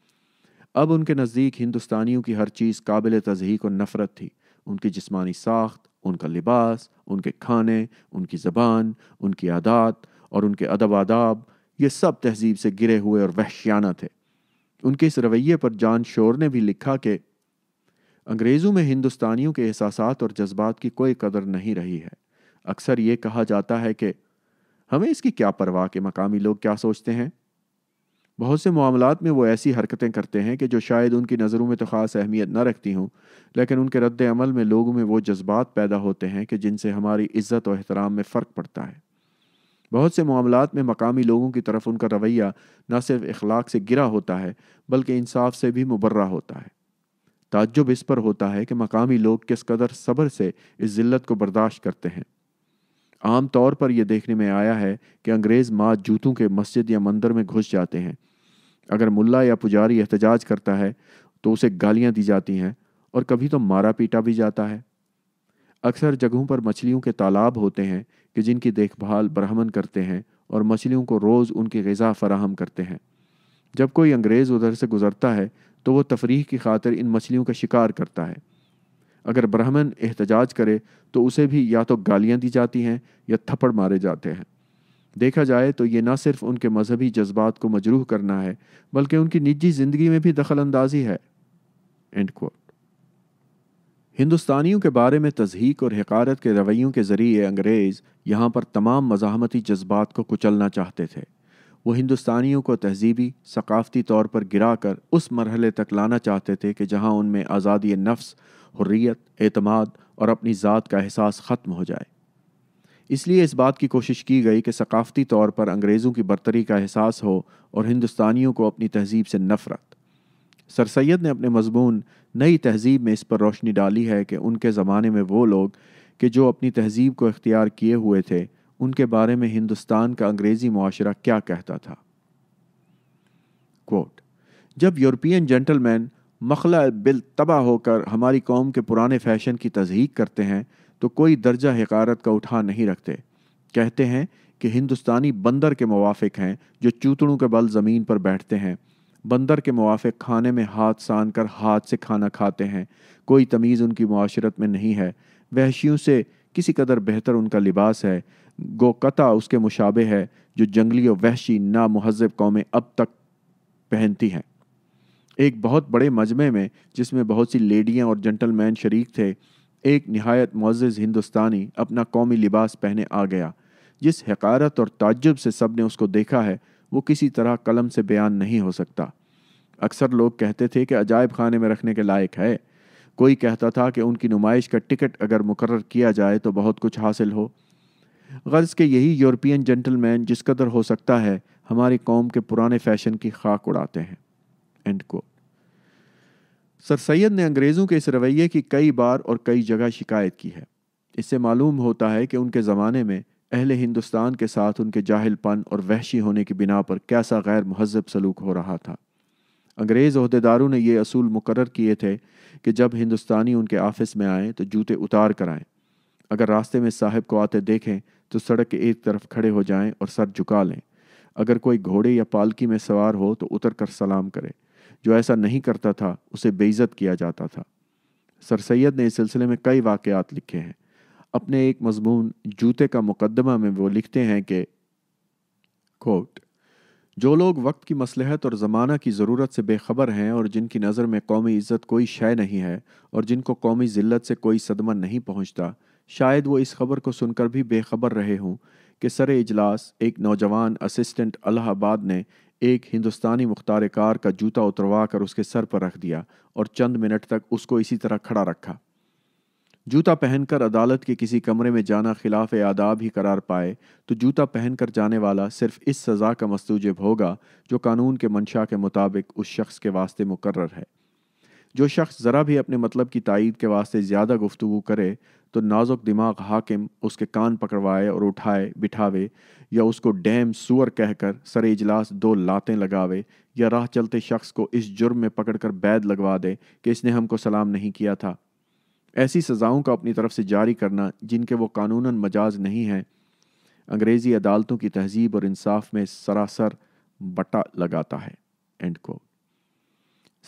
अब उनके नज़दीक हिंदुस्तानियों की हर चीज़ काबिल तजहीक और नफ़रत थी उनकी जिस्मानी साख्त उनका लिबास उनके खाने उनकी ज़बान उनकी आदात और उनके अदब आदाब ये सब तहजीब से गिरे हुए और वहशियाना थे उनके इस रवैये पर जान शोर ने भी लिखा कि अंग्रेज़ों में हिंदुस्तानियों के एहसास और जज्बात की कोई कदर नहीं रही है अक्सर ये कहा जाता है कि हमें इसकी क्या परवाह कि मकामी लोग क्या सोचते हैं बहुत से मामलों में वो ऐसी हरकतें करते हैं कि जो शायद उनकी नज़रों में तो ख़ास अहमियत न रखती हों लेकिन उनके रद्द अमल में लोगों में वो जज्बात पैदा होते हैं कि जिनसे हमारी इज़्ज़त और अहतराम में फ़र्क पड़ता है बहुत से मामला में मकामी लोगों की तरफ उनका रवैया न सिर्फ अखलाक से गिरा होता है बल्कि इंसाफ से भी मुबर्रा होता है ताजुब इस पर होता है कि मकामी लोग किस कदर सब्र से इस जिल्लत को बर्दाश्त करते हैं तौर पर यह देखने में आया है कि अंग्रेज़ माँ जूतों के मस्जिद या मंदिर में घुस जाते हैं अगर मुल्ला या पुजारी एहतजाज करता है तो उसे गालियाँ दी जाती हैं और कभी तो मारा पीटा भी जाता है अक्सर जगहों पर मछलियों के तालाब होते हैं कि जिनकी देखभाल ब्राह्मण करते हैं और मछलियों को रोज़ उनकी गज़ा फराहम करते हैं जब कोई अंग्रेज़ उधर से गुज़रता है तो वो तफरीह की खातर इन मछलियों का शिकार करता है अगर ब्राह्मण एहतजाज करे तो उसे भी या तो गालियाँ दी जाती हैं या थप्पड़ मारे जाते हैं देखा जाए तो ये ना सिर्फ उनके मजहबी जज्बात को मजरूह करना है बल्कि उनकी निजी ज़िंदगी में भी दखल अंदाजी है एंड कोट हिंदुस्तानियों के बारे में तजहीक और हकारत के रवैयों के ज़रिए अंग्रेज़ यहाँ पर तमाम मजामती जज्बात को कुचलना चाहते थे वो हिंदुस्तानियों को तहजीबी सकाफ़ती तौर पर गिरा कर उस मरहले तक लाना चाहते थे कि जहाँ उनमें आज़ादी नफ्स हुर्रियत एतमाद और अपनी ज़ात का एहसास ख़त्म हो जाए इसलिए इस बात की कोशिश की गई कि सकाफ़ती तौर पर अंग्रेज़ों की बरतरी का एहसास हो और हिंदुस्तानियों को अपनी तहजीब से नफ़रत सर सैद ने अपने मजमून नई तहजीब में इस पर रोशनी डाली है कि उनके ज़माने में वो लोग कि जो अपनी तहजीब को इख्तियार किए हुए थे उनके बारे में हिंदुस्तान का अंग्रेज़ी माशरा क्या कहता था कोट जब यूरोपियन जेंटलमैन मखला बिल तबाह होकर हमारी कौम के पुराने फैशन की तजहीक करते हैं तो कोई दर्जा हकारत का उठा नहीं रखते कहते हैं कि हिंदुस्तानी बंदर के मुवाफिक हैं जो चूतड़ों के बल ज़मीन पर बैठते हैं बंदर के मुआफ़ खाने में हाथ सान कर हाथ से खाना खाते हैं कोई तमीज़ उनकी माशरत में नहीं है वहशियों से किसी कदर बेहतर उनका लिबास है गोकता उसके मुशाबे है जो जंगली और वहशी नामहजब कौमें अब तक पहनती हैं एक बहुत बड़े मजमे में जिसमें बहुत सी लेडियाँ और जेंटलमैन शरीक थे एक नहायत मोज़ हिंदुस्तानी अपना कौमी लिबास पहने आ गया जिस हकारत और ताज्जुब से सब ने उसको देखा है वो किसी तरह कलम से बयान नहीं हो सकता अक्सर लोग कहते थे कि अजायब खाने में रखने के लायक है कोई कहता था कि उनकी नुमाइश का टिकट अगर मुकर किया जाए तो बहुत कुछ हासिल हो गर्ज के यही यूरोपियन जेंटलमैन जिस कदर हो सकता है हमारी कौम के पुराने फैशन की खाक उड़ाते हैं एंड कोट सर सैयद ने अंग्रेज़ों के इस रवैये की कई बार और कई जगह शिकायत की है इससे मालूम होता है कि उनके ज़माने में अहल हिंदुस्तान के साथ उनके जाहिलपन और वहशी होने की बिना पर कैसा गैर महजब सलूक हो रहा था अंग्रेज़ अहदेदारों ने ये असूल मुकर किए थे कि जब हिंदुस्तानी उनके ऑफिस में आएँ तो जूते उतार कर आएँ अगर रास्ते में साहब को आते देखें तो सड़क के एक तरफ खड़े हो जाएं और सर झुका लें अगर कोई घोड़े या पालकी में सवार हो तो उतर कर सलाम करे जो ऐसा नहीं करता था उसे बेइज्जत किया जाता था सर सैद ने इस सिलसिले में कई वाकयात लिखे हैं अपने एक मजमून जूते का मुकदमा में वो लिखते हैं कि कोट जो लोग वक्त की मसलहत और ज़माना की ज़रूरत से बेखबर हैं और जिनकी नज़र में कौमी इज़्ज़त कोई शय नहीं है और जिनको कौमी ज़िल्लत से कोई सदमा नहीं पहुँचता शायद वो इस खबर को सुनकर भी बेखबर रहे हों कि सर इजलास एक नौजवान असिस्टेंट अलाहाबाद ने एक हिंदुस्तानी मुख्तार कार का जूता उतरवा कर उसके सर पर रख दिया और चंद मिनट तक उसको इसी तरह खड़ा रखा जूता पहनकर अदालत के किसी कमरे में जाना खिलाफ आदाब ही करार पाए तो जूता पहनकर जाने वाला सिर्फ इस सज़ा का मस्तूजब होगा जो कानून के मंशा के मुताबिक उस शख्स के वास्ते मुकर्र है जो शख्स ज़रा भी अपने मतलब की तइद के वास्ते ज़्यादा गुफ्तु करे तो नाजुक दिमाग हाकिम उसके कान पकड़वाए और उठाए बिठावे या उसको डैम सुअर कहकर सर इजलास दो लातें लगावे या राह चलते शख्स को इस जुर्म में पकड़कर बैद लगवा दे कि इसने हमको सलाम नहीं किया था ऐसी सज़ाओं का अपनी तरफ से जारी करना जिनके वो कानून मजाज नहीं हैं अंग्रेज़ी अदालतों की तहजीब और इंसाफ में सरासर बटा लगाता है एंड कोट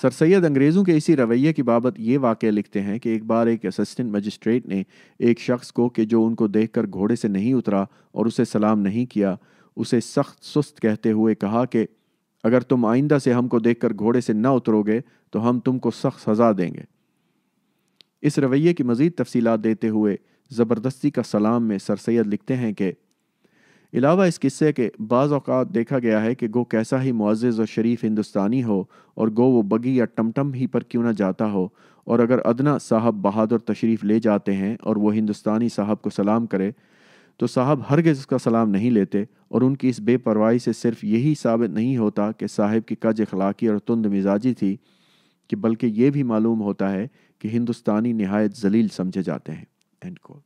सर सैद अंग्रेज़ों के इसी रवैये की बाबत ये वाक़ लिखते हैं कि एक बार एक असिस्टेंट मजिस्ट्रेट ने एक शख्स को कि जो उनको देखकर घोड़े से नहीं उतरा और उसे सलाम नहीं किया उसे सख्त सुस्त कहते हुए कहा कि अगर तुम आइंदा से हमको देखकर घोड़े से न उतरोगे तो हम तुमको सख्त सज़ा देंगे इस रवैये की मज़ीद तफसीत देते हुए ज़बरदस्ती का सलाम में सर सैद लिखते हैं कि अलावा इस किस्से के बाज़ अवत देखा गया है कि गो कैसा ही मुआज़ और शरीफ हिंदुस्तानी हो और गो वो बगी या टमटम ही पर क्यों ना जाता हो और अगर अदना साहब बहादुर तशरीफ़ ले जाते हैं और वह हिंदुस्तानी साहब को सलाम करे तो साहब हरगज़ उसका सलाम नहीं लेते और उनकी इस बेपरवाही से सिर्फ यही साबित नहीं होता कि साहब की कज अखलाकी और तुंद मिजाजी थी कि बल्कि ये भी मालूम होता है कि हिंदुस्तानी नहायत जलील समझे जाते हैं एंड कोट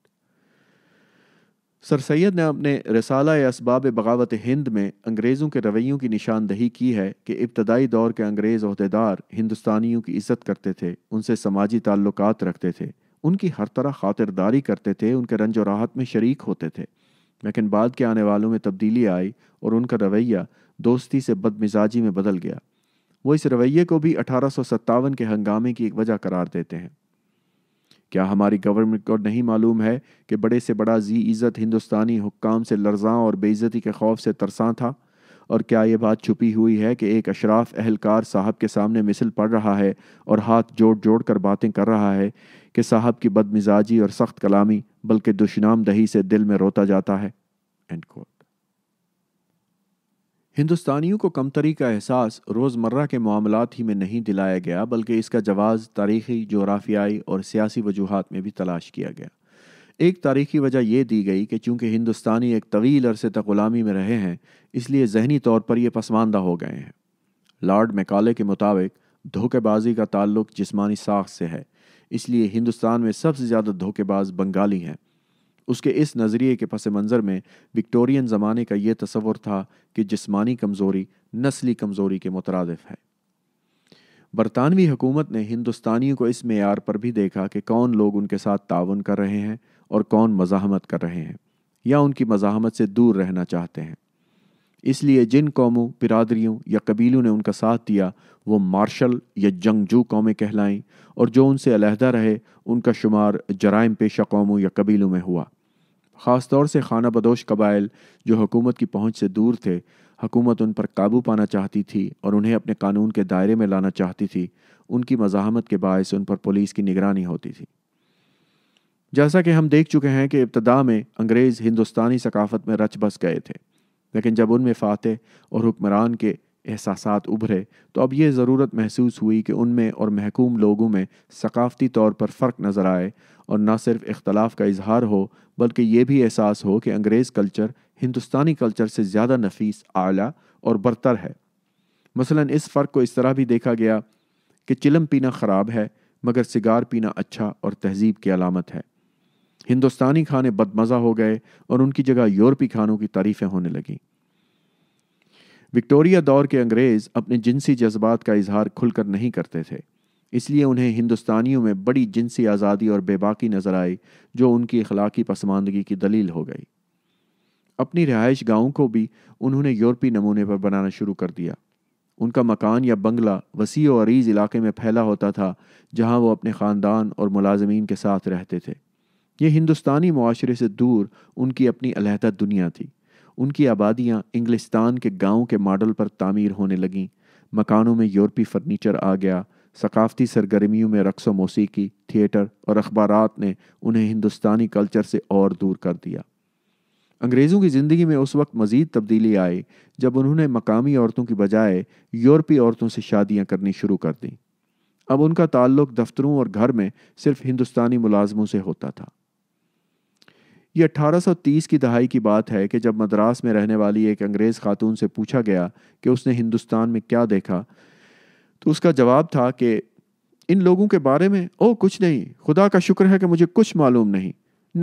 सर सैद ने अपने रसाला इसबाब बगावत हिंद में अंग्रेज़ों के रवैयों की निशानदही की है कि इब्तदाई दौर के अंग्रेज़ अहदेदार हिंदुस्तानियों की इज्जत करते थे उनसे समाजी ताल्लुक रखते थे उनकी हर तरह खातिरदारी करते थे उनके रंज और राहत में शरीक होते थे लेकिन बाद के आने वालों में तब्दीली आई और उनका रवैया दोस्ती से बदमिजाजी में बदल गया वो इस रवैये को भी अठारह सौ सत्तावन के हंगामे की एक वजह करार देते हैं क्या हमारी गवर्नमेंट को नहीं मालूम है कि बड़े से बड़ा जी इज़्ज़त हिंदुस्तानी हुक्काम से लर्जा और बेइज़्ज़ती के खौफ से तरसा था और क्या ये बात छुपी हुई है कि एक अशराफ अहलकार साहब के सामने मिसल पड़ रहा है और हाथ जोड़ जोड़ कर बातें कर रहा है कि साहब की बदमिजाजी और सख्त कलामी बल्कि दही से दिल में रोता जाता है एंड कोट हिंदुस्तानियों को कमतरी का एहसास रोज़मर्रा के मामला ही में नहीं दिलाया गया बल्कि इसका जवाज़ तारीखी जोराफियाई और सियासी वजूहत में भी तलाश किया गया एक तारीखी वजह यह दी गई कि चूंकि हिंदुस्तानी एक तवील अरसे तक ग़ुलामी में रहे हैं इसलिए जहनी तौर पर यह पसमानदा हो गए हैं लॉर्ड मेकाले के मुताबिक धोखेबाजी का ताल्लुक जिस्मानी साख से है इसलिए हिंदुस्तान में सबसे ज़्यादा धोखेबाज बंगाली हैं उसके इस नज़रिए के पस मंज़र में विक्टोरियन ज़माने का यह तस्वर था कि जिसमानी कमज़ोरी नस्ली कमज़ोरी के मुतरदफ है बरतानवी हुकूमत ने हिंदुस्तानियों को इस मैार पर भी देखा कि कौन लोग उनके साथ ताउन कर रहे हैं और कौन मज़ाहमत कर रहे हैं या उनकी मज़ाहमत से दूर रहना चाहते हैं इसलिए जिन कौमों बिरादरीों या कबीलों ने उनका साथ दिया वो मार्शल या जंगजू कौमें कहलाएं और जो उनसे अलहदा रहे उनका शुमार जराइम पेशा कौमों या कबीलों में हुआ ख़ास तौर से खाना बदोश कबाइल जो हुकूमत की पहुंच से दूर थे हुकूमत उन पर काबू पाना चाहती थी और उन्हें अपने कानून के दायरे में लाना चाहती थी उनकी मज़ाहमत के बायस उन पर पुलिस की निगरानी होती थी जैसा कि हम देख चुके हैं कि इब्तदा में अंग्रेज़ हिंदुस्तानी सकाफत में रच बस गए थे लेकिन जब उनमें फ़ातह और हुक्मरान के एहसास उभरे तो अब यह ज़रूरत महसूस हुई कि उनमें और महकूम लोगों में सकाफ़ती तौर पर फ़र्क नज़र आए और न सिर्फ इख्तलाफ का इजहार हो बल्कि ये भी एहसास हो कि अंग्रेज़ कल्चर हिंदुस्तानी कल्चर से ज़्यादा नफीस आला और बरतर है मसलन इस फ़र्क को इस तरह भी देखा गया कि चिलम पीना ख़राब है मगर सिगार पीना अच्छा और तहजीब की अलामत है हिंदुस्तानी खाने बदमज़ा हो गए और उनकी जगह यूरोपी खानों की तारीफ़ें होने लगीं विक्टोरिया दौर के अंग्रेज़ अपने जिनसी जज्बात का इजहार खुलकर नहीं करते थे इसलिए उन्हें हिंदुस्तानियों में बड़ी जिनसी आज़ादी और बेबाकी नज़र आई जो उनकी अखलाकी पसमानदगी की दलील हो गई अपनी रिहाइश गाँव को भी उन्होंने यूरोपी नमूने पर बनाना शुरू कर दिया उनका मकान या बंगला वसी और अरीज इलाके में फैला होता था जहाँ वो अपने ख़ानदान और मुलाजमीन के साथ रहते थे ये हिंदुस्तानी माशरे से दूर उनकी अपनी अलहदा दुनिया थी उनकी आबादियाँ इंग्लिस्तान के गाँव के मॉडल पर तामीर होने लगीं मकानों में यूरोपी फर्नीचर आ गया सकाफ़ती सरगर्मियों में रकस व मौसीकी थिएटर और अखबारात ने उन्हें हिंदुस्तानी कल्चर से और दूर कर दिया अंग्रेज़ों की ज़िंदगी में उस वक्त मज़ीद तब्दीली आई जब उन्होंने मकामी औरतों की बजाय यूरोपी औरतों से शादियाँ करनी शुरू कर दीं अब उनका ताल्लुक दफ्तरों और घर में सिर्फ हिंदुस्तानी मुलाजमों से होता था ये 1830 की दहाई की बात है कि जब मद्रास में रहने वाली एक अंग्रेज़ खातून से पूछा गया कि उसने हिंदुस्तान में क्या देखा तो उसका जवाब था कि इन लोगों के बारे में ओ कुछ नहीं खुदा का शुक्र है कि मुझे कुछ मालूम नहीं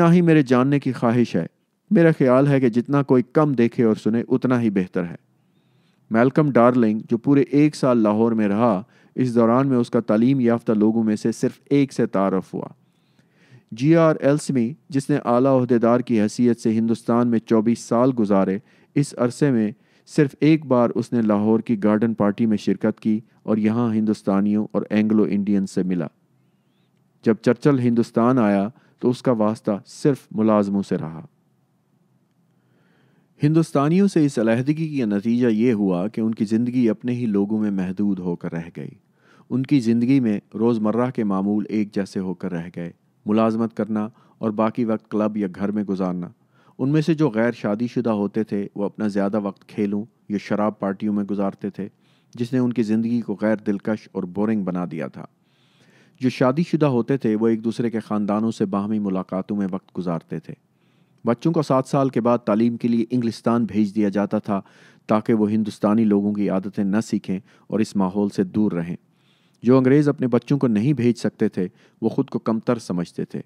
ना ही मेरे जानने की ख्वाहिश है मेरा ख्याल है कि जितना कोई कम देखे और सुने उतना ही बेहतर है मेलकम डार्लिंग जो पूरे एक साल लाहौर में रहा इस दौरान में उसका तालीम याफ्ता लोगों में से सिर्फ एक से तारफ़ हुआ जी आर एल्समी जिसने आला अहदेदार की हैसियत से हिंदुस्तान में 24 साल गुजारे इस अरसे में सिर्फ एक बार उसने लाहौर की गार्डन पार्टी में शिरकत की और यहाँ हिंदुस्तानियों और एंग्लो इंडियन से मिला जब चर्चल हिंदुस्तान आया तो उसका वास्ता सिर्फ मुलाजमों से रहा हिंदुस्तानियों से इस अलहदगी का नतीजा ये हुआ कि उनकी ज़िंदगी अपने ही लोगों में महदूद होकर रह गई उनकी ज़िंदगी में रोज़मर्रा के मामूल एक जैसे होकर रह गए मुलाजमत करना और बाकी वक्त क्लब या घर में गुजारना उनमें से जो गैर शादीशुदा होते थे वो अपना ज़्यादा वक्त खेलों या शराब पार्टियों में गुजारते थे जिसने उनकी ज़िंदगी को गैर दिलकश और बोरिंग बना दिया था जो शादीशुदा होते थे वो एक दूसरे के ख़ानदानों से बाहमी मुलाकातों में वक्त गुजारते थे बच्चों को सात साल के बाद तालीम के लिए इंग्लिस्तान भेज दिया जाता था ताकि वो हिंदुस्तानी लोगों की आदतें न सीखें और इस माहौल से दूर रहें जो अंग्रेज़ अपने बच्चों को नहीं भेज सकते थे वो ख़ुद को कमतर समझते थे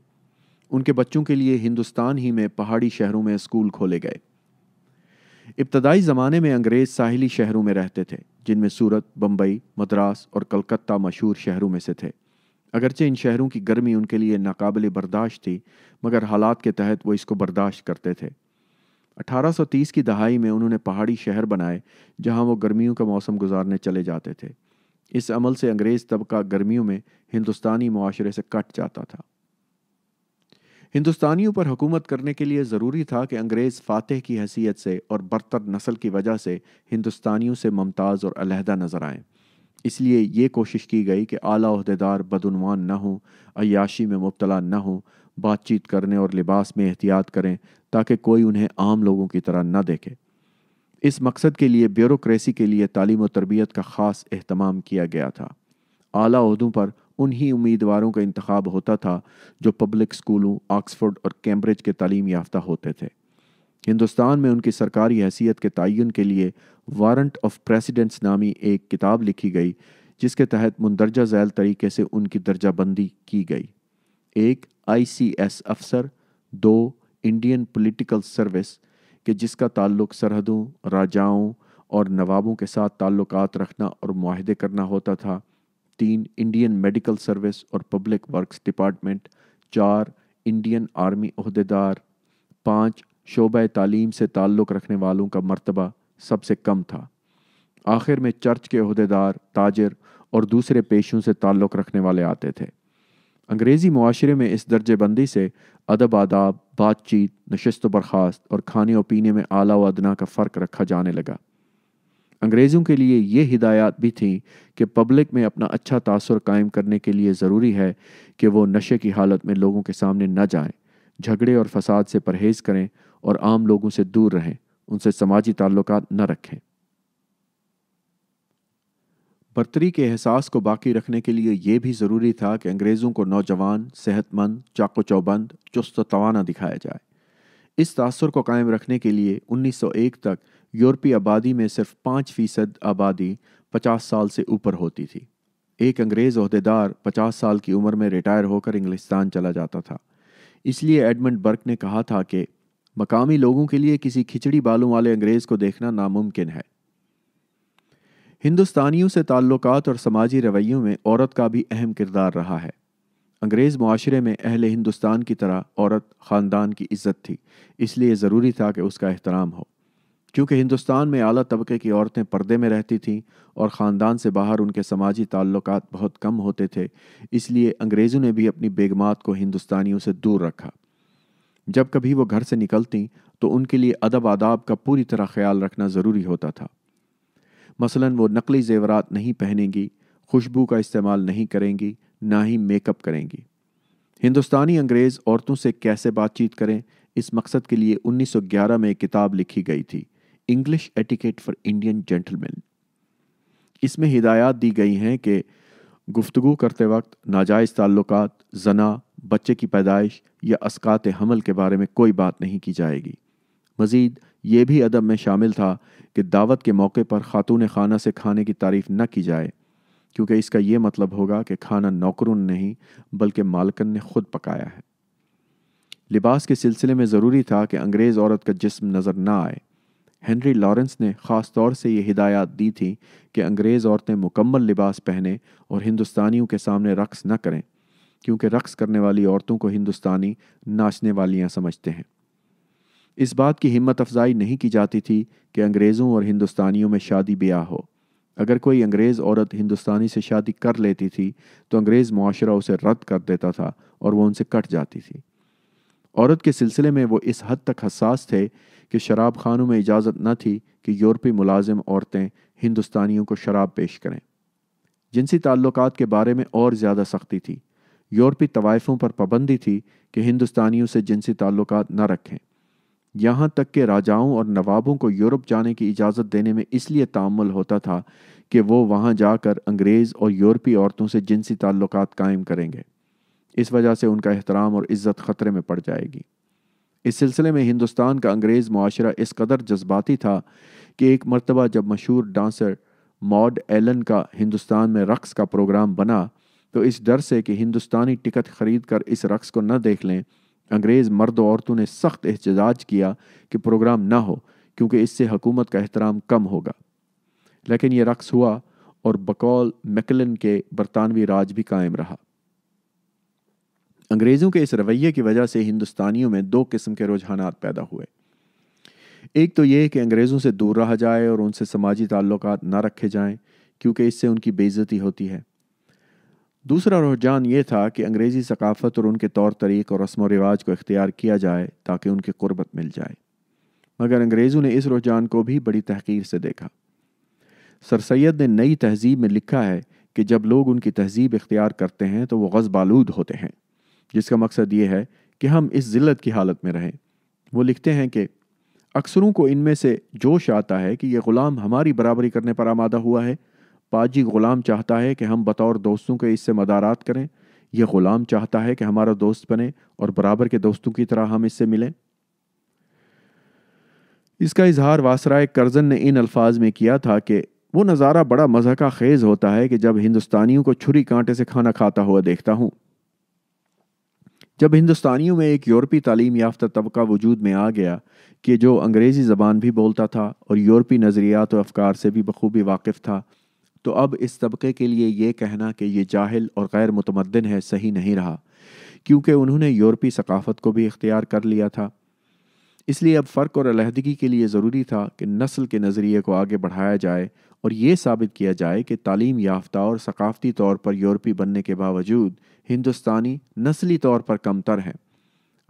उनके बच्चों के लिए हिंदुस्तान ही में पहाड़ी शहरों में स्कूल खोले गए इब्तदाई ज़माने में अंग्रेज़ साहिली शहरों में रहते थे जिनमें सूरत बम्बई मद्रास और कलकत्ता मशहूर शहरों में से थे अगरचे इन शहरों की गर्मी उनके लिए नाकाबिल बर्दाश्त थी मगर हालात के तहत वो इसको बर्दाश्त करते थे 1830 की दहाई में उन्होंने पहाड़ी शहर बनाए जहां वो गर्मियों का मौसम गुजारने चले जाते थे इस अमल से अंग्रेज़ तबका गर्मियों में हिंदुस्तानी माशरे से कट जाता था हिंदुस्तानियों पर हुकूमत करने के लिए ज़रूरी था कि अंग्रेज़ फातह की हैसियत से और बरतर नस्ल की वजह से हिंदुस्तानियों से मुमताज़ और अलहदा नज़र आएँ इसलिए ये कोशिश की गई कि आला बदनवान न हों अयाशी में मुबतला न हों बातचीत करने और लिबास में एहतियात करें ताकि कोई उन्हें आम लोगों की तरह न देखे इस मकसद के लिए ब्यूरोक्रेसी के लिए तालीम और तरबियत का ख़ास अहतमाम किया गया था आला उहदों पर उन्हीं उम्मीदवारों का इंतखब होता था जो पब्लिक स्कूलों ऑक्सफोर्ड और कैम्ब्रिज के तालीम याफ्ता होते थे हिंदुस्तान में उनकी सरकारी हैसियत के तयन के लिए वारंट ऑफ प्रेसिडेंट्स नामी एक किताब लिखी गई जिसके तहत मंदरजा झैल तरीके से उनकी दर्जाबंदी की गई एक आईसीएस अफसर दो इंडियन पॉलिटिकल सर्विस कि जिसका ताल्लुक सरहदों राजाओं और नवाबों के साथ ताल्लुकात रखना और माहदे करना होता था तीन इंडियन मेडिकल सर्विस और पब्लिक वर्क्स डिपार्टमेंट चार इंडियन आर्मी अहदेदार पाँच शोबा तालीम से ताल्लुक़ रखने वालों का मरतबा सबसे कम था आखिर में चर्च के अहदेदार ताजर और दूसरे पेशों से ताल्लुक़ रखने वाले आते थे अंग्रेज़ी माशरे में इस दर्जेबंदी से अदब आदाब बातचीत नशस्त बर्खास्त और खाने और पीने में आला व अदना का फ़र्क रखा जाने लगा अंग्रेज़ों के लिए ये हिदायत भी थी कि पब्लिक में अपना अच्छा तासर कायम करने के लिए ज़रूरी है कि वो नशे की हालत में लोगों के सामने न जाए झगड़े और फसाद से परहेज़ करें और आम लोगों से दूर रहें उनसे समाजी ताल्लुक न रखें बर्तरी के एहसास को बाकी रखने के लिए यह भी ज़रूरी था कि अंग्रेज़ों को नौजवान सेहतमंद चाको चौबंद चुस्त तोाना दिखाया जाए इस तासर को कायम रखने के लिए 1901 तक यूरोपीय आबादी में सिर्फ पाँच फ़ीसद आबादी पचास साल से ऊपर होती थी एक अंग्रेज़ अहदेदार पचास साल की उम्र में रिटायर होकर इंग्लिस्तान चला जाता था इसलिए एडमंड बर्क ने कहा था कि मकामी लोगों के लिए किसी खिचड़ी बालों वाले अंग्रेज़ को देखना नामुमकिन है हिंदुस्तानियों से ताल्लुक़ और समाजी रवैयों में औरत का भी अहम किरदार रहा है अंग्रेज़ माशरे में अहल हिंदुस्तान की तरह औरत ख़ानदान की इज्जत थी इसलिए ज़रूरी था कि उसका एहतराम हो क्योंकि हिंदुस्तान में अली तबके की औरतें पर्दे में रहती थीं और ख़ानदान से बाहर उनके समाजी ताल्लुक बहुत कम होते थे इसलिए अंग्रेज़ों ने भी अपनी बेगमात को हिंदुस्तानियों से दूर रखा जब कभी वो घर से निकलती तो उनके लिए अदब आदाब का पूरी तरह ख्याल रखना ज़रूरी होता था मसलन वो नकली जेवरात नहीं पहनेंगी खुशबू का इस्तेमाल नहीं करेंगी ना ही मेकअप करेंगी हिंदुस्तानी अंग्रेज़ औरतों से कैसे बातचीत करें इस मकसद के लिए 1911 में किताब लिखी गई थी English etiquette for Indian gentleman इसमें हिदायत दी गई हैं कि गुफ्तु करते वक्त नाजायज़ ताल्लुक जना बच्चे की पैदाइश या असकात हमल के बारे में कोई बात नहीं की जाएगी मज़ीद ये भी अदब में शामिल था कि दावत के मौके पर खातून खाना से खाने की तारीफ़ न की जाए क्योंकि इसका ये मतलब होगा कि खाना नौकरुन नहीं बल्कि मालकन ने खुद पकाया है लिबास के सिलसिले में ज़रूरी था कि अंग्रेज़ औरत का जिस्म नज़र ना आए हेनरी लॉरेंस ने ख़ास तौर से ये हिदायत दी थी कि अंग्रेज़ औरतें मुकम्मल लिबास पहने और हिंदुस्तानियों के सामने रक़्स न करें क्योंकि रक़्स करने वाली औरतों को हिंदुस्तानी नाचने वालियाँ समझते हैं इस बात की हिम्मत अफजाई नहीं की जाती थी कि अंग्रेज़ों और हिंदुस्तानियों में शादी ब्याह हो अगर कोई अंग्रेज़ औरत हिंदुस्तानी से शादी कर लेती थी तो अंग्रेज़ माशरा उसे रद्द कर देता था और वह उनसे कट जाती थी औरत के सिलसिले में वो इस हद तक हसास थे कि शराब खानों में इजाज़त न थी कि यूरोपी मुलाजिम औरतें हिंदुस्तानियों को शराब पेश करें जिनसी ताल्लुक के बारे में और ज़्यादा सख्ती थी यूरोपी तवायफ़ों पर पाबंदी थी कि हिंदुस्तानियों से जिनसी ताल्लुक न रखें यहाँ तक के राजाओं और नवाबों को यूरोप जाने की इजाज़त देने में इसलिए तामल होता था कि वो वहाँ जाकर अंग्रेज़ और यूरोपी औरतों से जिनसी ताल्लुक कायम करेंगे इस वजह से उनका एहतराम और इज़्ज़त ख़तरे में पड़ जाएगी इस सिलसिले में हिंदुस्तान का अंग्रेज़ माशरा इस कदर जज्बाती था कि एक मरतबा जब मशहूर डांसर मॉड एलन का हिंदुस्तान में रक़्स का प्रोग्राम बना तो इस डर से कि हिंदुस्तानी टिकट ख़रीद कर इस रक़्स को न देख लें अंग्रेज़ मर्द औरतों ने सख्त एहतजाज किया कि प्रोग्राम ना हो क्योंकि इससे हकूमत का एहतराम कम होगा लेकिन यह रक्स हुआ और बकौल मैकलन के बरतानवी राज भी कायम रहा अंग्रेज़ों के इस रवैये की वजह से हिंदुस्तानियों में दो किस्म के रुझान पैदा हुए एक तो ये कि अंग्रेज़ों से दूर रहा जाए और उनसे समाजी ताल्लुक ना रखे जाएं क्योंकि इससे उनकी बेइज्जती होती है दूसरा रुझान ये था कि अंग्रेज़ी सकाफ़त और उनके तौर तरीक़ और रस्म व रिवाज को इख्तियार किया जाए ताकि उनकी क़ुरबत मिल जाए मगर अंग्रेज़ों ने इस रुझान को भी बड़ी तहकीर से देखा सर सैद ने नई तहजीब में लिखा है कि जब लोग उनकी तहजीब इख्तियार करते हैं तो वह वो गज़बालूद होते हैं जिसका मकसद ये है कि हम इस ज़िलत की हालत में रहें वो लिखते हैं कि अक्सरों को इनमें से जोश आता है कि यह ग़ुलाम हमारी बराबरी करने पर आमादा हुआ है पाजी ग़ुलाम चाहता है कि हम बतौर दोस्तों के इससे मदारात करें यह ग़ुलाम चाहता है कि हमारा दोस्त बने और बराबर के दोस्तों की तरह हम इससे मिलें इसका इजहार वासराय करजन ने इन अल्फाज में किया था कि वो नज़ारा बड़ा मज़ा का खेज़ होता है कि जब हिंदुस्तानियों को छुरी कांटे से खाना खाता हुआ देखता हूँ जब हिंदुस्तानियों में एक यूरोपी तालीम याफ्ता तबका वजूद में आ गया कि जो अंग्रेज़ी ज़बान भी बोलता था और यूरोपी नज़रियात और अफकार से भी बखूबी वाकिफ़ था तो अब इस तबके के लिए ये कहना कि ये जाहिल और गैर मुतमदन है सही नहीं रहा क्योंकि उन्होंने यूरोपी सकाफ़त को भी इख्तियार कर लिया था इसलिए अब फ़र्क और अलहदगी के लिए ज़रूरी था कि नस्ल के नज़रिए को आगे बढ़ाया जाए और ये साबित किया जाए कि तालीम याफ्ता और सकाफ़ती तौर पर यूरोपी बनने के बावजूद हिंदुस्तानी नस्ली तौर पर कमतर हैं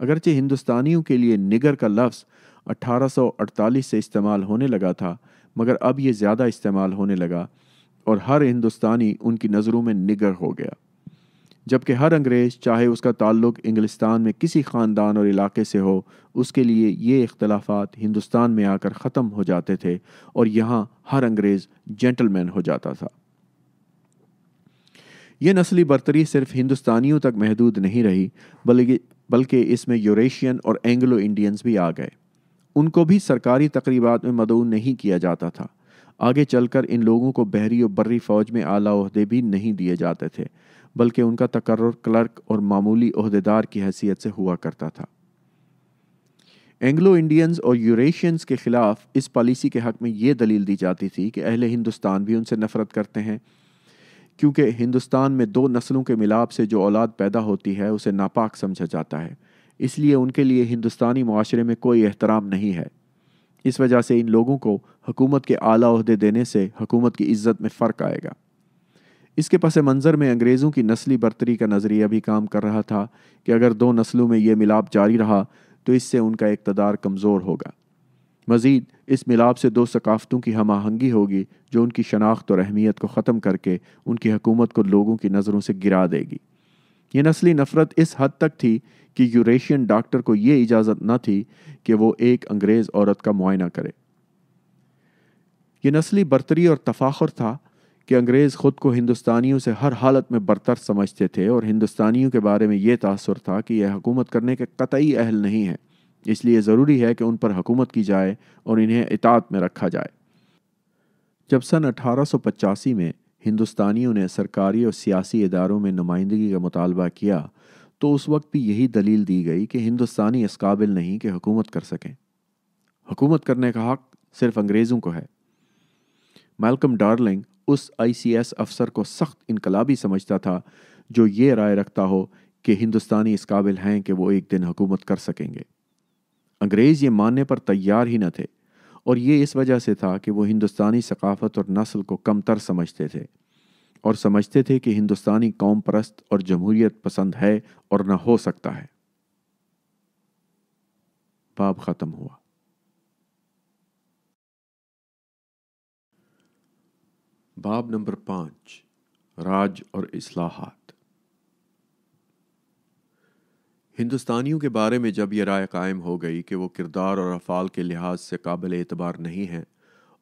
अगरचे हिंदुस्तानियों के लिए निगर का लफ्ज़ 1848 से इस्तेमाल होने लगा था मगर अब ये ज़्यादा इस्तेमाल होने लगा और हर हिंदुस्तानी उनकी नज़रों में निगर हो गया जबकि हर अंग्रेज़ चाहे उसका ताल्लुक़ इंग्लिस्तान में किसी ख़ानदान और इलाके से हो उसके लिए ये इख्तलाफात हिंदुस्तान में आकर ख़त्म हो जाते थे और यहाँ हर अंग्रेज़ जेंटलमैन हो जाता था यह नस्ली बरतरी सिर्फ हिंदुस्तानियों तक महदूद नहीं रही बल्कि बल्कि इसमें यूरेशियन और एंग्लो इंडियंस भी आ गए उनको भी सरकारी तकरीबा में मदऊ नहीं किया जाता था आगे चलकर इन लोगों को बहरी और बर्री फौज में आला अहदे भी नहीं दिए जाते थे बल्कि उनका तकर्र क्लर्क और मामूली अहदेदार की हैसियत से हुआ करता था एंग्लो इंडियंस और यूरेशियंस के ख़िलाफ़ इस पॉलिसी के हक़ में ये दलील दी जाती थी कि अहले हिंदुस्तान भी उनसे नफ़रत करते हैं क्योंकि हिंदुस्तान में दो नस्लों के मिलाप से जो औलाद पैदा होती है उसे नापाक समझा जाता है इसलिए उनके लिए हिंदुस्तानी माशरे में कोई एहतराम नहीं है इस वजह से इन लोगों को हुकूमत के आला अहदे देने से हुकूमत की इज्जत में फ़र्क आएगा इसके पस मंज़र में अंग्रेज़ों की नस्ली बरतरी का नज़रिया भी काम कर रहा था कि अगर दो नस्लों में ये मिलाप जारी रहा तो इससे उनका इकतदार कमज़ोर होगा मज़ीद इस मिलाप से दो सकाफ़तों की हम आहंगी होगी जो उनकी शनाख्त और अहमियत को ख़त्म करके उनकी हकूमत को लोगों की नज़रों से गिरा देगी ये नस्ली नफ़रत इस हद तक थी कि यूरेशियन डॉक्टर को ये इजाज़त न थी कि वो एक अंग्रेज़ औरत का मुआयना करे ये नस्ली बरतरी और तफाखर था कि अंग्रेज़ ख़ुद को हिंदुस्तानियों से हर हालत में बरतर समझते थे और हिंदुस्तानियों के बारे में ये तासर था कि यह हकूमत करने के कतई अहल नहीं है इसलिए ज़रूरी है कि उन पर हकूमत की जाए और इन्हें इतात में रखा जाए जब सन 1885 में हिंदुस्तानियों ने सरकारी और सियासी इदारों में नुमाइंदगी का मुतालबा किया तो उस वक्त भी यही दलील दी गई कि हिंदुस्तानी इस काबिल नहीं कि हुकूमत कर सकें हकूमत करने का हक सिर्फ अंग्रेज़ों को है मेलकम डार्लिंग उस आईसीएस अफसर को सख्त इनकलाबी समझता था जो ये राय रखता हो कि हिंदुस्तानी इस काबिल हैं कि वो एक दिन हुकूमत कर सकेंगे अंग्रेज़ ये मानने पर तैयार ही न थे और ये इस वजह से था कि वो हिंदुस्तानी सकाफत और नस्ल को कमतर समझते थे और समझते थे कि हिंदुस्तानी कौम परस्त और जमहूरियत पसंद है और न हो सकता है बाब ख़त्म हुआ बाब नंबर पाँच राज और इस्लाहात हिंदुस्तानियों के बारे में जब यह राय कायम हो गई कि वो किरदार और अफ़ाल के लिहाज से काबिल एतबार नहीं हैं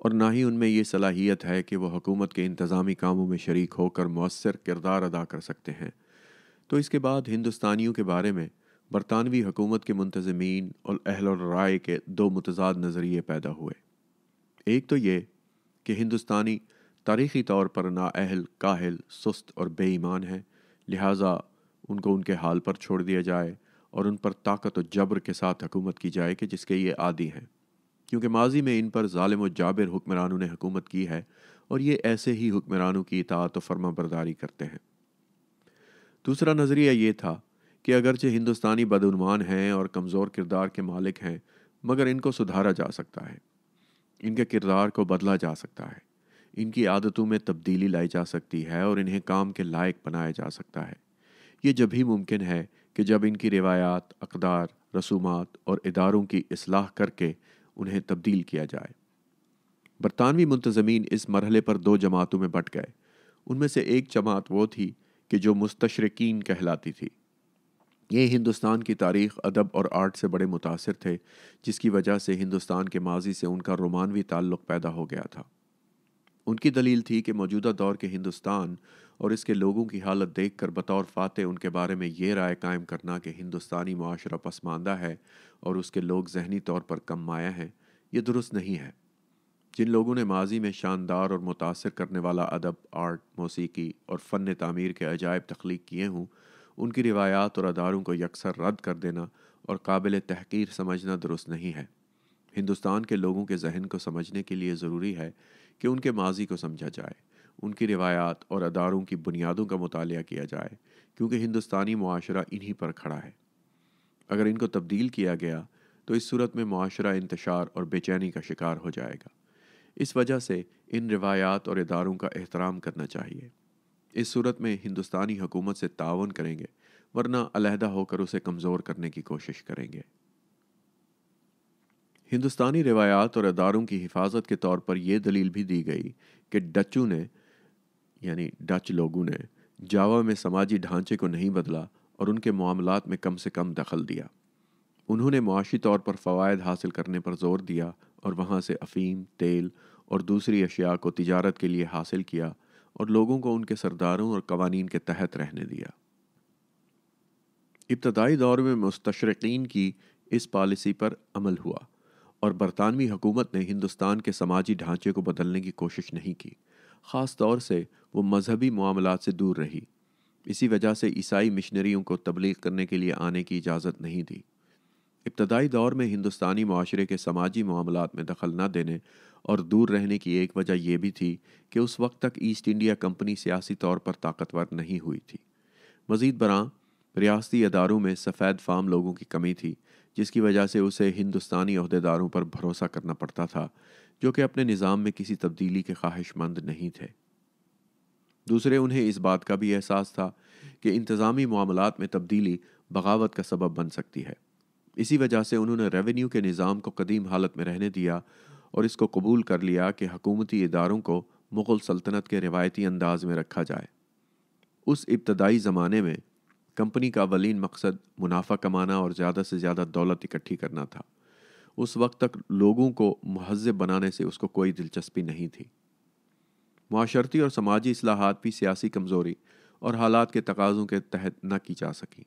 और ना ही उनमें यह सलाहियत है कि वह हकूमत के इंतज़ामी कामों में शरीक होकर मौसर किरदार अदा कर सकते हैं तो इसके बाद हिंदुस्तानियों के बारे में बरतानवी हुकूमत के मुंतजमीन और अहल और राय के दो मुतजाद नज़रिए पैदा हुए एक तो ये कि हिंदुस्तानी तारीख़ी तौर पर नााहल काहल सुस्त और बेईमान हैं लिहाजा उनको उनके हाल पर छोड़ दिया जाए और उन पर ताकत और जबर के साथ हुकूमत की जाए कि जिसके ये आदि हैं क्योंकि माजी में इन पर ालिम व जाबिर हुक्मरानों ने हुकूमत की है और ये ऐसे ही हुक्मरानों की इतात और फर्मा बरदारी करते हैं दूसरा नज़रिया ये था कि अगरचे हिंदुस्तानी बदनवान हैं और कमज़ोर किरदार के मालिक हैं मगर इनको सुधारा जा सकता है इनके किरदार को बदला जा सकता है इनकी आदतों में तब्दीली लाई जा सकती है और इन्हें काम के लायक बनाया जा सकता है ये जब ही मुमकिन है कि जब इनकी रिवायात अकदार रसूमात और इदारों की असलाह करके उन्हें तब्दील किया जाए बरतानवी मुंतजमीन इस मरहले पर दो जमातों में बट गए उनमें से एक जमात वो थी कि जो मुस्तशरकिन कहलाती थी ये हिंदुस्तान की तारीख अदब और आर्ट से बड़े मुतासर थे जिसकी वजह से हिंदुस्तान के माजी से उनका रोमानवी ताल्लुक़ पैदा हो गया था उनकी दलील थी कि मौजूदा दौर के हिंदुस्तान और इसके लोगों की हालत देख कर बतौर फातह उनके बारे में ये राय कायम करना कि हिंदुस्तानी माशरा पसमानदा है और उसके लोग जहनी तौर पर कम माया हैं ये दुरुस्त नहीं है जिन लोगों ने माजी में शानदार और मुतासर करने वाला अदब आर्ट मौसीकी और फ़न तमीर के अजायब तख्लीक किए हों उनकी रिवायात और अदारों को यकसर रद्द कर देना और काबिल तहकीर समझना दुरुस्त नहीं है हिंदुस्तान के लोगों के जहन को समझने के लिए ज़रूरी है कि उनके माजी को समझा जाए उनकी रिवायात और अदारों की बुनियादों का मुताल किया जाए क्योंकि हिंदुस्तानी माशरा इन्हीं पर खड़ा है अगर इनको तब्दील किया गया तो इस सूरत में माशरा इंतशार और बेचैनी का शिकार हो जाएगा इस वजह से इन रिवायात और इदारों का एहतराम करना चाहिए इस सूरत में हिंदुस्तानी हुकूमत से तावन करेंगे वरना अलहदा होकर उसे कमज़ोर करने की कोशिश करेंगे हिंदुस्तानी रिवायात और अदारों की हिफाजत के तौर पर यह दलील भी दी गई कि डचू ने यानी डच लोगों ने जावा में समाजी ढांचे को नहीं बदला और उनके मामलात में कम से कम दखल दिया उन्होंने मुआशी तौर पर फ़वाद हासिल करने पर जोर दिया और वहाँ से अफीम तेल और दूसरी अशिया को तजारत के लिए हासिल किया और लोगों को उनके सरदारों और कवानीन के तहत रहने दिया इब्तदाई दौर में मुस्तशरकिन की इस पॉलिसी पर अमल हुआ और बरतानवी हुकूमत ने हिंदुस्तान के समाजी ढांचे को बदलने की कोशिश नहीं की ख़ास तौर से वो मजहबी मामला से दूर रही इसी वजह से ईसाई मिशनरियों को तबलीग करने के लिए आने की इजाज़त नहीं दी इब्तदाई दौर में हिंदुस्तानी माशरे के समाजी मामला में दखल न देने और दूर रहने की एक वजह यह भी थी कि उस वक्त तक ईस्ट इंडिया कंपनी सियासी तौर पर ताकतवर नहीं हुई थी मज़ीद बरँ रियासती अदारों में सफ़ेद फाम लोगों की कमी थी जिसकी वजह से उसे हिंदुस्तानी अहदेदारों पर भरोसा करना पड़ता था जो कि अपने निज़ाम में किसी तब्दीली के ख्वाहिशमंद नहीं थे दूसरे उन्हें इस बात का भी एहसास था कि इंतज़ामी मामलों में तब्दीली बगावत का सबब बन सकती है इसी वजह से उन्होंने रेवेन्यू के निज़ाम को कदीम हालत में रहने दिया और इसको कबूल कर लिया कि हकूमती इदारों को मुग़ल सल्तनत के रिवायती अंदाज में रखा जाए उस इब्तदाई ज़माने में कंपनी का वलीन मकसद मुनाफा कमाना और ज़्यादा से ज़्यादा दौलत इकट्ठी करना था उस वक्त तक लोगों को महजब बनाने से उसको कोई दिलचस्पी नहीं थी माशरती और समाजी असलाहत भी सियासी कमज़ोरी और हालात के तकाज़ों के तहत न की जा सकी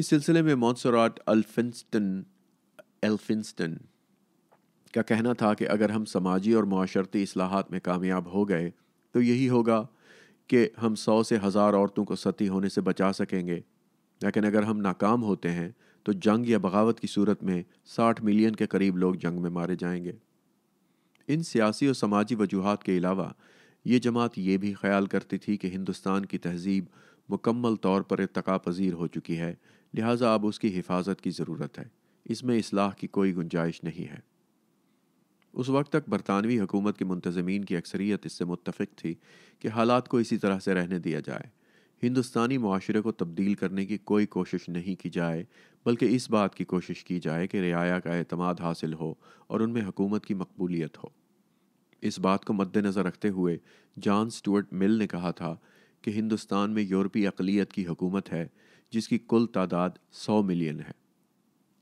इस सिलसिले में मॉन्सराट अल्फिंस्टन एल्फिंस्टन का कहना था कि अगर हम समाजी और माशरती असलाहत में कामयाब हो गए तो यही होगा कि हम सौ से हज़ार औरतों को सती होने से बचा सकेंगे लेकिन अगर हम नाकाम होते हैं तो जंग या बगावत की सूरत में साठ मिलियन के करीब लोग जंग में मारे जाएंगे इन सियासी और समाजी वजूहत के अलावा ये जमात ये भी ख्याल करती थी कि हिंदुस्तान की तहजीब मुकम्मल तौर पर इतका पजीर हो चुकी है लिहाजा अब उसकी हिफाजत की ज़रूरत है इसमें इसलाह की कोई गुंजाइश नहीं है उस वक्त तक बरतानवी हुकूमत के मुंतजमीन की अक्सरियत इससे मुतफिक थी कि हालात को इसी तरह से रहने दिया जाए हिंदुस्तानी माशरे को तब्दील करने की कोई कोशिश नहीं की जाए बल्कि इस बात की कोशिश की जाए कि रियाया का अतमाद हासिल हो और उनमें हकूमत की मकबूलियत हो इस बात को मद्देनज़र रखते हुए जॉन स्टूअर्ट मिल ने कहा था कि हिंदुस्तान में यूरोपी अकलीत की हकूमत है जिसकी कुल तादाद सौ मिलियन है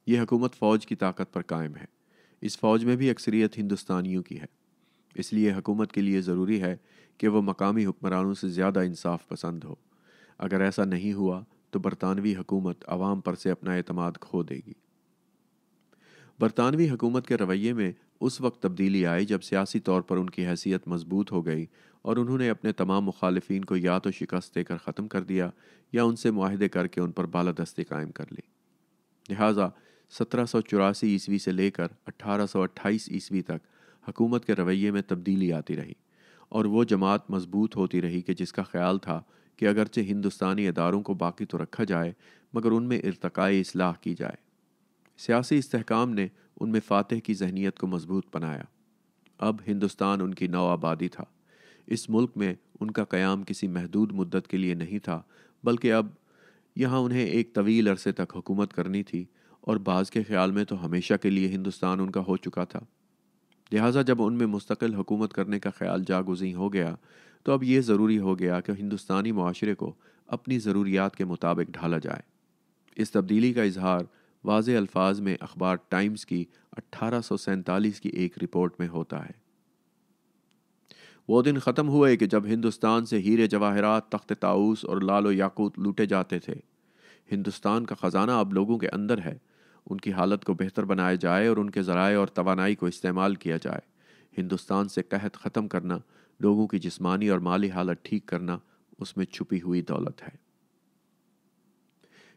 ये हकूमत फ़ौज की ताकत पर कायम है इस फौज में भी अक्सरियत हिंदुस्तानियों की है इसलिए हुकूमत के लिए ज़रूरी है कि वह मकामी हुक्मरानों से ज़्यादा इंसाफ पसंद हो अगर ऐसा नहीं हुआ तो बरतानवी हकूमत आवाम पर से अपना अतमाद खो देगी बरतानवी हुकूमत के रवैये में उस वक्त तब्दीली आई जब सियासी तौर पर उनकी हैसियत मजबूत हो गई और उन्होंने अपने तमाम मुखालफन को या तो शिकस्त देकर ख़त्म कर दिया या उनसे माहदे करके उन पर बालादस्ती कायम कर ली लिहाजा सत्रह ईस्वी से लेकर 1828 ईस्वी तक हकूमत के रवैये में तब्दीली आती रही और वो जमात मजबूत होती रही कि जिसका ख्याल था कि अगरचे हिंदुस्तानी अदारों को बाकी तो रखा जाए मगर उनमें इरतकाए असलाह की जाए सियासी इस्तेकाम ने उनमें फ़ातह की जहनीत को मजबूत बनाया अब हिंदुस्तान उनकी नौ आबादी था इस मुल्क में उनका क़याम किसी महदूद मुद्दत के लिए नहीं था बल्कि अब यहाँ उन्हें एक तवील अरसे तक हुकूमत करनी थी और बाज़ के ख्याल में तो हमेशा के लिए हिंदुस्तान उनका हो चुका था लिहाजा जब उनमें मुस्तकिल हुकूमत करने का ख्याल जागुजी हो गया तो अब ये ज़रूरी हो गया कि हिंदुस्तानी माशरे को अपनी ज़रूरियात के मुताबिक ढाला जाए इस तब्दीली का इजहार वाज अल्फाज में अखबार टाइम्स की अट्ठारह की एक रिपोर्ट में होता है वो दिन ख़त्म हुए कि जब हिंदुस्तान से हीरे जवाहरात तख्त ताउस और लालो याकूत लूटे जाते थे हिंदुस्तान का ख़जाना अब लोगों के अंदर है उनकी हालत को बेहतर बनाया जाए और उनके ज़राए और तोानाई को इस्तेमाल किया जाए हिंदुस्तान से कहत ख़त्म करना लोगों की जिस्मानी और माली हालत ठीक करना उसमें छुपी हुई दौलत है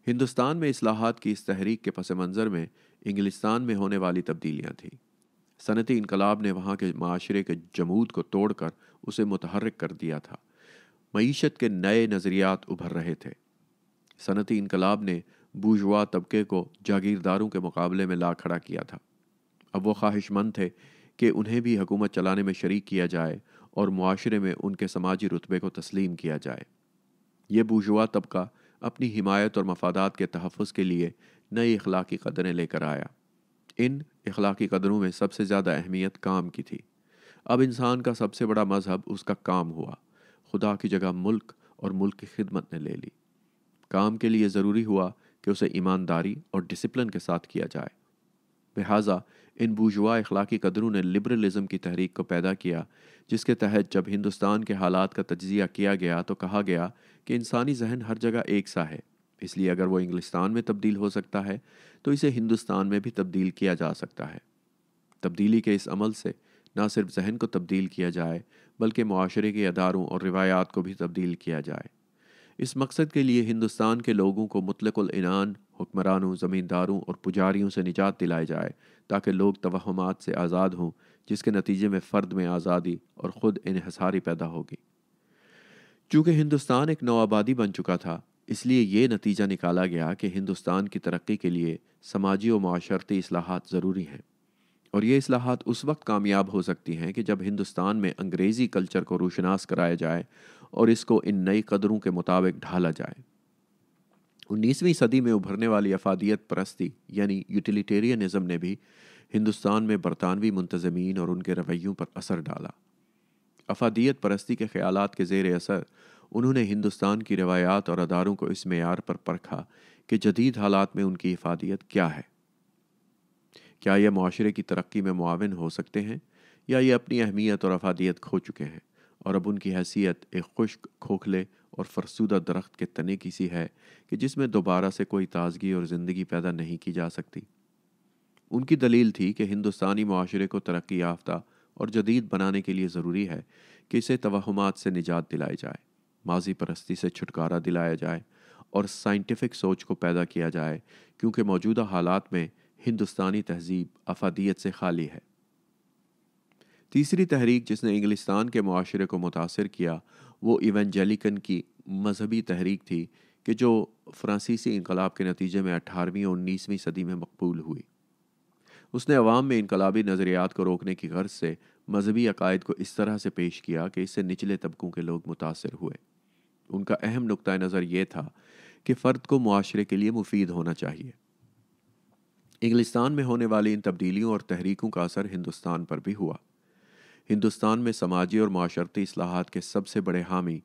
हिंदुस्तान में असलाहत की इस तहरीक के पस मंज़र में इंग्लिस्तान में होने वाली तब्दीलियाँ थीं सनती इनकलाब ने वहाँ के माशरे के जमूद को तोड़कर उसे मुतहरक कर दिया था मीशत के नए नज़रियात उभर रहे थे सनती इनकलाब ने बूजवा तबके को जागीरदारों के मुकाबले में ला खड़ा किया था अब वो ख्वाहिशमंद थे कि उन्हें भी हुकूमत चलाने में शरीक किया जाए और माशरे में उनके समाजी रुतबे को तस्लीम किया जाए ये बूझवा तबका अपनी हिमायत और मफादात के तहफ़ के लिए नई अखलाकी कदरें लेकर आया इन अखलाकी कदरों में सबसे ज़्यादा अहमियत काम की थी अब इंसान का सबसे बड़ा मजहब उसका काम हुआ खुदा की जगह मुल्क और मुल्क की खिदमत ने ले ली काम के लिए ज़रूरी हुआ कि उसे ईमानदारी और डिसिप्लिन के साथ किया जाए लिहाजा इन बूजुआ अखलाकी कदरों ने लिबरलिज़म की तहरीक को पैदा किया जिसके तहत जब हिंदुस्तान के हालात का तजिया किया गया तो कहा गया कि इंसानी जहन हर जगह एक सा है इसलिए अगर वो इंग्लिस्तान में तब्दील हो सकता है तो इसे हिंदुस्तान में भी तब्दील किया जा सकता है तब्दीली के इस अमल से ना सिर्फ जहन को तब्दील किया जाए बल्कि माशरे के अदारों और रिवायात को भी तब्दील किया जाए इस मकसद के लिए हिंदुस्तान के लोगों को मुतलकुलनान हुक्मरानों ज़मींदारों और पुजारियों से निजात दिलाई जाए ताकि लोग तोहमात से आज़ाद हों जिसके नतीजे में फ़र्द में आज़ादी और ख़ुद इनहसारी पैदा होगी चूँकि हिंदुस्तान एक नौआबादी बन चुका था इसलिए ये नतीजा निकाला गया कि हिंदुस्तान की तरक्की के लिए समाजी और माशरती असलाहत ज़रूरी हैं और ये असलाहत उस वक्त कामयाब हो सकती हैं कि जब हिंदुस्तान में अंग्रेज़ी कल्चर को रोशनास कराया जाए और इसको इन नई कदरों के मुताबिक ढाला जाए उन्नीसवीं सदी में उभरने वाली अफादियत परस्ती यानी यूटिलिटेरियनिज्म ने भी हिंदुस्तान में बरतानवी मुंतजमीन और उनके रवैयों पर असर डाला अफादियत परस्ती के ख्याल के जेर असर उन्होंने हिंदुस्तान की रवायात और अदारों को इस मैार पर परखा कि जदीद हालात में उनकी अफादियत क्या है क्या यह माशरे की तरक्की में मुआवन हो सकते हैं या ये अपनी अहमियत और अफादियत खो चुके हैं और अब उनकी हैसियत एक खुश्क खोखले और फरसूदा दरख्त के तने की सी है कि जिसमें दोबारा से कोई ताजगी और ज़िंदगी पैदा नहीं की जा सकती उनकी दलील थी कि हिंदुस्तानी माशरे को तरक्की याफ्ता और जदीद बनाने के लिए ज़रूरी है कि इसे तोहमात से निजात दिलाई जाए माजी परस्ती से छुटकारा दिलाया जाए और साइंटिफिक सोच को पैदा किया जाए क्योंकि मौजूदा हालात में हिंदुस्तानी तहजीब अफादियत से खाली है तीसरी तहरीक जिसने इंग्लिस्तान के माशरे को मुतासर किया वो इवेंजलिकन की मजहबी तहरीक थी कि जो फ्रांसीसी इनकलाब के नतीजे में अठारहवीं और उन्नीसवीं सदी में मकबूल हुई उसने अवाम में इनकलाबी नज़रियात को रोकने की गर्ज से मजहबी अकायद को इस तरह से पेश किया कि इससे निचले तबकों के लोग मुतासर हुए उनका अहम नुक़ नज़र ये था कि फ़र्द को माशरे के लिए मुफीद होना चाहिए इंग्लिस्तान में होने वाली इन तब्दीलियों और तहरीकों का असर हिंदुस्तान पर भी हुआ हिंदुस्तान में समाजी और माशरती असलाहत के सबसे बड़े हामी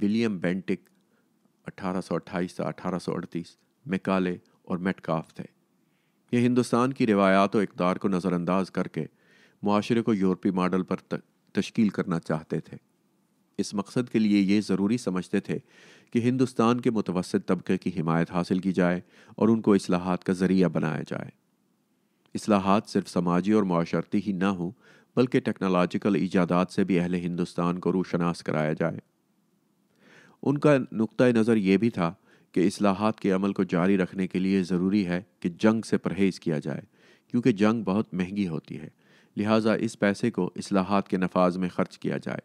विलियम बेंटिक 1828 से 1838 मेकाले और मेटकाफ थे ये हिंदुस्तान की रिवायात और इकदार को नज़रअंदाज करके माशरे को यूरोपी मॉडल पर तश्कील करना चाहते थे इस मकसद के लिए ये ज़रूरी समझते थे कि हिंदुस्तान के मुतवसत तबके की हिमायत हासिल की जाए और उनको असलाहत का ज़रिया बनाया जाए असलाहत सिर्फ समाजी और माशरती ही ना हों बल्कि टेक्नोलॉजिकल ईजादात से भी अहल हिंदुस्तान को रोशनास कराया जाए उनका नुक़ नज़र ये भी था कि असलाहत के अमल को जारी रखने के लिए ज़रूरी है कि जंग से परहेज़ किया जाए क्योंकि जंग बहुत महंगी होती है लिहाजा इस पैसे को असलाहत के नफाज में खर्च किया जाए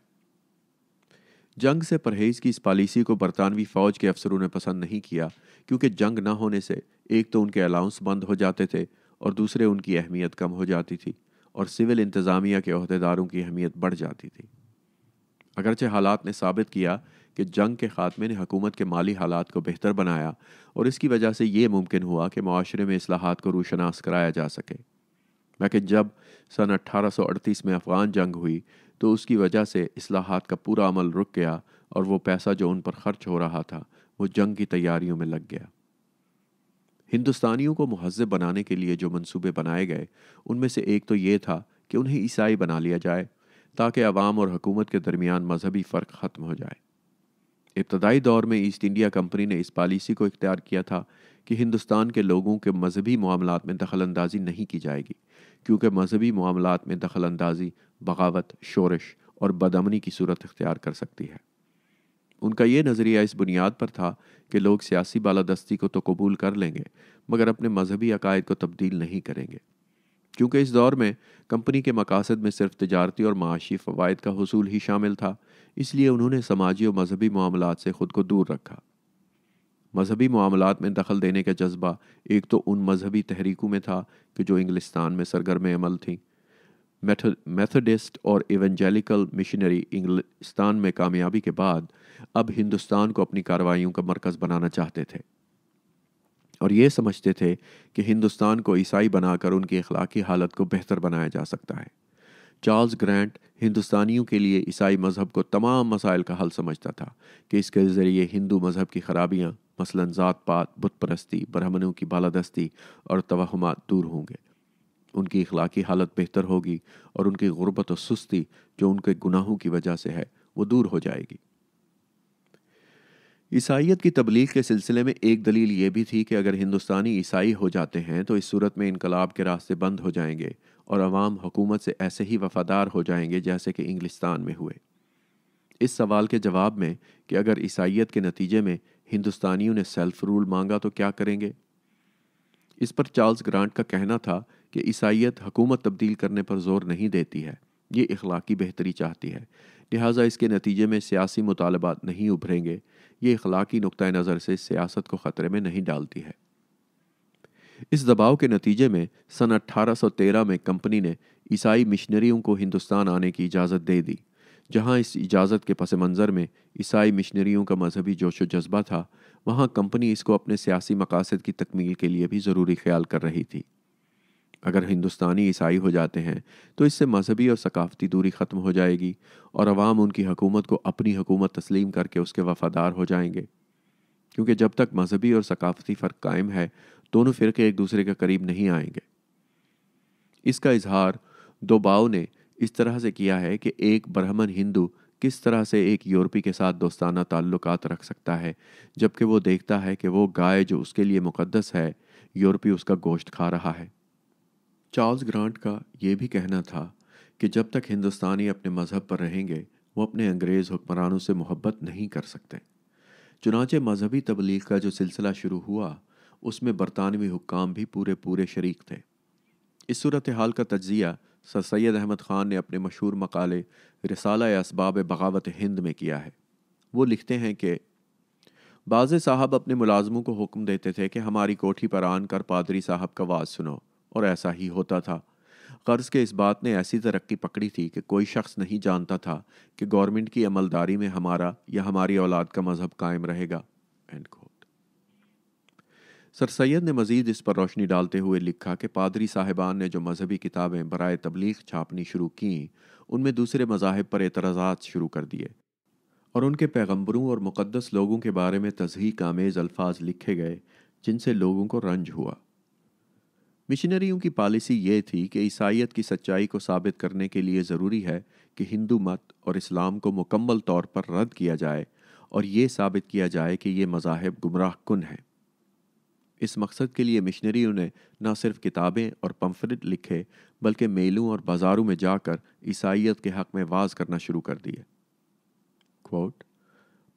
जंग से परहेज़ की इस पॉलिसी को बरतानवी फ़ौज के अफसरों ने पसंद नहीं किया क्योंकि जंग न होने से एक तो उनके अलाउंस बंद हो जाते थे और दूसरे उनकी अहमियत कम हो जाती थी और सिविल इंतज़ामिया के अहदेदारों की अहमियत बढ़ जाती थी अगरचे हालात ने साबित किया कि जंग के ख़ात्मे ने हकूमत के माली हालात को बेहतर बनाया और इसकी वजह से ये मुमकिन हुआ कि माशरे में असलाहत को रोशनास कराया जा सके लेकिन जब सन 1838 में अफ़गान जंग हुई तो उसकी वजह से असलाहत का पूरा अमल रुक गया और वो पैसा जो उन पर खर्च हो रहा था वो जंग की तैयारियों में लग गया हिंदुस्तानियों को महजब बनाने के लिए जो मंसूबे बनाए गए उनमें से एक तो ये था कि उन्हें ईसाई बना लिया जाए ताकि अवाम और हकूमत के दरमियान मजहबी फ़र्क ख़त्म हो जाए इब्तदाई दौर में ईस्ट इंडिया कंपनी ने इस पॉलिसी को इख्तियार किया था कि हिंदुस्तान के लोगों के मजहबी मामलों में दखल अंदाजी नहीं की जाएगी क्योंकि मजहबी मामलों में दखल अंदाजी बगावत शोरश और बदमनी की सूरत इख्तियार कर सकती है उनका यह नज़रिया इस बुनियाद पर था कि लोग सियासी बालादस्ती को तो कबूल कर लेंगे मगर अपने मजहबी अकायद को तब्दील नहीं करेंगे क्योंकि इस दौर में कंपनी के मकासद में सिर्फ तजारती और माशी फ़वाद का हसूल ही शामिल था इसलिए उन्होंने समाजी और मजहबी मामलों से ख़ुद को दूर रखा मजहबी मामलों में दखल देने का जज्बा एक तो उन मजहबी तहरीकों में था कि जो इंग्लिस्तान में सरगर्म अमल थीं मेथोडिस्ट और इवेंजेलिकल मिशनरी इंग्लिस्तान में कामयाबी के बाद अब हिंदुस्तान को अपनी कार्रवाइयों का मरकज़ बनाना चाहते थे और ये समझते थे कि हिंदुस्तान को ईसाई बनाकर उनकी अखलाकी हालत को बेहतर बनाया जा सकता है चार्ल्स ग्रांट हिंदुस्तानियों के लिए ईसाई मज़हब को तमाम मसाइल का हल समझता था कि इसके ज़रिए हिंदू मज़हब की खराबियाँ मसलन ज़ात पात बुत परस्ती ब्राह्मणों की बालादस्ती और तोहमात दूर होंगे उनकी इखलाकी हालत बेहतर होगी और उनकी गुर्बत और सुस्ती जो उनके गुनाहों की वजह से है वो दूर हो जाएगी ईसाइत की तबलीग के सिलसिले में एक दलील ये भी थी कि अगर हिंदुस्तानी ईसाई हो जाते हैं तो इस सूरत में इनकलाब के रास्ते बंद हो जाएंगे और अवाम हुकूमत से ऐसे ही वफादार हो जाएंगे जैसे कि इंग्लिस्तान में हुए इस सवाल के जवाब में कि अगर ईसाइत के नतीजे में हिंदुस्तानियों ने सेल्फ रूल मांगा तो क्या करेंगे इस पर चार्ल्स ग्रांट का कहना था कि ईसाइत हकूमत तब्दील करने पर जोर नहीं देती है ये इखलाकी बेहतरी चाहती है लिहाजा इसके नतीजे में सियासी मुतालबात नहीं उभरेंगे ये इखलाकी नुक़ नज़र से सियासत को ख़तरे में नहीं डालती है इस दबाव के नतीजे में सन 1813 में कंपनी ने ईसाई मिशनरियों को हिंदुस्तान आने की इजाज़त दे दी जहां इस इजाज़त के पस मंज़र में ईसाई मिशनरियों का मजहबी जोश व जज्बा था वहां कंपनी इसको अपने सियासी मकासद की तकमील के लिए भी ज़रूरी ख्याल कर रही थी अगर हिंदुस्तानी ईसाई हो जाते हैं तो इससे मजहबी और सकाफती दूरी ख़त्म हो जाएगी और आवाम उनकी हकूमत को अपनी हकूमत तस्लीम करके उसके वफादार हो जाएंगे क्योंकि जब तक मजहबी और सकाफती फ़र्क कायम है दोनों फ़िरके एक दूसरे के करीब नहीं आएंगे इसका इजहार दोबाओ ने इस तरह से किया है कि एक ब्राह्मण हिंदू किस तरह से एक यूरोपी के साथ दोस्ताना ताल्लुक रख सकता है जबकि वो देखता है कि वो गाय जो उसके लिए मुकदस है यूरोपी उसका गोश्त खा रहा है चार्ल्स ग्रांट का ये भी कहना था कि जब तक हिंदुस्तानी अपने मज़हब पर रहेंगे वो अपने अंग्रेज़ हुक्मरानों से मोहब्बत नहीं कर सकते चुनाचे मजहबी तबलीग का जो सिलसिला शुरू हुआ उसमें बरतानवी हुक्काम भी पूरे पूरे शरीक थे इस सूरत हाल का तजिया सर सैद अहमद ख़ान ने अपने मशहूर मकाले रसाला इसबाब बगावत हिंद में किया है वो लिखते हैं कि बाज़ साहब अपने मुलाजमों को हुक्म देते थे कि हमारी कोठी पर आन कर पादरी साहब का वाज सुनो और ऐसा ही होता था कर्ज के इस बात ने ऐसी तरक्की पकड़ी थी कि कोई शख्स नहीं जानता था कि गवर्नमेंट की अमलदारी में हमारा या हमारी औलाद का मजहब कायम रहेगा एंड कोट सर सैयद ने मजीद इस पर रोशनी डालते हुए लिखा कि पादरी साहिबान ने जो मजहबी किताबें बरए तबलीग छापनी शुरू की उनमें दूसरे मजाहब पर एतराज़ शुरू कर दिए और उनके पैगम्बरों और मुक़दस लोगों के बारे में तजहीक आमेज़ अल्फाज लिखे गए जिनसे लोगों को रंज हुआ मिशनरियों की पॉलिसी ये थी कि ईसाइत की सच्चाई को साबित करने के लिए ज़रूरी है कि हिंदू मत और इस्लाम को मुकम्मल तौर पर रद्द किया जाए और ये साबित किया जाए कि ये मज़ाहब गुमराह कन हैं इस मकसद के लिए मिशनरियों ने न सिर्फ किताबें और पम्फलेट लिखे बल्कि मेलों और बाज़ारों में जाकर ईसाइत के हक़ में वाज करना शुरू कर दिए क्वोट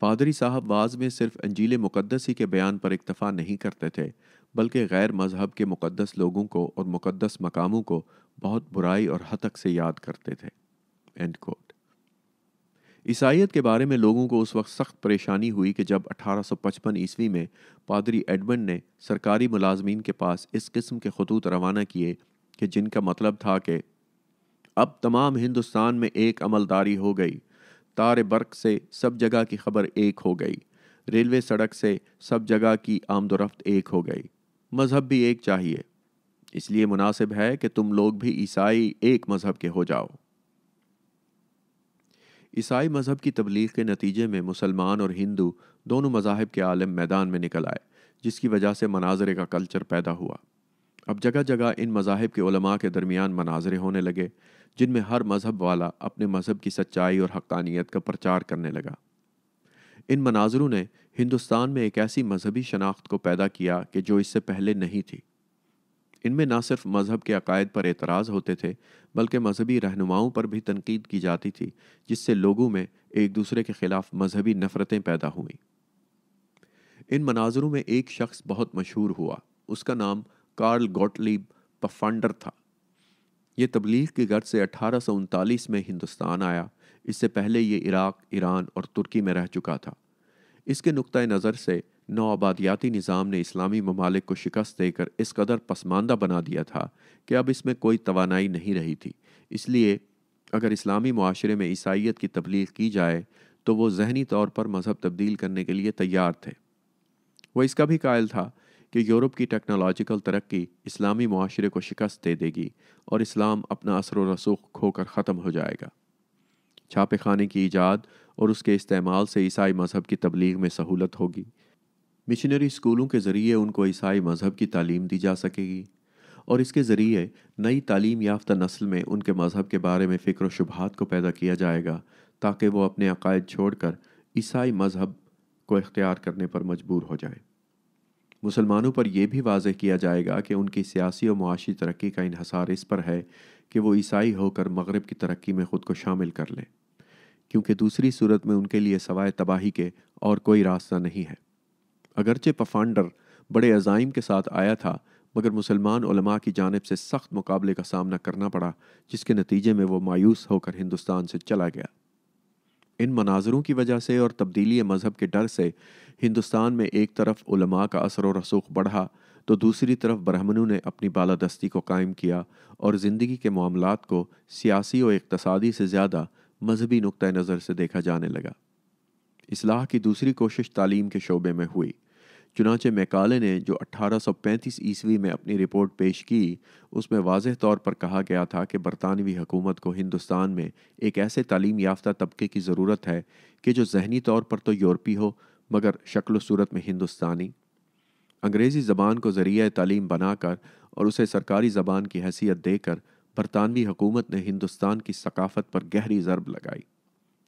पादरी साहब वाज में सिर्फ अंजील मुकदसी के बयान पर इक्तफ़ा नहीं करते थे बल्कि गैर मज़हब के मुक़दस लोगों को और मुक़दस मकामों को बहुत बुराई और हतक से याद करते थे एंड कोट ईसाइत के बारे में लोगों को उस वक्त सख्त परेशानी हुई कि जब 1855 ईस्वी में पादरी एडमंड ने सरकारी मुलाजमीन के पास इस किस्म के खतूत रवाना किए कि जिनका मतलब था कि अब तमाम हिंदुस्तान में एक अमलदारी हो गई तार बर्क से सब जगह की खबर एक हो गई रेलवे सड़क से सब जगह की आमदोरफ्त एक हो गई मज़हब भी एक चाहिए इसलिए मुनासिब है कि तुम लोग भी ईसाई एक मज़हब के हो जाओ ईसाई मज़हब की तबलीग के नतीजे में मुसलमान और हिंदू दोनों मजाहब के आलम मैदान में निकल आए जिसकी वजह से मनाजरे का कल्चर पैदा हुआ अब जगह जगह इन मजाहब के उलमा के दरमियान मनाजरे होने लगे जिनमें हर मज़हब वाला अपने मज़हब की सच्चाई और हक़ानियत का प्रचार करने लगा इन मनाजरों ने हिंदुस्तान में एक ऐसी मजहबी शनाख्त को पैदा किया कि जो इससे पहले नहीं थी इनमें ना सिर्फ मज़हब के अकायद पर एतराज़ होते थे बल्कि मजहबी रहनुमाओं पर भी तनकीद की जाती थी जिससे लोगों में एक दूसरे के ख़िलाफ़ मजहबी नफ़रतें पैदा हुईं इन मनाजरों में एक शख्स बहुत मशहूर हुआ उसका नाम कार्ल गोटली पफांडर था ये तबलीग की गर्ज से अठारह में हिंदुस्तान आया इससे पहले ये इराक ईरान और तुर्की में रह चुका था इसके नुक़ नज़र से नौ आबादियाती निज़ाम ने इस्लामी ममालिक को शिकस्त देकर इस कदर पसमानदा बना दिया था कि अब इसमें कोई तोानाई नहीं रही थी इसलिए अगर इस्लामी माशरे में ईसाइत की तबलीग की जाए तो वो जहनी तौर पर मज़हब तब्दील करने के लिए तैयार थे वह इसका भी कायल था कि यूरोप की टेक्नोलॉजिकल तरक्की इस्लामी माशरे को शिकस्त दे देगी और इस्लाम अपना असर व रसूख खोकर ख़त्म हो जाएगा छापे खाने की ईजाद और उसके इस्तेमाल से ईसाई मज़हब की तबलीग में सहूलत होगी मिशनरी स्कूलों के ज़रिए उनको ईसाई मज़हब की तालीम दी जा सकेगी और इसके ज़रिए नई तालीम याफ्ता नस्ल में उनके मज़हब के बारे में फ़िक्र शुभात को पैदा किया जाएगा ताकि वो अपने अकायद छोड़ कर ईसाई मज़हब को इख्तियार करने पर मजबूर हो जाए मुसलमानों पर यह भी वाजह किया जाएगा कि उनकी सियासी और मुआशी तरक्की का इहसार इस पर है कि वो ईसाई होकर मगरब की तरक्की में ख़ुद को शामिल कर लें क्योंकि दूसरी सूरत में उनके लिए सवाए तबाही के और कोई रास्ता नहीं है अगरचे पफांडर बड़े अजाइम के साथ आया था मगर मुसलमान उलमा की जानब से सख्त मुकाबले का सामना करना पड़ा जिसके नतीजे में वो मायूस होकर हिंदुस्तान से चला गया इन मनाजरों की वजह से और तब्दीली मज़हब के डर से हिंदुस्तान में एक तरफ उलमा का असर और रसूख बढ़ा तो दूसरी तरफ ब्राह्मणों ने अपनी बालादस्ती को कायम किया और ज़िंदगी के मामलों को सियासी और इकतसादी से ज़्यादा मजहबी नुक़ नज़र से देखा जाने लगा इसलाह की दूसरी कोशिश तालीम के शोबे में हुई चुनाचे मैकाले ने जो 1835 ईस्वी में अपनी रिपोर्ट पेश की उसमें वाज तौर पर कहा गया था कि बरतानवी हुकूमत को हिंदुस्तान में एक ऐसे तालीम याफ्ता तबके की ज़रूरत है कि जो जहनी तौर पर तो यूरोपी हो मगर शक्ल सूरत में हिंदुस्तानी अंग्रेज़ी ज़बान को ज़रिए तालीम बनाकर और उसे सरकारी ज़बान की हैसियत देकर बरतानवी हुकूमत ने हिंदुस्तान की सकाफ़त पर गहरी ज़रब लगाई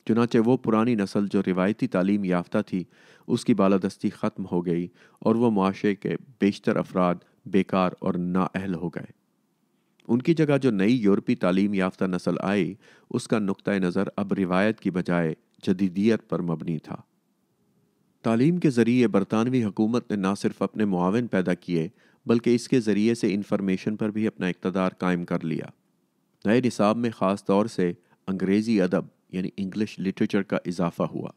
चुनाचे वो पुरानी नस्ल जो रिवायती तालीम याफ्ता थी उसकी बालादस्ती ख़त्म हो गई और वह माशरे के बेशतर अफराद बेकार और नाअहल हो गए उनकी जगह जो नई यूरोपी तालीम याफ्ता नस्ल आई उसका नुक़ नज़र अब रिवायत की बजाय जदीदियत पर मबनी था तालीम के ज़रिए बरतानवी हुकूमत ने ना सिर्फ अपने मुआवन पैदा किए बल्कि इसके ज़रिए से इंफॉर्मेशन पर भी अपना इकतदार कायम कर लिया नए निसाब में ख़ास तौर से अंग्रेज़ी अदब यानी इंग्लिश लिटरेचर का इजाफा हुआ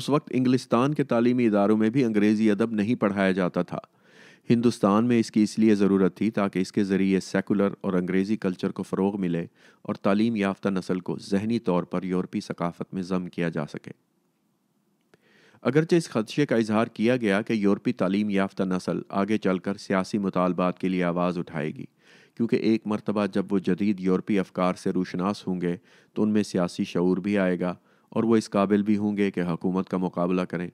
उस वक्त इंग्लिस्तान के तालीमी इदारों में भी अंग्रेज़ी अदब नहीं पढ़ाया जाता था हिंदुस्तान में इसकी इसलिए ज़रूरत थी ताकि इसके ज़रिए सेकुलर और अंग्रेज़ी कल्चर को फ़रोग मिले और तालीम याफ्ता नस्ल को जहनी तौर पर यूरोपी सकाफ़त में जम किया जा सके अगरचे इस खदशे का इजहार किया गया कि यूरोपी तालीम याफ्ता नसल आगे चल कर सियासी मुतालबात के लिए आवाज़ उठाएगी क्योंकि एक मरतबा जब वो जदीद यूरोपी अफकार से रूशनास होंगे तो उनमें सियासी शूर भी आएगा और वह इस काबिल भी होंगे कि हकूमत का मुकाबला करें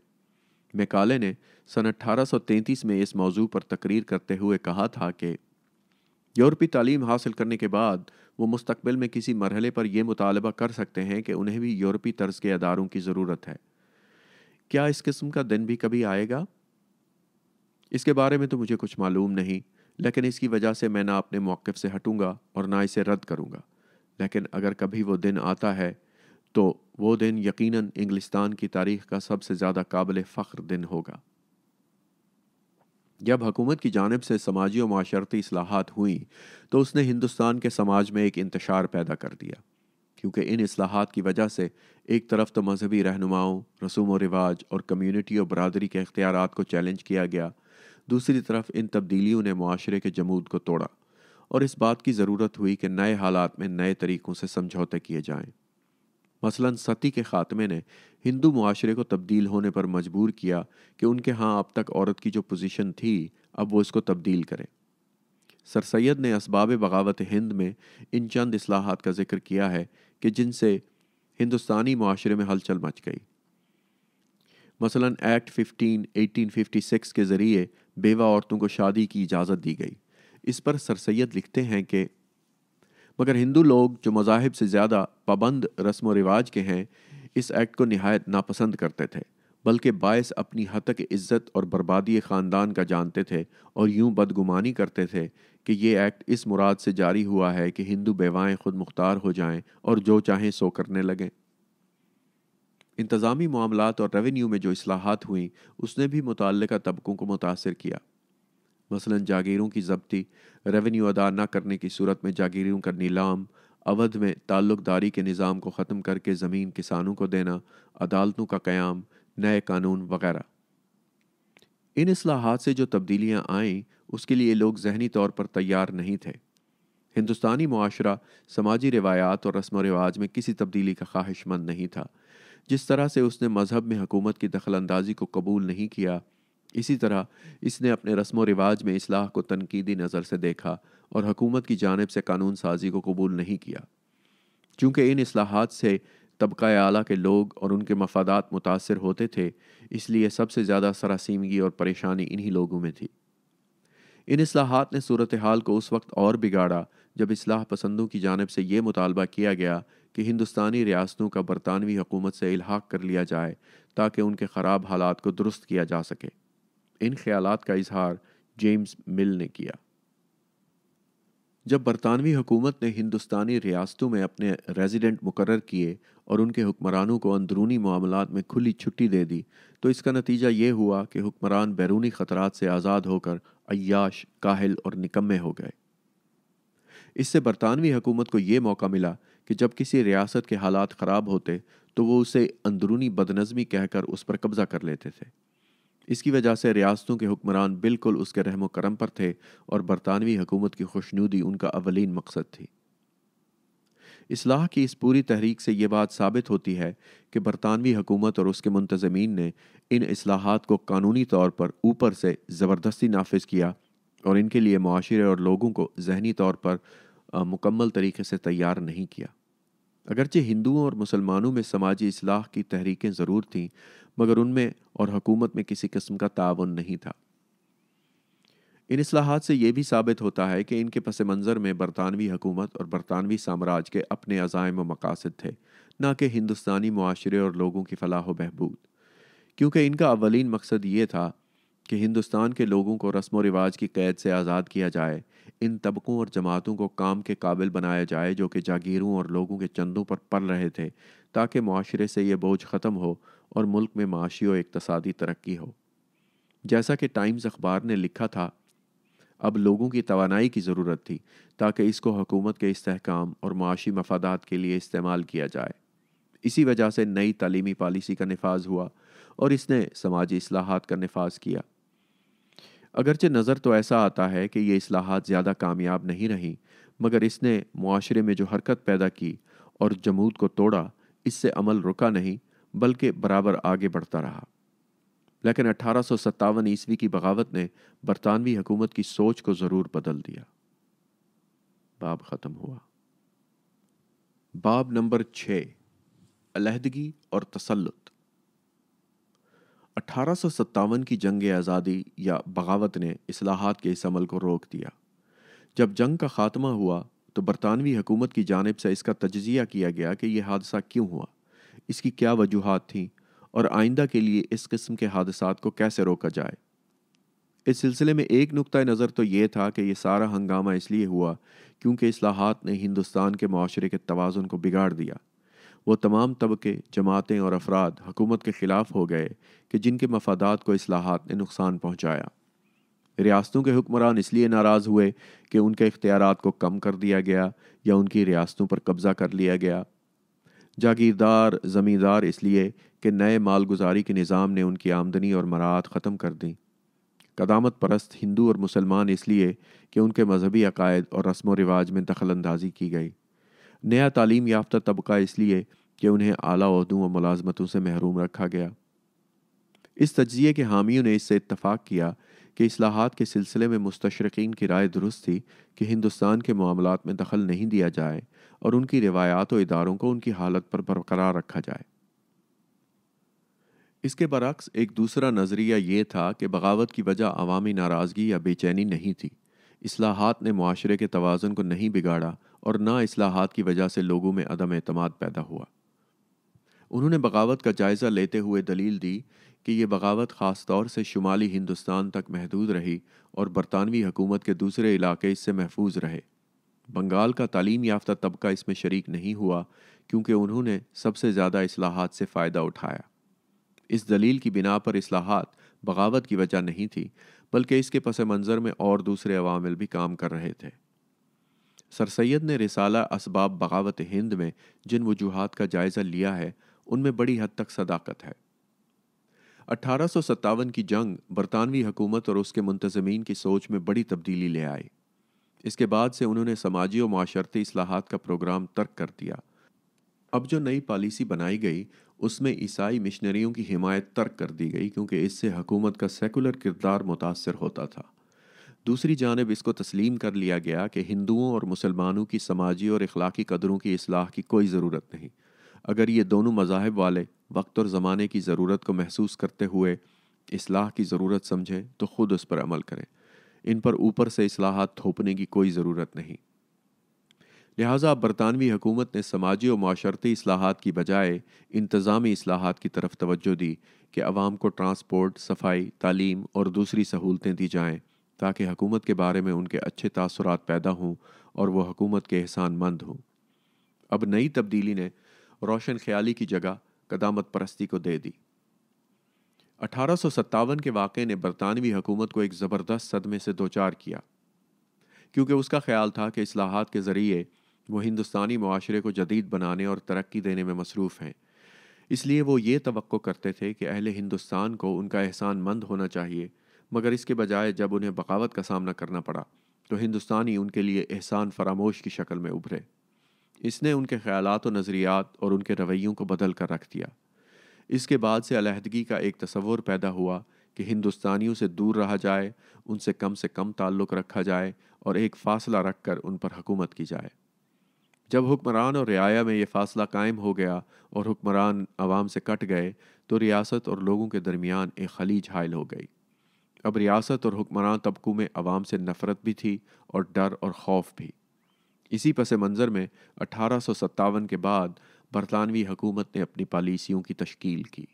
मेकाले ने सन अट्ठारह सौ तैंतीस में इस मौजू पर तकरीर करते हुए कहा था कि यूरोपी तालीम हासिल करने के बाद वो मुस्तबिल में किसी मरहले पर यह मुतालबा कर सकते हैं कि उन्हें भी यूरोपी तर्ज के अदारों की ज़रूरत है क्या इस किस्म का दिन भी कभी आएगा इसके बारे में तो मुझे कुछ मालूम नहीं लेकिन इसकी वजह से मैं ना अपने मौक़ से हटूंगा और ना इसे रद्द करूंगा लेकिन अगर कभी वो दिन आता है तो वो दिन यकीनन इंग्लिस्तान की तारीख का सबसे ज़्यादा काबिल फ़ख्र दिन होगा जब हकूमत की जानब से समाजी और माशरती असलाहत हुई तो उसने हिंदुस्तान के समाज में एक इंतशार पैदा कर दिया क्योंकि इन असलाहत की वजह से एक तरफ तो मजहबी रहनुमाओं रसूम व रिवाज और कम्यूनिटी और बरदरी के अख्तियार को चैलेंज किया गया दूसरी तरफ इन तब्दीलियों ने माशरे के जमूद को तोड़ा और इस बात की ज़रूरत हुई कि नए हालात में नए तरीक़ों से समझौते किए जाएं मसलन सती के ख़ात्मे ने हिंदू माशरे को तब्दील होने पर मजबूर किया कि उनके हाँ अब तक औरत की जो पोजीशन थी अब वो इसको तब्दील करें सर सैद ने इसबाब बगावत हिंद में इन चंद असलाहत का जिक्र किया है कि जिनसे हिंदुस्तानी माशरे में हलचल मच गई मसलन एक्ट 15 1856 के ज़रिए बेवा औरतों को शादी की इजाज़त दी गई इस पर सर सैद लिखते हैं कि मगर हिंदू लोग जो मजाहब से ज़्यादा पाबंद रस्म व रिवाज के हैं इस एक्ट को नहायत नापसंद करते थे बल्कि बायस अपनी हतक इज़्ज़त और बर्बादी ख़ानदान का जानते थे और यूं बदगुमानी करते थे कि ये एक्ट इस मुराद से जारी हुआ है कि हिंदू बेवाएँ खुद मुख्तार हो जाएं और जो चाहें सो करने लगें इंतज़ामी मामला और रेवेन्यू में जो असलाहत हुई उसने भी मुतल तबकों को मुतासर किया मसलन जागीरों की जब्ती रेवेन्यू अदा न करने की सूरत में जागीरों का नीलाम अवध में ताल्लुकदारी के निज़ाम को ख़त्म करके ज़मीन किसानों को देना अदालतों का क़्याम नए कानून वगैरह इन असलाहत से जो तब्दीलियाँ आईं उसके लिए लोग जहनी तौर पर तैयार नहीं थे हिंदुस्तानी माशरा समाजी रवायात और रस्म रिवाज में किसी तब्दीली का ख्वाहिशमंद नहीं था जिस तरह से उसने मज़हब में हकूमत की दखल अंदाजी को कबूल नहीं किया इसी तरह इसने अपने रस्म व रिवाज में असलाह को तनकीदी नज़र से देखा और हकूमत की जानब से कानून साजी को कबूल नहीं किया चूँकि इन असलाहत से तबका आला के लोग और उनके मफादात मुतासर होते थे इसलिए सबसे ज़्यादा सरासीमगी और परेशानी इन्हीं लोगों में थी इन असलाहत ने सूरत हाल को उस वक्त और बिगाड़ा जब इसलाह पसंदों की जानब से ये मुतालबा किया गया कि हिंदुस्तानी रियासतों का बरतानवी हुकूमत से इलाहा कर लिया जाए ताकि उनके ख़राब हालात को दुरुस्त किया जा सके इन ख्याल का इजहार जेम्स मिल ने किया जब बरतानवी हुकूमत ने हिंदुस्तानी रियासतों में अपने रेजिडेंट मुकर किए और उनके हुक्मरानों को अंदरूनी मामला में खुली छुट्टी दे दी तो इसका नतीजा ये हुआ कि हुक्मरान बैरूनी ख़तरात से आज़ाद होकर अयाश काहिल और निकम्मे हो गए इससे बरतानवी हुकूमत को ये मौका मिला कि जब किसी रियासत के हालात ख़राब होते तो वो उसे अंदरूनी बदनज़मी कहकर उस पर कब्ज़ा कर लेते थे इसकी वजह से रियासतों के हुक्मरान बिल्कुल उसके रहम करम पर थे और बरतानवी हुकूमत की खुशनूदी उनका अवलिन मकसद थी इसलाह की इस पूरी तहरीक से यह बात साबित होती है कि बरतानवी हुकूमत और उसके मुंतजमीन ने इन असलाहत को कानूनी तौर पर ऊपर से ज़बरदस्ती नाफज किया और इनके लिए माशरे और लोगों को जहनी तौर पर मुकम्मल तरीके से तैयार नहीं किया अगरचे हिंदुओं और मुसलमानों में समाजी असलाह की तहरीकें ज़रूर थीं मगर उनमें और हकूमत में किसी किस्म का ताउन नहीं था इन असलाहत से यह भी साबित होता है कि इनके पस मंज़र में बरतानवी हकूमत और बरतानवी साम्राज्य के अपने अज़ायम व मकासद थे ना कि हिंदुस्तानी माशरे और लोगों की फलाह व बहबूद क्योंकि इनका अवलिन मकसद ये था कि हिंदुस्तान के लोगों को रस्म व रिवाज की कैद से आज़ाद किया जाए इन तबकों और जमातों को काम के काबिल बनाया जाए जो कि जागीरों और लोगों के चंदों पर पल रहे थे ताकि माशरे से ये बोझ ख़त्म हो और मुल्क में माशी और इकतसादी तरक्की हो जैसा कि टाइम्स अखबार ने लिखा था अब लोगों की तोानाई की ज़रूरत थी ताकि इसको हुकूमत के इसकाम और माशी मफादात के लिए इस्तेमाल किया जाए इसी वजह से नई तलीमी पॉलिसी का नफाज हुआ और इसने समाजी असलाहत का नफाज किया अगरचे नज़र तो ऐसा आता है कि ये असलाहत ज़्यादा कामयाब नहीं रहीं मगर इसने माशरे में जो हरकत पैदा की और जमूद को तोड़ा इससे अमल रुका नहीं बल्कि बराबर आगे बढ़ता रहा लेकिन अठारह ईस्वी की बगावत ने बरतानवी हुकूमत की सोच को ज़रूर बदल दिया बाब ख़त्म हुआ बाब नंबर छः अलहदगी और तसलुत अठारह की जंग आज़ादी या बगावत ने असलाहत के इस अमल को रोक दिया जब जंग का ख़ात्मा हुआ तो बरतानवी हुकूमत की जानब से इसका तजिया किया गया कि यह हादसा क्यों हुआ इसकी क्या वजूहत थी और आइंदा के लिए इस किस्म के हादसा को कैसे रोका जाए इस सिलसिले में एक नुकतः नज़र तो ये था कि यह सारा हंगामा इसलिए हुआ क्योंकि असलाहत ने हिंदुस्तान के माशरे के तोज़ुन को बिगाड़ दिया वो तमाम तबके जमातें और अफराद हुकूमत के ख़िलाफ़ हो गए कि जिनके मफादात को असलाहत ने नुकसान पहुँचाया रियासतों के हुक्मरान इसलिए नाराज़ हुए कि उनके इख्तियार को कम कर दिया गया या उनकी रियासतों पर कब्ज़ा कर लिया गया जागीरदार ज़मींदार इसलिए कि नए मालगुजारी के निज़ाम ने उनकी आमदनी और मराहत ख़त्म कर दी कदामत परस्त हिंदू और मुसलमान इसलिए कि उनके मजहबी अकायद और रस्म व रिवाज में दखल अंदाजी की गई नया तालीम याफ्ता तबका इसलिए कि उन्हें आला अहदों और मुलाजमतों से महरूम रखा गया इस तजिए के हामियों ने इससे इतफाक़ किया कि असलाहत के सिलसिले में मुस्तशरकिन की राय दुरुस्त थी कि हिंदुस्तान के मामलों में दखल नहीं दिया जाए और उनकी रिवायात और इदारों को उनकी हालत पर बरकरार रखा जाए इसके बरक्स एक दूसरा नज़रिया ये था कि बगावत की वजह अवामी नाराज़गी या बेचैनी नहीं थी असलाहत ने माशरे के तोज़न को नहीं बिगाड़ा और ना असलाहत की वजह से लोगों में अदम अतमाद पैदा हुआ उन्होंने बगावत का जायज़ा लेते हुए दलील दी कि ये बगावत ख़ास तौर से शुमाली हिंदुस्तान तक महदूद रही और बरतानवी हकूमत के दूसरे इलाके इससे महफूज रहे बंगाल का तालीम याफ्ता तबका इसमें शरीक नहीं हुआ क्योंकि उन्होंने सबसे ज़्यादा असलाहत से फ़ायदा उठाया इस दलील की बिना पर असलाहत बगावत की वजह नहीं थी बल्कि इसके पस मंज़र में और दूसरे अवामिल भी काम कर रहे थे सर सैद ने रिसाला इसबाब बगावत हिंद में जिन वजूहत का जायज़ा लिया है उनमें बड़ी हद तक सदाकत है अट्ठारह सौ सत्तावन की जंग बरतानवी हुकूमत और उसके मुंतजमीन की सोच में बड़ी तब्दीली ले आई इसके बाद से उन्होंने समाजी और माशरती असलाहत का प्रोग्राम तर्क कर दिया अब जो नई पॉलिसी बनाई गई उसमें ईसाई मिशनरियों की हिमायत तर्क कर दी गई क्योंकि इससे हकूमत का सेकुलर किरदार मुतासर होता था दूसरी जानब इसको तस्लीम कर लिया गया कि हिंदुओं और मुसलमानों की समाजी और अखलाकी कदरों की असलाह की कोई ज़रूरत नहीं अगर ये दोनों मजाहब वाले वक्त और ज़माने की ज़रूरत को महसूस करते हुए असलाह की ज़रूरत समझें तो ख़ुद उस पर अमल करें इन पर ऊपर से असलाहत थोपने की कोई ज़रूरत नहीं लिहाजा बरतानवी हुकूमत ने समाजी और माशरती असलाहत की बजाय इंतज़ामी असलाहत की तरफ तोज्जो दी कि आवाम को ट्रांसपोर्ट सफाई तालीम और दूसरी सहूलतें दी जाएँ ताकि हकूमत के बारे में उनके अच्छे तसर पैदा हों और वह हकूमत के एहसान मंद हों अब नई तब्दीली ने रोशन ख्याली की जगह कदामत परस्ती को दे दी अठारह के वाक़े ने बरतानवी हुकूमत को एक ज़बरदस्त सदमे से दो चार किया क्योंकि उसका ख्याल था कि असलाहत के ज़रिए वो हिंदुस्तानी माशरे को जदीद बनाने और तरक्की देने में मसरूफ़ हैं इसलिए वो ये तो करते थे कि अहले हिंदुस्तान को उनका एहसान मंद होना चाहिए मगर इसके बजाय जब उन्हें बगावत का सामना करना पड़ा तो हिंदुस्तानी उनके लिए एहसान फरामोश की शक्ल में उभरे इसने उनके ख्याल और नज़रियात और उनके रवैयों को बदल कर रख दिया इसके बाद से अलहदगी का एक तस्वर पैदा हुआ कि हिंदुस्तानियों से दूर रहा जाए उनसे कम से कम ताल्लुक़ रखा जाए और एक फ़ासला रख कर उन पर हुकूमत की जाए जब हुक्मरान और रियाया में ये फ़ासला कायम हो गया और हुक्मरान आवाम से कट गए तो रियासत और लोगों के दरमियान एक खलीज हायल हो गई अब रियासत और हुक्मरान तबकों में आवाम से नफ़रत भी थी और डर और खौफ भी इसी पस मंज़र में अठारह सौ के बाद बरतानवी हुकूमत ने अपनी पॉलिसियों की तश्ल की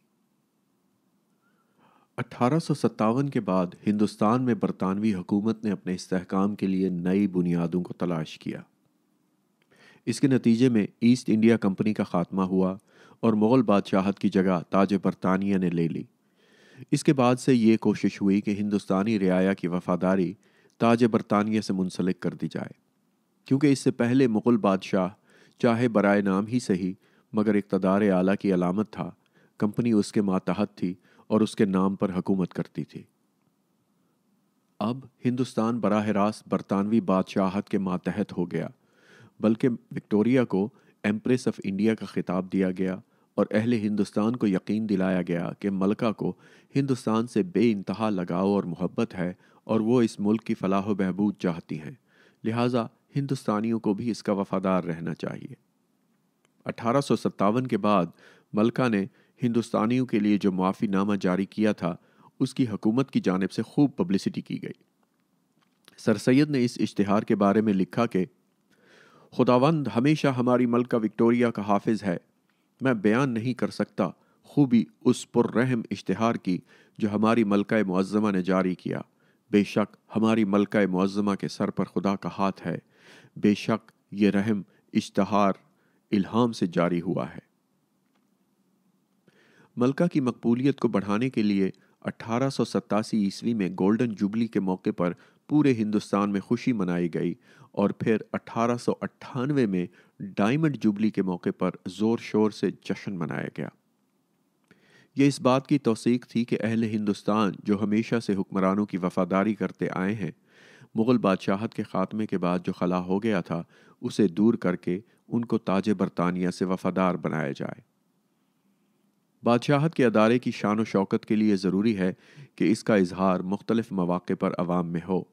अट्ठारह सौ अठारह के बाद हिंदुस्तान में बरतानवी हुकूमत ने अपने इसकाम के लिए नई बुनियादों को तलाश किया इसके नतीजे में ईस्ट इंडिया कंपनी का खात्मा हुआ और मुग़ल बादशाहत की जगह ताज बरतानिया ने ले ली इसके बाद से ये कोशिश हुई कि हिंदुस्तानी रियाया की वफादारी ताज बरतानिया से मुंसलिक कर दी जाए क्योंकि इससे पहले मुग़ल बादशाह चाहे बरए नाम ही सही मगर इकतदार आला की अलामत था कंपनी उसके मातहत थी और उसके नाम पर हुकूमत करती थी अब हिंदुस्तान बराह रास्त बरतानवी बादशाहत के मातहत हो गया बल्कि विक्टोरिया को एम्प्रेस ऑफ इंडिया का खिताब दिया गया और अहले हिंदुस्तान को यकीन दिलाया गया कि मलका को हिंदुस्तान से बे इंतहा लगाव और मोहब्बत है और वो इस मुल्क की फलाह बहबूद चाहती हैं लिहाजा हिंदुस्तानियों को भी इसका वफादार रहना चाहिए अठारह के बाद मलका ने हिंदुस्तानियों के लिए जो माफ़ीनामा जारी किया था उसकी हकूमत की जानब से खूब पब्लिसिटी की गई सर सैद ने इस इश्तहार के बारे में लिखा कि खुदावंद हमेशा हमारी मलका विक्टोरिया का हाफिज है मैं बयान नहीं कर सकता खूबी उस पुर्रहम इश्तहार की जो हमारी मलका मुआज़मा ने जारी किया बेशक हमारी मलका मुआज़मा के सर पर खुदा का हाथ है बेशक ये रहम इश्तहार इल्हाम से जारी हुआ है मलका की मकबूलियत को बढ़ाने के लिए अठारह ईस्वी में गोल्डन जुबली के मौके पर पूरे हिंदुस्तान में खुशी मनाई गई और फिर अठारह में डायमंड जुबली के मौके पर ज़ोर शोर से जश्न मनाया गया ये इस बात की तोसीक थी कि अहले हिंदुस्तान जो हमेशा से हुक्मरानों की वफादारी करते आए हैं मुग़ल बादशाहत के ख़ात्मे के बाद जो खला हो गया था उसे दूर करके उनको ताज बरतानिया से वफादार बनाया जाए बादशाहत के अदारे की शान व शौकत के लिए ज़रूरी है कि इसका इजहार मुख्तलिफ मौाक़े पर आवाम में हो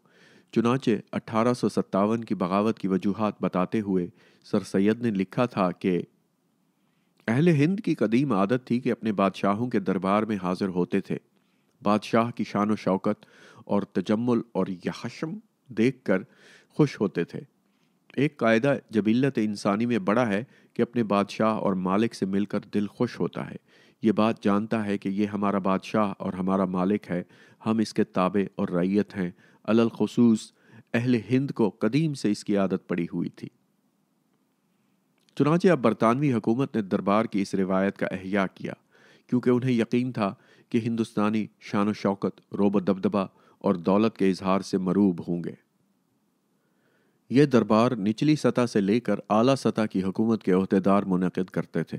चुनाचे अठारह सौ सत्तावन की बगावत की वजूहत बताते हुए सर सैद ने लिखा था कि अहल हिंद की कदीम आदत थी कि अपने बादशाहों के दरबार में हाजिर होते थे बादशाह की शान व शौकत और तजम्मल और यहशम देख कर खुश होते थे एक कायदा जबीलत इंसानी में बड़ा है कि अपने बादशाह और मालिक से मिलकर दिल खुश होता है ये बात जानता है कि ये हमारा बादशाह और हमारा मालिक है हम इसके ताबे और रैयत हैं अलखसूस अहल हिंद को कदीम से इसकी आदत पड़ी हुई थी चुनाचे अब बरतानवी हुकूमत ने दरबार की इस रिवायत का अहिया किया क्योंकि उन्हें यकीन था कि हिंदुस्तानी शान शौकत रोब दबदबा और दौलत के इजहार से मरूब होंगे ये दरबार निचली सतह से लेकर आला सतह की हुकूमत के अहदेदार मुनद करते थे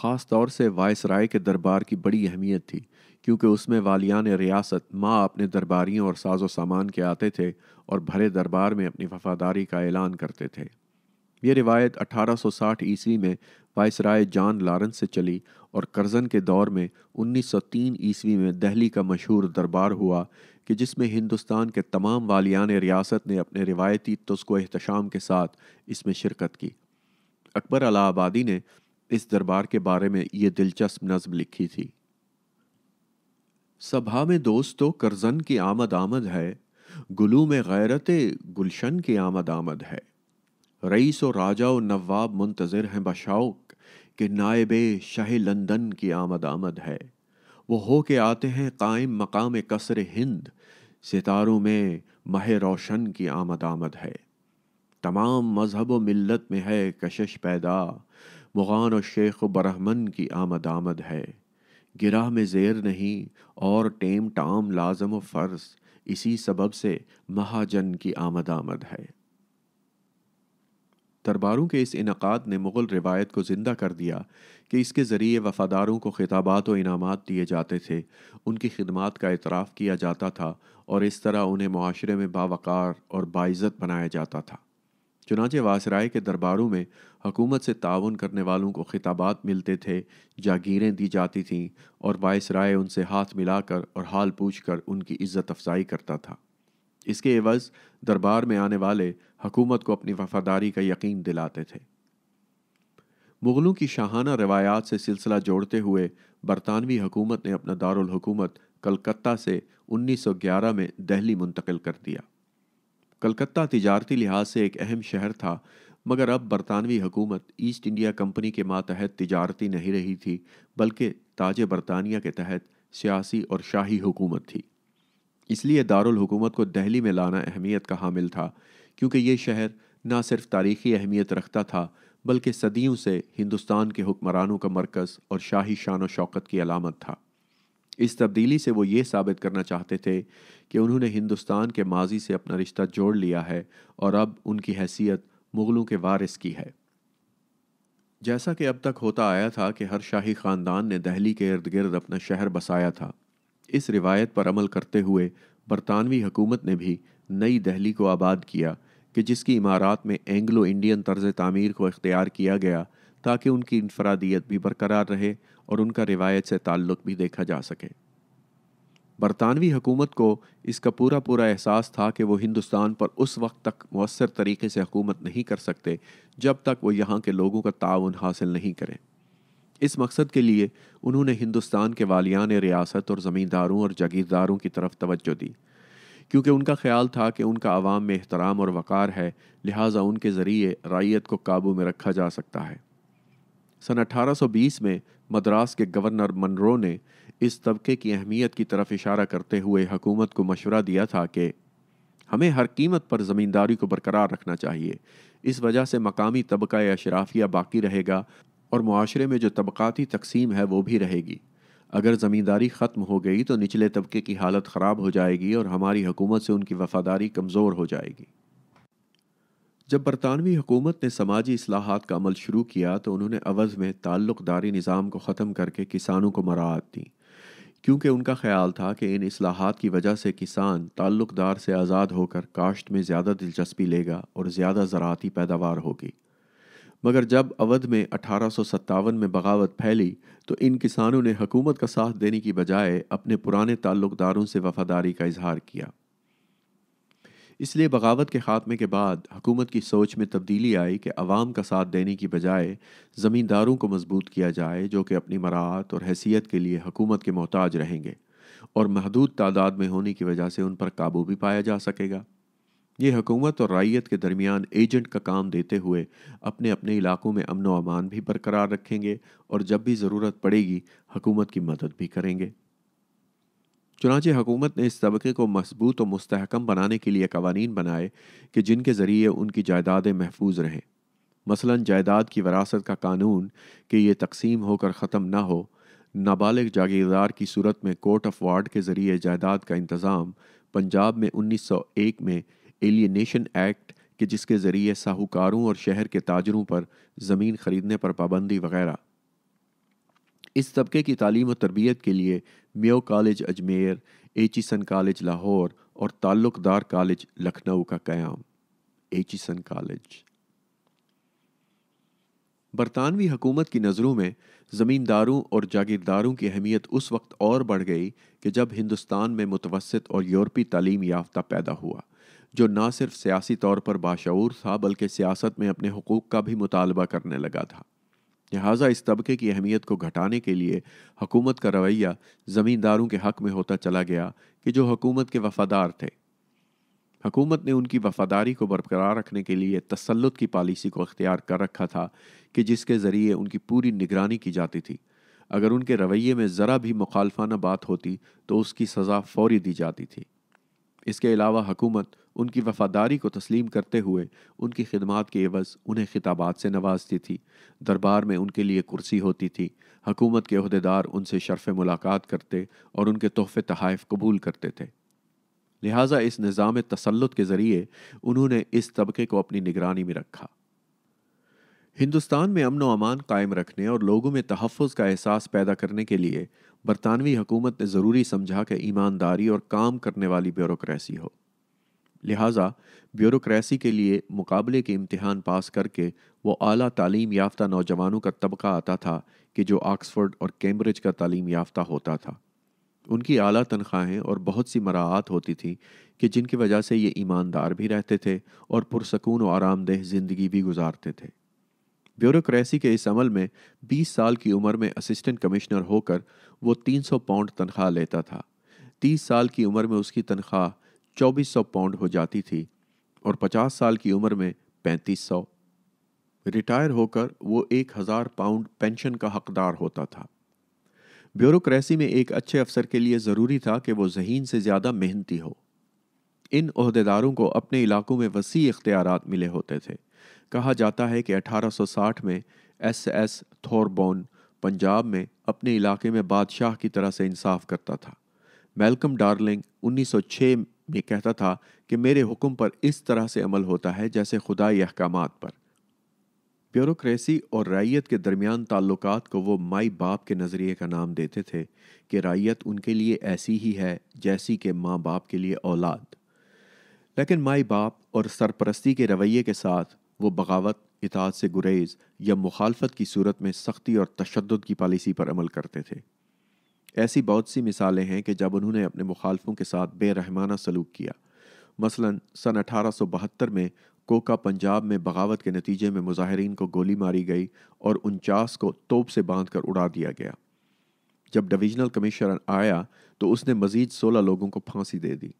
ख़ास तौर से वायसराय के दरबार की बड़ी अहमियत थी क्योंकि उसमें वालियान रियासत माँ अपने दरबारियों और साजो सामान के आते थे और भरे दरबार में अपनी वफादारी का ऐलान करते थे ये रिवायत 1860 ईस्वी में वायसराय जॉन लारेंस से चली और करजन के दौर में 1903 ईस्वी में दहली का मशहूर दरबार हुआ कि जिसमें हिंदुस्तान के तमाम वालियान रियासत ने अपने रिवायती तस्को अहतशाम के साथ इसमें शिरकत की अकबर आबादी ने इस दरबार के बारे में ये दिलचस्प नज्म लिखी थी सभा में दोस्तों तो करजन की आमद आमद है गुलू में गैरत गुलशन की आमद आमद है रईस व राजा व नवाब मुंतज़र हैं बशौक के नायब शाह लंदन की आमद आमद है वो हो के आते हैं कायम मकाम कसर हिंद सितारों में मह रोशन की आमद आमद है तमाम मजहब व मिलत में है कशश पैदा मुगान और शेख व ब्रह्मन की आमद आमद है गिरा में जेर नहीं और टेम टाम लाजम व फ़र्ज इसी सबब से महाजन की आमद आमद है दरबारों के इस इनका ने मुग़ल रिवायत को ज़िंदा कर दिया कि इसके ज़रिए वफ़ादारों को खिताबात और इनामात दिए जाते थे उनकी खिदमत का इतराफ़ किया जाता था और इस तरह उन्हें माशरे में बावक़ार और बाइज़त बनाया जाता था चुनाचे वासराय के दरबारों में हकूमत से ताउन करने वालों को खिताबात मिलते थे जागीरें दी जाती थीं और वायसराय उनसे हाथ मिलाकर और हाल पूछकर उनकी इज़्ज़त अफजाई करता था इसके एवज़ दरबार में आने वाले हकूमत को अपनी वफादारी का यकीन दिलाते थे मुग़लों की शाहाना रवायात से सिलसिला जोड़ते हुए बरतानवी हुकूमत ने अपना दारकूमत कलकत्ता से 1911 में दिल्ली मुंतकिल कर दिया कलकत्ता तजारती लिहाज से एक अहम शहर था मगर अब बरतानवी हुकूमत ईस्ट इंडिया कंपनी के मातहत तजारती नहीं रही थी बल्कि ताज बरतानिया के तहत सियासी और शाही हुकूमत थी इसलिए दारकूमत को दहली में लाना अहमियत का हामिल था क्योंकि ये शहर ना सिर्फ तारीखी अहमियत रखता था बल्कि सदियों से हिंदुस्तान के हुक्मरानों का मरकज़ और शाही शान व शौकत की अलामत था इस तब्दीली से वो ये साबित करना चाहते थे कि उन्होंने हिंदुस्तान के माजी से अपना रिश्ता जोड़ लिया है और अब उनकी हैसियत मुग़लों के वारिस की है जैसा कि अब तक होता आया था कि हर शाही ख़ानदान ने दहली के इर्द गिर्द अपना शहर बसाया था इस रिवायत पर अमल करते हुए बरतानवी हुकूमत ने भी नई दहली को आबाद किया कि जिसकी इमारत में एंग्लो इंडियन तर्ज तमीर को इख्तियार किया गया ताकि उनकी इनफरादियत भी बरकरार रहे और उनका रिवायत से ताल्लुक़ भी देखा जा सके बरतानवी हुकूमत को इसका पूरा पूरा एहसास था कि वो हिंदुस्तान पर उस वक्त तक मवसर तरीके से हुकूमत नहीं कर सकते जब तक वो यहाँ के लोगों का ताउन हासिल नहीं करें इस मकसद के लिए उन्होंने हिंदुस्तान के वालियान रियासत और ज़मींदारों और जागीरदारों की तरफ तवज्जो दी क्योंकि उनका ख्याल था कि उनका आवाम में एहतराम और वक़ार है लिहाजा उनके ज़रिए रैत को काबू में रखा जा सकता है सन 1820 में मद्रास के गवर्नर मनरो ने इस तबके की अहमियत की तरफ इशारा करते हुए हकूमत को मशवरा दिया था कि हमें हर कीमत पर ज़मींदारी को बरकरार रखना चाहिए इस वजह से मकामी तबका या अशराफिया बाकी रहेगा और माशरे में जो तबकाती तकसीम है वो भी रहेगी अगर ज़मींदारी ख़त्म हो गई तो निचले तबके की हालत ख़राब हो जाएगी और हमारी हुकूमत से उनकी वफादारी कमज़ोर हो जाएगी जब बरतानवी हुकूमत ने समाजी असलाहत का अमल शुरू किया तो उन्होंने अवज़ में ताल्लुकदारी निज़ाम को ख़त्म करके किसानों को मराहत दी क्योंकि उनका ख्याल था कि इन असलाहत की वजह से किसान ताल्लुकदार से आज़ाद होकर काश्त में ज़्यादा दिलचस्पी लेगा और ज़्यादा ज़राती पैदावार होगी मगर जब अवध में अठारह में बगावत फैली तो इन किसानों ने हकूमत का साथ देने की बजाय अपने पुराने ताल्लुकदारों से वफादारी का इजहार किया इसलिए बगावत के ख़ात्मे के बाद हुकूमत की सोच में तब्दीली आई कि अवाम का साथ देने की बजाय ज़मींदारों को मजबूत किया जाए जो कि अपनी मराहत और हैसियत के लिए हकूमत के मोहताज रहेंगे और महदूद तादाद में होने की वजह से उन पर काबू भी पाया जा सकेगा ये हुकूमत और रैत के दरमियान एजेंट का काम देते हुए अपने अपने इलाकों में अमन अमान भी बरकरार रखेंगे और जब भी ज़रूरत पड़ेगी हुकूमत की मदद भी करेंगे चुनाचे हुकूमत ने इस तबके को मजबूत और मस्तकम बनाने के लिए कवानीन बनाए कि जिनके ज़रिए उनकी जायदादें महफूज रहें मसलन जायदाद की वरासत का कानून कि ये तकसीम होकर ख़त्म ना हो नाबालिग जागीरदार की सूरत में कोर्ट ऑफ वार्ड के ज़रिए जायदाद का इंतज़ाम पंजाब में 1901 में एलियनेशन एक्ट कि जिसके ज़रिए साहूकारों और शहर के ताजरों पर ज़मीन खरीदने पर पाबंदी वगैरह इस तबके की तालीम और तरबियत के लिए Mayo college Ajmer Aitchison college Lahore और ताल्लुकदार कॉलेज लखनऊ का क्याम एचिसन कॉलेज बरतानवी हुकूमत की नज़रों में ज़मींदारों और जागीरदारों की अहमियत उस वक्त और बढ़ गई कि जब हिंदुस्तान में मुतवसत और यूरोपी तालीम याफ्ता पैदा हुआ जो ना सिर्फ सियासी तौर पर बाशूर था बल्कि सियासत में अपने हकूक़ का भी मुतालबा करने लगा था लिहाजा इस तबके की अहमियत को घटाने के लिए हकूमत का रवैया ज़मींदारों के हक़ में होता चला गया कि जो हकूमत के वफ़ादार थे हकूमत ने उनकी वफ़ादारी को बरकरार रखने के लिए तसलुत की पॉलिसी को अख्तियार कर रखा था कि जिसके ज़रिए उनकी पूरी निगरानी की जाती थी अगर उनके रवैये में ज़रा भी मुखालफाना बात होती तो उसकी सज़ा फौरी दी जाती थी इसके अलावा हकूमत उनकी वफादारी को तस्लीम करते हुए उनकी खिदमत के एवज़ उन्हें खिताबात से नवाजती थी दरबार में उनके लिए कुर्सी होती थी हकूमत के अहदेदार उनसे शर्फ मुलाकात करते और उनके तोहफ़े तहाइफ कबूल करते थे लिहाजा इस निज़ाम तसलुत के ज़रिए उन्होंने इस तबके को अपनी निगरानी में रखा हिंदुस्तान में अमन अमान कायम रखने और लोगों में तहफ़ का एहसास पैदा करने के लिए बरतानवी हुकूमत ने ज़रूरी समझा कि ईमानदारी और काम करने वाली ब्यूरोसी हो लिहाजा ब्यूरोसी के लिए मुकाबले के इम्तहान पास करके वो अली तालीम याफ्ता नौजवानों का तबका आता था कि जो ऑक्सफोर्ड और कैम्ब्रिज का तालीम याफ्ता होता था उनकी अली तनख्वाहें और बहुत सी मराहत होती थी कि जिनकी वजह से ये ईमानदार भी रहते थे और पुरसकून और आरामदेह ज़िंदगी भी गुजारते थे ब्यूरोसी के इस अमल में 20 साल की उम्र में असिस्टेंट कमिश्नर होकर वो 300 पाउंड तनख्वाह लेता था 30 साल की उम्र में उसकी तनख्वाह 2400 पाउंड हो जाती थी और 50 साल की उम्र में 3500 रिटायर होकर वो 1000 पाउंड पेंशन का हकदार होता था ब्यूरोक्रेसी में एक अच्छे अफसर के लिए ज़रूरी था कि वो जहीन से ज़्यादा मेहनती हो इन अहदेदारों को अपने इलाकों में वसी इख्तियार मिले होते थे कहा जाता है कि 1860 में एस एस थोरबोन पंजाब में अपने इलाके में बादशाह की तरह से इंसाफ करता था मेलकम डार्लिंग 1906 भी कहता था कि मेरे हुक्म पर इस तरह से अमल होता है जैसे खुदाई अहकाम पर ब्यूरोक्रेसी और रैयत के दरमियान ताल्लुक को वो माई बाप के नज़रिए का नाम देते थे कि रैयत उनके लिए ऐसी ही है जैसी कि माँ बाप के लिए औलाद लेकिन माए बाप और सरपरस्ती के रवैये के साथ वो बगावत इतात से गुरेज या मुखालफत की सूरत में सख्ती और तशद की पॉलिसी पर अमल करते थे ऐसी बहुत सी मिसालें हैं कि जब उन्होंने अपने मुखालफों के साथ बेरहमाना सलूक किया मसलन सन 1872 में कोका पंजाब में बगावत के नतीजे में मुजाहरीन को गोली मारी गई और उनचास को तोप से बांध कर उड़ा दिया गया जब डिवीजनल कमिश्नर आया तो उसने मजीद 16 लोगों को फांसी दे दी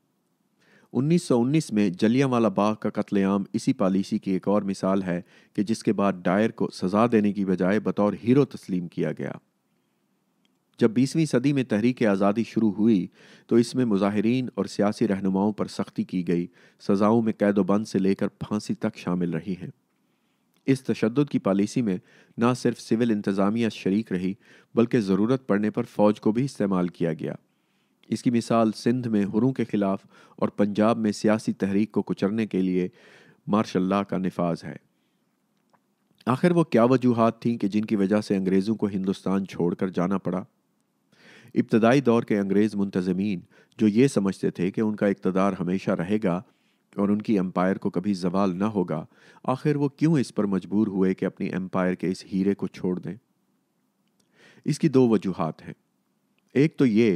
1919 में जलियांवाला बाग का कत्लेआम इसी पॉलिसी की एक और मिसाल है कि जिसके बाद डायर को सज़ा देने की बजाय बतौर हीरो तस्लीम किया गया जब बीसवीं सदी में तहरीक आज़ादी शुरू हुई तो इसमें मुजाहरीन और सियासी रहनुमाओं पर सख्ती की गई सज़ाओं में कैदोबंद से लेकर फांसी तक शामिल रही हैं इस तशद की पॉलिसी में न सिर्फ सिविल इंतज़ामिया शरीक रही बल्कि ज़रूरत पड़ने पर फ़ौज को भी इस्तेमाल किया गया इसकी मिसाल सिंध में हुरों के ख़िलाफ़ और पंजाब में सियासी तहरीक को कुचरने के लिए मार्शल का नफाज है आखिर वो क्या वजूहत थीं कि जिनकी वजह से अंग्रेज़ों को हिंदुस्तान छोड़कर जाना पड़ा इब्तदाई दौर के अंग्रेज़ मुंतजमीन जो ये समझते थे कि उनका इकतदार हमेशा रहेगा और उनकी एम्पायर को कभी जवाल ना होगा आखिर वो क्यों इस पर मजबूर हुए कि अपनी एम्पायर के इस हीरे को छोड़ दें इसकी दो वजूहत हैं एक तो ये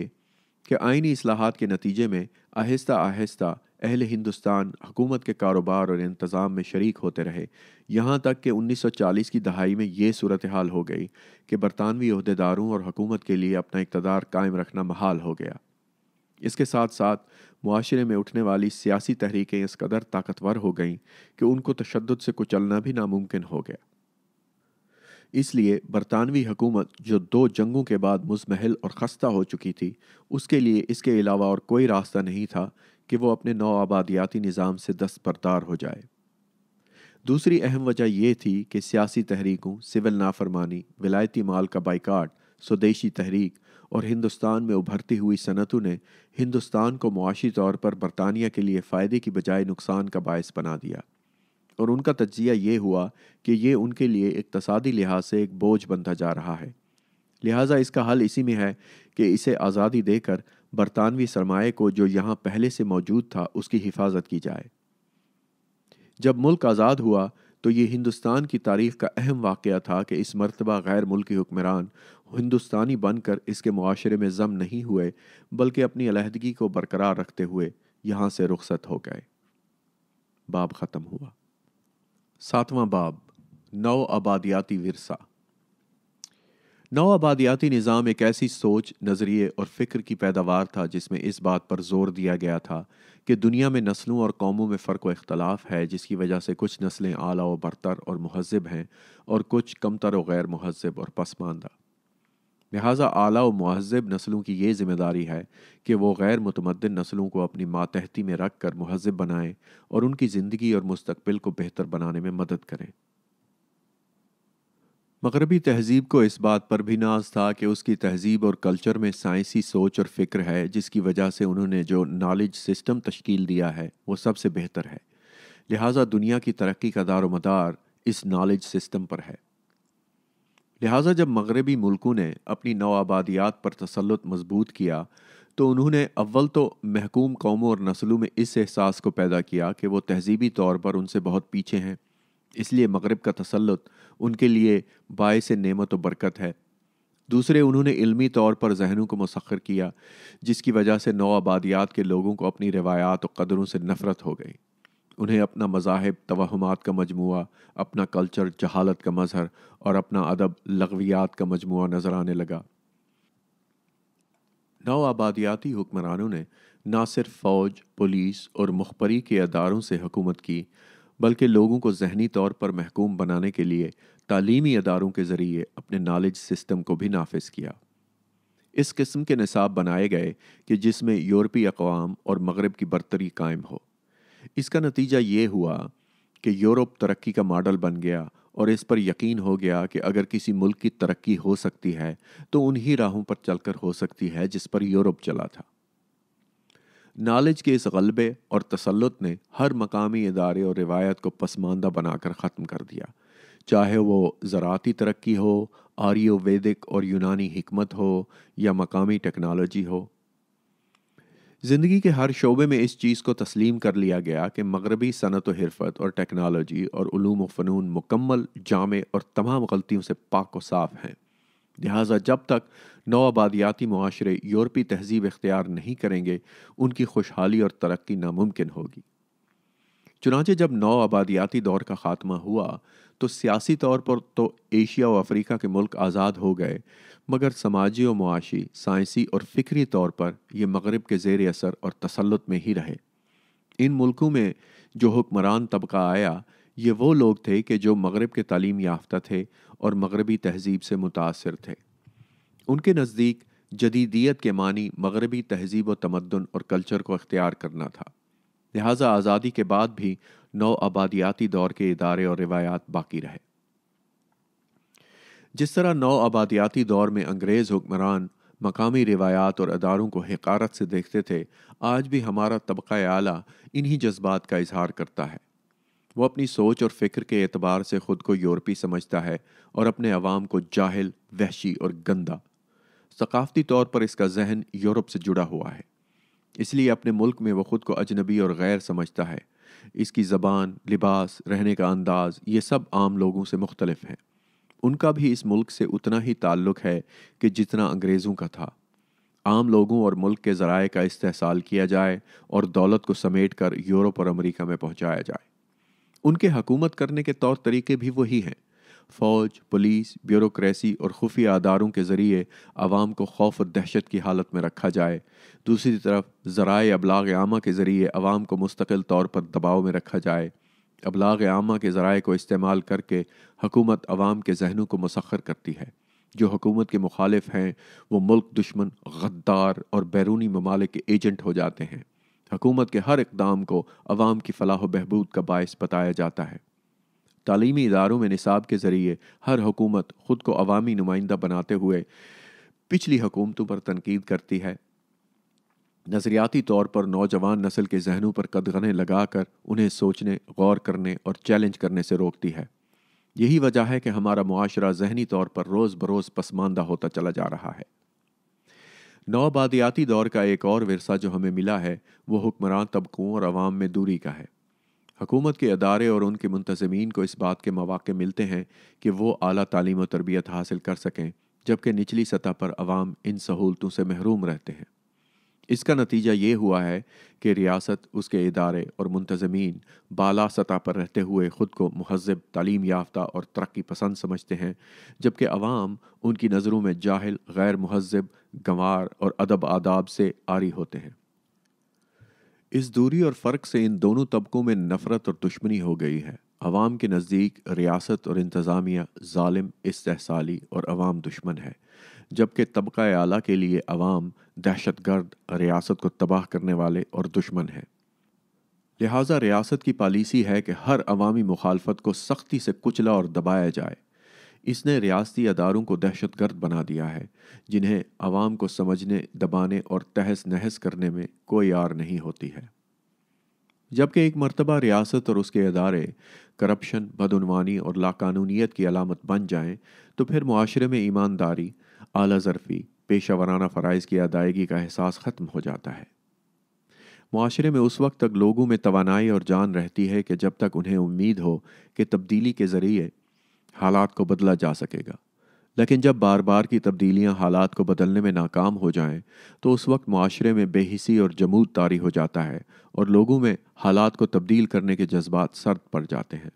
कि आइनी असलाहत के नतीजे में आहिस्ता आहिस्ता अहल हिंदुस्तान हुकूमत के कारोबार और इंतज़ाम में शरीक होते रहे यहाँ तक कि उन्नीस सौ चालीस की दहाई में ये सूरत हाल हो गई कि बरतानवी अहदेदारों और हुकूमत के लिए अपना इकतदार कायम रखना महाल हो गया इसके साथ साथ माशरे में उठने वाली सियासी तहरीकें इस कदर ताकतवर हो गई कि उनको तशद से कुचलना भी नामुमकिन हो गया इसलिए बरतानवी हकूमत जो दो जंगों के बाद मुजमहल और खस्ता हो चुकी थी उसके लिए इसके अलावा और कोई रास्ता नहीं था कि वो अपने नौ आबादियाती निज़ाम से दस्तबरदार हो जाए दूसरी अहम वजह यह थी कि सियासी तहरीकों सिविल नाफरमानी विलायती माल का बाइकाट स्वदेशी तहरीक और हिंदुस्तान में उभरती हुई सनतों ने हिंदुस्तान को मुआशी तौर पर बरतानिया के लिए फ़ायदे की बजाय नुकसान का बायस बना दिया और उनका तजिया ये हुआ कि ये उनके लिए इकतसादी लिहाज से एक बोझ बनता जा रहा है लिहाजा इसका हल इसी में है कि इसे आज़ादी देकर बरतानवी सरमाए को जो यहां पहले से मौजूद था उसकी हिफाजत की जाए जब मुल्क आज़ाद हुआ तो यह हिंदुस्तान की तारीख का अहम वाक़ था कि इस मरतबा गैर मुल्की हुक्मरान हिंदुस्तानी बनकर इसके माशरे में जम नहीं हुए बल्कि अपनी अलहदगी को बरकरार रखते हुए यहां से रुखसत हो गए बाब ख़त्म हुआ सातवां बाब नौ आबादियाती वरसा नौ आबादियाती निज़ाम एक ऐसी सोच नज़रिए और फ़िक्र की पैदावार था जिसमें इस बात पर जोर दिया गया था कि दुनिया में नस्लों और कौमों में फ़र्क व इख्तलाफ है जिसकी वजह से कुछ नस्लें आला व बरतर और महजब हैं और कुछ कमतर व गैर महजब और पसमानदा लिहाजा आला व महजब नस्लों की ये जिम्मेदारी है कि वह गैर मुतमदन नस्लों को अपनी मातहती में रख कर महजब बनाएं और उनकी ज़िंदगी और मुस्तबिल को बेहतर बनाने में मदद करें मगरबी तहजीब को इस बात पर भी नाज था कि उसकी तहजीब और कल्चर में साइंसी सोच और फ़िक्र है जिसकी वजह से उन्होंने जो नॉलेज सिस्टम तश्कील दिया है वो सबसे बेहतर है लिहाजा दुनिया की तरक्की का दार मदार इस नॉलेज सिस्टम पर है लिहाजा जब मगरबी मुल्कों ने अपनी नवाबादियात पर तसलुत मजबूत किया तो उन्होंने अव्वल तो महकूम कौमों और नस्लों में इस एहसास को पैदा किया कि वह तहजीबी तौर पर उनसे बहुत पीछे हैं इसलिए मगरब का तसलुत उनके लिए बायस नेमत और बरकत है दूसरे उन्होंने इल्मी तौर पर जहनों को मसखर किया जिसकी वजह से नौ आबादियात के लोगों को अपनी रवायात और कदरों से नफरत हो गई उन्हें अपना मजाहब तोहमात का मजमू अपना कल्चर जहालत का मजहर और अपना अदब लगवियात का मजमू नज़र आने लगा नौ आबादियाती हुक्मरानों ने ना सिर्फ फ़ौज पुलिस और मुखबरी के अदारों से हुकूमत की बल्कि लोगों को जहनी तौर पर महकूम बनाने के लिए तालीमी अदारों के ज़रिए अपने नॉलेज सिस्टम को भी नाफिस किया इस किस्म के निसाब बनाए गए कि जिसमें यूरोपी अकवाम और मगरब की बरतरी कायम हो इसका नतीजा ये हुआ कि यूरोप तरक्की का मॉडल बन गया और इस पर यकीन हो गया कि अगर किसी मुल्क की तरक्की हो सकती है तो उन्हीं राहों पर चलकर हो सकती है जिस पर यूरोप चला था नॉलेज के इस गलबे और तसलुत ने हर मकामी इदारे और रिवायत को पसमानदा बनाकर ख़त्म कर दिया चाहे वो ज़राती तरक्की हो आर्यो वैदिक और यूनानी हमत हो या मकामी टेक्नोलॉजी हो ज़िंदगी के हर शोबे में इस चीज़ को तस्लीम कर लिया गया कि मगरबी सनत व हरफत और टेक्नोलॉजी और फ़नून मुकम्मल जामे और तमाम गलतियों से पाक व साफ़ हैं लिहाजा जब तक नौ आबादियाती माशरे यूरोपी तहजीब इख्तियार नहीं करेंगे उनकी खुशहाली और तरक्की नामुमकिन होगी चुनाचे जब नौ आबादियाती दौर का ख़ात्मा हुआ तो सियासी तौर पर तो एशिया व अफ्रीका के मुल्क आज़ाद हो गए मगर समाजी व मुआशी साइंसी और फ़िक्री तौर पर यह मगरब के जेर असर और तसलुत में ही रहे इन मुल्कों में जो हुक्मरान तबका आया ये वो लोग थे कि जो मगरब के तालीम याफ्ता थे और मगरबी तहजीब से मुतासर थे उनके नज़दीक जदीदियत के मानी मगरबी तहजीब व तमदन और कल्चर को अख्तियार करना था लिहाजा आज़ादी के बाद भी नौ आबादियाती दौर के इदारे और रिवायात बाकी रहे जिस तरह नौ आबादियाती दौर में अंग्रेज़ हुक्मरान मकामी रिवायात और अदारों को हकारत से देखते थे आज भी हमारा तबका आला इन्हीं जज्बात का इजहार करता है वो अपनी सोच और फिक्र के एतबार से ख़ुद को यूरोपी समझता है और अपने आवाम को जाहिल वहशी और गंदा सकाफती तौर पर इसका जहन यूरोप से जुड़ा हुआ है इसलिए अपने मुल्क में वह ख़ुद को अजनबी और गैर समझता है इसकी ज़बान लिबास रहने का अंदाज़ ये सब आम लोगों से मुख्तलफ हैं उनका भी इस मुल्क से उतना ही ताल्लुक़ है कि जितना अंग्रेज़ों का था आम लोगों और मुल्क के ज़राए का इस्तेसाल किया जाए और दौलत को समेट कर यूरोप और अमरीका में पहुँचाया जाए उनके हकूमत करने के तौर तरीके भी वही हैं फौज पुलिस ब्यूरोक्रेसी और खुफिया अदारों के ज़रिए आवाम को खौफ और दहशत की हालत में रखा जाए दूसरी तरफ ज़राए अबलाग आमा के ज़रिए आवाम को मुस्तकिल तौर पर दबाव में रखा जाए अबलाग आमा के ज़राए को इस्तेमाल करके हकूमत आवाम के जहनों को मसखर करती है जो हकूमत के मुखालिफ हैं वो मुल्क दुश्मन गद्दार और बैरूनी ममालिक एजेंट हो जाते हैं हुकूमत के हर इकदाम को अवाम की फलाह बहबूद का बायस बताया जाता है तालीमी इदारों में निसाब के ज़रिए हर हुकूमत ख़ुद को अवामी नुमाइंदा बनाते हुए पिछली हुकूमतों पर तनकीद करती है नज़रियाती तौर पर नौजवान नस्ल के जहनों पर कदगने लगाकर उन्हें सोचने गौर करने और चैलेंज करने से रोकती है यही वजह है कि हमारा मुआशरा जहनी तौर पर रोज़ बरोज़ पसमानदा होता चला जा रहा है नौबादियाती दौर का एक और विरसा जो हमें मिला है वह हुक्मरान तबकों और आवाम में दूरी का है हकूमत के अदारे और उनके मुंतजमीन को इस बात के मौाक़े मिलते हैं कि वो अली तलीम और तरबियत हासिल कर सकें जबकि निचली सतह पर आवाम इन सहूलतों से महरूम रहते हैं इसका नतीजा ये हुआ है कि रियासत उसके इदारे और मुंतजमीन बाला सतह पर रहते हुए ख़ुद को महजब तलीम याफ्ता और तरक्की पसंद समझते हैं जबकि अवाम उनकी नज़रों में जाहिल गैर महजब गंवार और अदब आदाब से आरी होते हैं इस दूरी और फ़र्क से इन दोनों तबकों में नफ़रत और दुश्मनी हो गई है अवाम के नज़दीक रियासत और इंतज़ामिया ालिम इसहसाली और अवाम दुश्मन है जबकि तबका आला के लिए अवाम दहशत गर्द रियासत को तबाह करने वाले और दुश्मन हैं लिहाजा रियासत की पॉलिसी है कि हर अवामी मुखालफत को सख्ती से कुचला और दबाया जाए इसने रियासती अदारों को दहशत गर्द बना दिया है जिन्हें अवाम को समझने दबाने और तहस नहस करने में कोई आर नहीं होती है जबकि एक मरतबा रियासत और उसके अदारे करप्शन बदनवानी और लाकानूनीत की अलामत बन जाएँ तो फिर मुआरे में ईमानदारी आला जरफ़ी पेशा वराना फ़रज़ की अदायगी का एहसास ख़त्म हो जाता है माशरे में उस वक्त तक लोगों में तोानाई और जान रहती है कि जब तक उन्हें उम्मीद हो कि तब्दीली के ज़रिए हालात को बदला जा सकेगा लेकिन जब बार बार की तब्दीलियां हालात को बदलने में नाकाम हो जाएं तो उस वक्त माशरे में बेहिसी और जमूद तारी हो जाता है और लोगों में हालात को तब्दील करने के जज्बात सर्द पड़ जाते हैं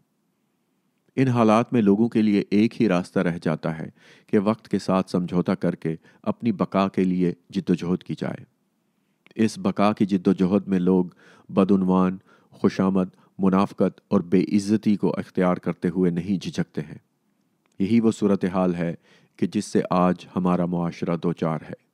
इन हालात में लोगों के लिए एक ही रास्ता रह जाता है कि वक्त के साथ समझौता करके अपनी बका के लिए जद्दोजहद की जाए इस बका की जद्दोजहद में लोग बदनवान खुशामद मुनाफ़त और बेइज्जती को अख्तियार करते हुए नहीं झिझकते हैं यही वो सूरत हाल है कि जिससे आज हमारा माशरा दो चार है